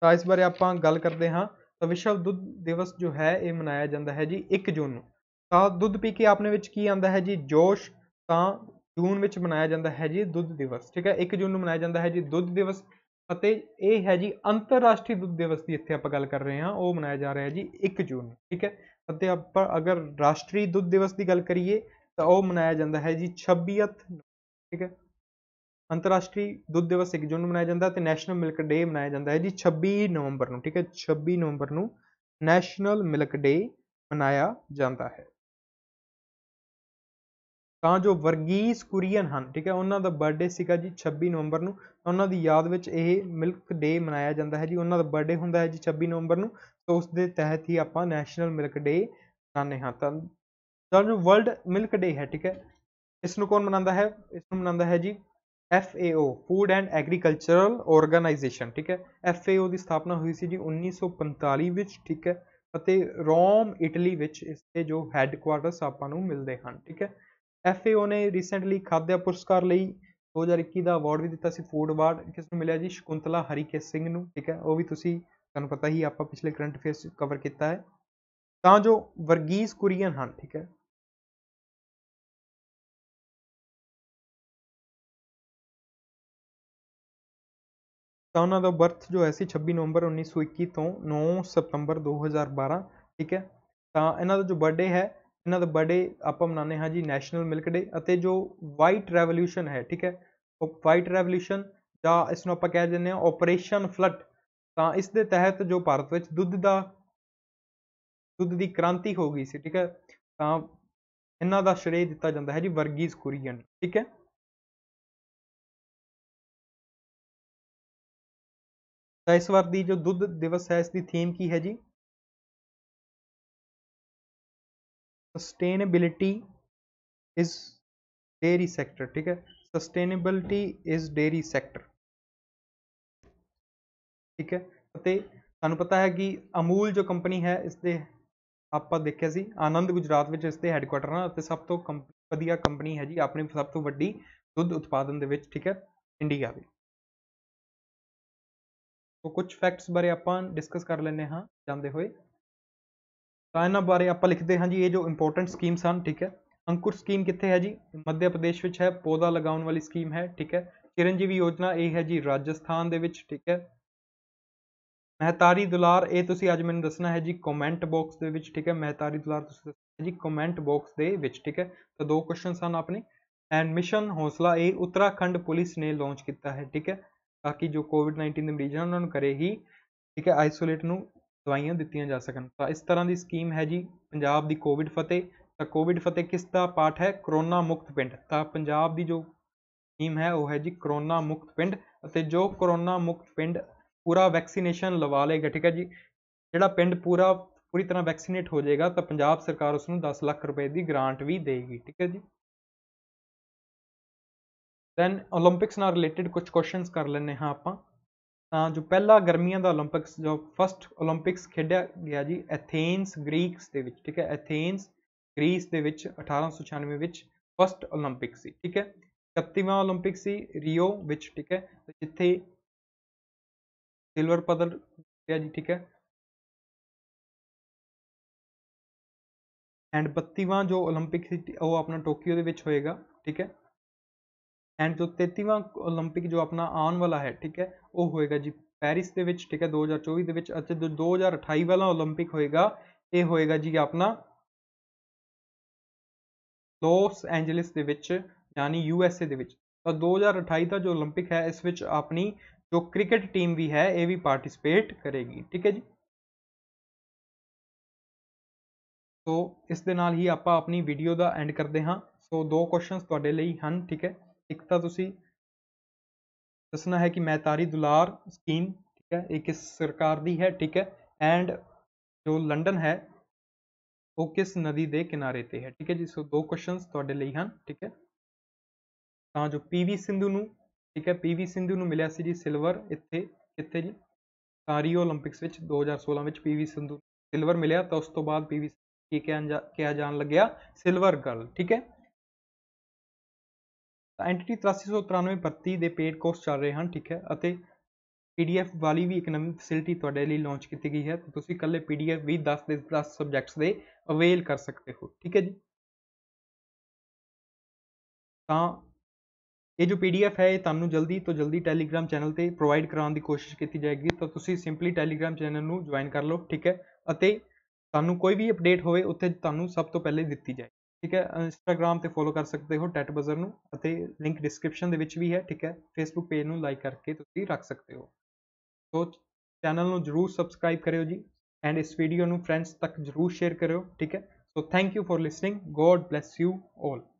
ਤਾਂ ਇਸ ਬਾਰੇ ਆਪਾਂ ਗੱਲ ਕਰਦੇ ਹਾਂ ਤਾਂ ਵਿਸ਼ਵ ਦੁੱਧ ਦਿਵਸ ਜੋ ਹੈ ਇਹ ਮਨਾਇਆ ਜਾਂਦਾ ਹੈ ਜੀ 1 ਜੂਨ ਨੂੰ ਤਾਂ ਦੁੱਧ ਪੀ ਕੇ ਆਪਣੇ ਵਿੱਚ ਕੀ ਆਉਂਦਾ ਹੈ ਜੀ ਜੋਸ਼ ਤਾਂ ਜੂਨ ਵਿੱਚ ਮਨਾਇਆ ਜਾਂਦਾ ਹੈ ਜੀ ਦੁੱਧ ਦਿਵਸ ਠੀਕ ਹੈ 1 ਜੂਨ ਨੂੰ ਮਨਾਇਆ ਜਾਂਦਾ ਹੈ ਜੀ ਦੁੱਧ ਦਿਵਸ ਅਤੇ ਇਹ ਹੈ ਜੀ ਅੰਤਰਰਾਸ਼ਟਰੀ ਦੁੱਧ ਦਿਵਸ ਦੀ ਇੱਥੇ ਆਪਾਂ ਗੱਲ ਕਰ ਰਹੇ ਹਾਂ ਉਹ ਮਨਾਇਆ ਜਾ ਰਿਹਾ ਹੈ ਜੀ 1 ਜੂਨ ਠੀਕ ਹੈ ਅਤੇ ਆਪਾਂ ਅਗਰ ਰਾਸ਼ਟਰੀ ਦੁੱਧ ਦਿਵਸ ਦੀ ਗੱਲ ਕਰੀਏ ਤਾਂ ਉਹ ਮਨਾਇਆ ਜਾਂਦਾ ਹੈ ਜੀ 26 ਠੀਕ ਹੈ ਅੰਤਰਰਾਸ਼ਟਰੀ ਦੁੱਧ ਦਿਵਸ 1 ਜੂਨ ਨੂੰ ਮਨਾਇਆ ਜਾਂਦਾ ਤੇ ਨੈਸ਼ਨਲ ਮਿਲਕ ਡੇ ਮਨਾਇਆ ਜਾਂਦਾ ਹੈ ਜੀ 26 ਨਵੰਬਰ ਨੂੰ ਠੀਕ ਹੈ 26 ਨਵੰਬਰ ਨੂੰ ਨੈਸ਼ਨਲ ਮਿਲਕ ਡੇ ਮਨਾਇਆ ਜਾਂਦਾ ਹੈ ਤਾਂ ਜੋ ਵਰਗੀਸ ਕੁਰੀਅਨ ਹਨ ਠੀਕ ਹੈ ਉਹਨਾਂ ਦਾ ਬਰਥਡੇ ਸੀਗਾ ਜੀ 26 ਨਵੰਬਰ ਨੂੰ ਉਹਨਾਂ ਦੀ ਯਾਦ ਵਿੱਚ ਇਹ ਮਿਲਕ ਡੇ ਮਨਾਇਆ ਜਾਂਦਾ ਹੈ ਜੀ ਉਹਨਾਂ ਦਾ ਬਰਥਡੇ ਹੁੰਦਾ ਹੈ ਜੀ 26 ਨਵੰਬਰ ਨੂੰ ਤਾਂ ਉਸ ਦੇ ਤਹਿਤ ਹੀ ਆਪਾਂ ਨੈਸ਼ਨਲ ਮਿਲਕ ਡੇ ਮਨਾਉਂਦੇ ਹਾਂ ਤਾਂ ਤਾਂ ਜੋ ਵਰਲਡ ਮਿਲਕ ਡੇ ਹੈ ਠੀਕ ਹੈ ਇਸ ਨੂੰ ਕੌਣ ਮਨਾਉਂਦਾ ਹੈ ਇਸ ਨੂੰ ਮਨਾਉਂਦਾ ਹੈ ਜੀ FAO food and agricultural organisation ਠੀਕ ਹੈ FAO ਦੀ ਸਥਾਪਨਾ ਹੋਈ ਸੀ ਜੀ 1945 ਵਿੱਚ ਠੀਕ ਹੈ ਅਤੇ ਰੋਮ ਇਟਲੀ ਵਿੱਚ ਇਸ ਦੇ ਜੋ ਹੈੱਡਕੁਆਰਟਰਸ ਆਪਾਂ ਨੂੰ ਮਿਲਦੇ ਹਨ ਠੀਕ ਹੈ ਐਫਏਓ ਨੇ ਰੀਸੈਂਟਲੀ ਖਾਦਿਆ ਪੁਰਸਕਾਰ ਲਈ 2021 ਦਾ ਅਵਾਰਡ ਵੀ ਦਿੱਤਾ ਸੀ ਫੂਡ ਅਵਾਰਡ ਕਿਸ ਨੂੰ ਮਿਲਿਆ ਜੀ ਸ਼ਕੁੰਤਲਾ ਹਰੀਕੇ ਸਿੰਘ ਨੂੰ ਠੀਕ ਹੈ ਉਹ ਵੀ ਤੁਸੀਂ ਤੁਹਾਨੂੰ ਪਤਾ ਹੀ ਆਪਾਂ ਪਿਛਲੇ ਕਰੰਟ ਅਫੇਅਰਸ ਕਵਰ ਕੀਤਾ ਹੈ ਤਾਂ ਜੋ ਵਰਗੀਜ਼ ਕੁਰੀਅਨ ਹਨ ਠੀਕ ਹੈ ਤਾਂ ਉਹਨਾਂ ਦਾ ਬਰਥ ਜੋ ਹੈ ਸੀ 26 ਨਵੰਬਰ 1921 ਤੋਂ 9 ਸਤੰਬਰ 2012 ਠੀਕ ਹੈ ਤਾਂ ਇਹਨਾਂ ਦਾ ਜੋ ਬਰਥਡੇ ਹੈ ਇਹਨਾਂ ਦਾ ਬਰਥਡੇ ਆਪਾਂ ਮਨਾਉਂਦੇ ਹਾਂ ਜੀ ਨੈਸ਼ਨਲ ਮਿਲਕ ਡੇ ਅਤੇ ਜੋ ਵਾਈਟ ਰੈਵੋਲੂਸ਼ਨ ਹੈ ਠੀਕ ਹੈ ਉਹ ਵਾਈਟ ਰੈਵੋਲੂਸ਼ਨ ਜਾਂ ਇਸ ਨੂੰ ਆਪਾਂ ਕਹਿ ਦਿੰਦੇ ਹਾਂ ਆਪਰੇਸ਼ਨ ਫਲੱਡ ਤਾਂ ਇਸ ਦੇ ਤਹਿਤ ਜੋ ਭਾਰਤ ਵਿੱਚ ਦੁੱਧ ਦਾ ਦੁੱਧ ਦੀ ਕ੍ਰਾਂਤੀ ਹੋ ਗਈ ਸੀ ਠੀਕ ਹੈ ਤਾਂ ਇਹਨਾਂ ਦਾ ਸ਼੍ਰੇਅ ਦਿੱਤਾ ਜਾਂਦਾ ਹੈ ਜੀ ਵਰਗੀਜ਼ ਕੁਰੀਅਨ ਠੀਕ ਹੈ ਤਾਂ ਇਸ ਵਾਰ ਦੀ ਜੋ ਦੁੱਧ ਦਿਵਸ ਹੈ ਇਸ ਦੀ ਥੀਮ ਕੀ ਹੈ ਜੀ sustainability is ਡੇਰੀ ਸੈਕਟਰ ठीक है sustainability is ਡੇਰੀ ਸੈਕਟਰ ਠੀਕ ਹੈ ਅਤੇ ਤੁਹਾਨੂੰ ਪਤਾ ਹੈ ਕਿ ਅਮੂਲ ਜੋ ਕੰਪਨੀ ਹੈ ਇਸ ਦੇ ਆਪਾਂ ਦੇਖਿਆ ਸੀ ਆਨੰਦ ਗੁਜਰਾਤ ਵਿੱਚ ਇਸ ਦੇ ਹੈੱਡਕੁਆਟਰ ਹਨ ਅਤੇ ਸਭ ਤੋਂ ਵਧੀਆ ਕੰਪਨੀ ਹੈ ਜੀ ਆਪਣੀ ਸਭ ਤੋਂ ਵੱਡੀ ਦੁੱਧ ਉਤਪਾਦਨ ਦੇ ਵਿੱਚ ਠੀਕ ਹੈ ਇੰਡੀਆ ਵਿੱਚ ਉਹ ਕੁਝ ਫੈਕਟਸ ਬਾਰੇ ਆਪਾਂ ਡਿਸਕਸ ਕਰ ਲੈਂਦੇ ਹਾਂ ਜਾਂਦੇ ਹੋਏ ਤਾਂ ਇਹਨਾਂ ਬਾਰੇ ਆਪਾਂ ਲਿਖਦੇ ਹਾਂ ਜੀ ਇਹ ਜੋ ਇੰਪੋਰਟੈਂਟ ਸਕੀਮਸ ਹਨ ਠੀਕ ਹੈ ਅੰਕੁਰ ਸਕੀਮ ਕਿੱਥੇ ਹੈ ਜੀ ਮੱਧ ਪ੍ਰਦੇਸ਼ ਵਿੱਚ ਹੈ ਪੌਦਾ ਲਗਾਉਣ ਵਾਲੀ ਸਕੀਮ ਹੈ ਠੀਕ ਹੈ ਚਿਰੰਜੀਵੀ ਯੋਜਨਾ ਇਹ ਹੈ ਜੀ ਰਾਜਸਥਾਨ ਦੇ ਵਿੱਚ ਠੀਕ ਹੈ ਮਹਿਤਾਰੀ ਦੁਲਾਰ ਇਹ ਤੁਸੀਂ ਅੱਜ ਮੈਨੂੰ ਦੱਸਣਾ ਹੈ ਜੀ ਕਮੈਂਟ ਬਾਕਸ ਦੇ ਵਿੱਚ ਠੀਕ ਹੈ ਮਹਿਤਾਰੀ ਦੁਲਾਰ ਤੁਸੀਂ ਦੱਸਣਾ ਹੈ ਜੀ ਕਮੈਂਟ ਬਾਕਸ ਦੇ ਵਿੱਚ ਠੀਕ ਹੈ ਤਾਂ ਦੋ ਕੁਐਸਚਨਸ ਹਨ ਆਪਣੇ ਐਂਡ ਮਿਸ਼ਨ ਹੌਸਲਾ ਇਹ ਉੱਤਰਾਖੰਡ ਪੁਲਿਸ ਨੇ ਲਾਂਚ ਕੀਤਾ ਹੈ ਠੀਕ ਹੈ ਤਾਂ ਕਿ ਜੋ ਕੋਵਿਡ-19 ਦੇ ਮਰੀਜ਼ ਹਨ ਉਹਨਾਂ ਨੂੰ ਕਰੇ ਹੀ ਠੀਕ ਹੈ ਆਈਸੋਲੇਟ ਨੂੰ ਦਵਾਈਆਂ ਦਿੱਤੀਆਂ ਜਾ ਸਕਣ ਤਾਂ ਇਸ ਤਰ੍ਹਾਂ ਦੀ ਸਕੀਮ ਹੈ ਜੀ ਪੰਜਾਬ ਦੀ ਕੋਵਿਡ ਫਤਿਹ ਤਾਂ ਕੋਵਿਡ ਫਤਿਹ ਕਿਸ ਦਾ ਪਾਠ ਹੈ ਕਰੋਨਾ ਮੁਕਤ ਪਿੰਡ ਤਾਂ ਪੰਜਾਬ ਦੀ ਜੋ ਸਕੀਮ ਹੈ ਉਹ ਹੈ ਜੀ ਕਰੋਨਾ ਮੁਕਤ ਪਿੰਡ ਅਤੇ ਜੋ ਕਰੋਨਾ ਮੁਕਤ ਪਿੰਡ ਪੂਰਾ ਵੈਕਸੀਨੇਸ਼ਨ ਲਵਾ ਲੇਗਾ ਠੀਕ ਹੈ ਜੀ ਜਿਹੜਾ ਪਿੰਡ ਪੂਰਾ ਪੂਰੀ ਤਰ੍ਹਾਂ ਵੈਕਸੀਨੇਟ ਹੋ ਜਾਏਗਾ ਤਾਂ ਪੰਜਾਬ ਸਰਕਾਰ ਉਸ ਨੂੰ 10 ਲੱਖ ਰੁਪਏ ਦੀ ਗ੍ਰਾਂਟ ਵੀ ਦੇਗੀ ਠੀਕ ਹੈ ਜੀ ਦੈਨ 올림픽ਸ ਨਾਲ ਰਿਲੇਟਡ ਕੁਝ ਕੁਐਸਚਨਸ ਕਰ ਲੈਣੇ ਹਾਂ ਆਪਾਂ ਤਾਂ ਜੋ ਪਹਿਲਾ ਗਰਮੀਆਂ ਦਾ 올림픽ਸ ਜੋ ਫਸਟ 올림픽ਸ ਖੇਡਿਆ ਗਿਆ ਜੀ ਐਥੇਨਸ ਗ੍ਰੀਕਸ ਦੇ ਵਿੱਚ ਠੀਕ ਹੈ ਐਥੇਨਸ ਗ੍ਰੀਸ ਦੇ ਵਿੱਚ 1896 ਵਿੱਚ ਫਸਟ 올림픽 ਸੀ ਠੀਕ ਹੈ 31ਵਾਂ 올림픽 ਸੀ ਰੀਓ ਵਿੱਚ ਠੀਕ ਹੈ ਜਿੱਥੇ ਸਿਲਵਰ ਪਦਲ ਜਿੱਤਿਆ ਜੀ ਠੀਕ ਹੈ ਐਂਡ 32ਵਾਂ ਜੋ 올림픽 ਸੀ ਉਹ ਆਪਣਾ ਟੋਕੀਓ ਦੇ ਵਿੱਚ ਹੋਏਗਾ ਠੀਕ ਹੈ ਐਂਡ ਜੋ 33ਵਾਂ 올림픽 ਜੋ ਆਪਣਾ ਆਉਣ ਵਾਲਾ ਹੈ ਠੀਕ ਹੈ ਉਹ ਹੋਏਗਾ ਜੀ ਪੈਰਿਸ ਦੇ ਵਿੱਚ ਠੀਕ ਹੈ 2024 ਦੇ ਵਿੱਚ ਅਤੇ ਜੋ 2028 ਵਾਲਾ 올림픽 ਹੋਏਗਾ ਇਹ ਹੋਏਗਾ ਜੀ ਆਪਣਾ ਲਾਸ ਐਂਜਲਿਸ ਦੇ ਵਿੱਚ ਯਾਨੀ ਯੂ ਐਸ ਏ ਦੇ ਵਿੱਚ ਤਾਂ 2028 ਦਾ ਜੋ 올림픽 ਹੈ ਇਸ ਵਿੱਚ ਆਪਣੀ ਜੋ ਕ੍ਰਿਕਟ ਟੀਮ ਵੀ ਹੈ ਇਹ ਵੀ ਪਾਰਟਿਸਿਪੇਟ ਕਰੇਗੀ ਠੀਕ ਹੈ ਜੀ ਸੋ ਇਸ ਦੇ ਨਾਲ ਹੀ ਆਪਾਂ ਆਪਣੀ ਵੀਡੀਓ ਦਾ ਐਂਡ ਕਰਦੇ ਹਾਂ ਸੋ ਦੋ ਕੁਐਸਚਨਸ ਤੁਹਾਡੇ ਲਈ ਹਨ ਠੀਕ ਹੈ ਇੱਕ ਤਾਂ ਤੁਸੀਂ ਦੱਸਣਾ ਹੈ ਕਿ ਮੈਤਾਰੀ ਦੁਲਾਰ ਸਕੀਮ ਠੀਕ ਹੈ ਇਹ ਕਿਸ ਸਰਕਾਰ ਦੀ ਹੈ ਠੀਕ ਹੈ ਐਂਡ ਜੋ ਲੰਡਨ ਹੈ ਉਹ ਕਿਸ ਨਦੀ ਦੇ ਕਿਨਾਰੇ ਤੇ ਹੈ ਠੀਕ ਹੈ ਜੀ ਸੋ ਦੋ ਕੁਐਸਚਨਸ ਤੁਹਾਡੇ ਲਈ ਹਨ ਠੀਕ ਹੈ ਤਾਂ ਜੋ ਪੀਵੀ ਸਿੰਧੂ ਨੂੰ ਠੀਕ ਹੈ ਪੀਵੀ ਸਿੰਧੂ ਨੂੰ ਮਿਲਿਆ ਸੀ ਜੀ ਸਿਲਵਰ ਇੱਥੇ ਕਿੱਥੇ ਜੀ ਤਾਰੀ 올림픽ਸ ਵਿੱਚ 2016 ਵਿੱਚ ਪੀਵੀ ਸਿੰਧੂ ਸਿਲਵਰ ਮਿਲਿਆ ਤਾਂ ਉਸ ਤੋਂ ਬਾਅਦ ਪੀਵੀ ਕੀ ਕਿਹਾ ਜਾਣ ਲੱਗਿਆ ਸਿਲਵਰ ਗਰਲ ਠੀਕ ਹੈ ਤਾਂ ਐਂਟੀਟੀ 839332 ਦੇ ਪੇਡ ਕੋਰਸ ਚੱਲ ਰਹੇ ਹਨ ਠੀਕ ਹੈ ਅਤੇ ਪੀਡੀਐਫ ਵਾਲੀ ਵੀ ਇੱਕ ਨਵੀਂ ਫੈਸਿਲਿਟੀ ਤੁਹਾਡੇ ਲਈ ਲਾਂਚ ਕੀਤੀ ਗਈ ਹੈ ਤੁਸੀਂ ਇਕੱਲੇ ਪੀਡੀਐਫ ਵੀ 10 ਦੇ 10 ਸਬਜੈਕਟਸ ਦੇ ਅਵੇਲ ਕਰ ਸਕਦੇ ਹੋ ਠੀਕ ਹੈ ਜੀ ਤਾਂ ਇਹ ਜੋ ਪੀਡੀਐਫ ਹੈ ਇਹ ਤੁਹਾਨੂੰ ਜਲਦੀ ਤੋਂ ਜਲਦੀ ਟੈਲੀਗ੍ਰam ਚੈਨਲ ਤੇ ਪ੍ਰੋਵਾਈਡ ਕਰਾਉਣ ਦੀ ਕੋਸ਼ਿਸ਼ ਕੀਤੀ ਜਾਏਗੀ ਤਾਂ ਤੁਸੀਂ ਸਿੰਪਲੀ ਟੈਲੀਗ੍ਰam ਚੈਨਲ ਨੂੰ ਜੁਆਇਨ ਕਰ ਲਓ ਠੀਕ ਹੈ ਅਤੇ ਤੁਹਾਨੂੰ ਕੋਈ ਵੀ ਅਪਡੇਟ ਹੋਵੇ ਉੱਥੇ ਤੁਹਾਨੂੰ ਸਭ ਤੋਂ ਪਹਿਲੇ ਦਿੱਤੀ ਜਾਏਗੀ ਠੀਕ ਹੈ ਇੰਸਟਾਗ੍ਰam ਤੇ ਫੋਲੋ ਕਰ ਸਕਦੇ ਹੋ ਟੈਟ ਬਜ਼ਰ ਨੂੰ ਅਤੇ ਲਿੰਕ ਡਿਸਕ੍ਰਿਪਸ਼ਨ ਦੇ ਵਿੱਚ ਵੀ ਹੈ ਠੀਕ ਹੈ ਫੇਸਬੁੱਕ ਪੇਜ ਨੂੰ ਲਾਈਕ ਕਰਕੇ ਤੁਸੀਂ ਰੱਖ ਸਕਦੇ ਹੋ ਸੋ ਚੈਨਲ ਨੂੰ ਜਰੂਰ ਸਬਸਕ੍ਰਾਈਬ ਕਰਿਓ ਜੀ ਐਂਡ ਇਸ ਵੀਡੀਓ ਨੂੰ ਫਰੈਂਡਸ ਤੱਕ ਜਰੂਰ ਸ਼ੇਅਰ ਕਰਿਓ ਠੀਕ ਹੈ so thank you for listening God bless you all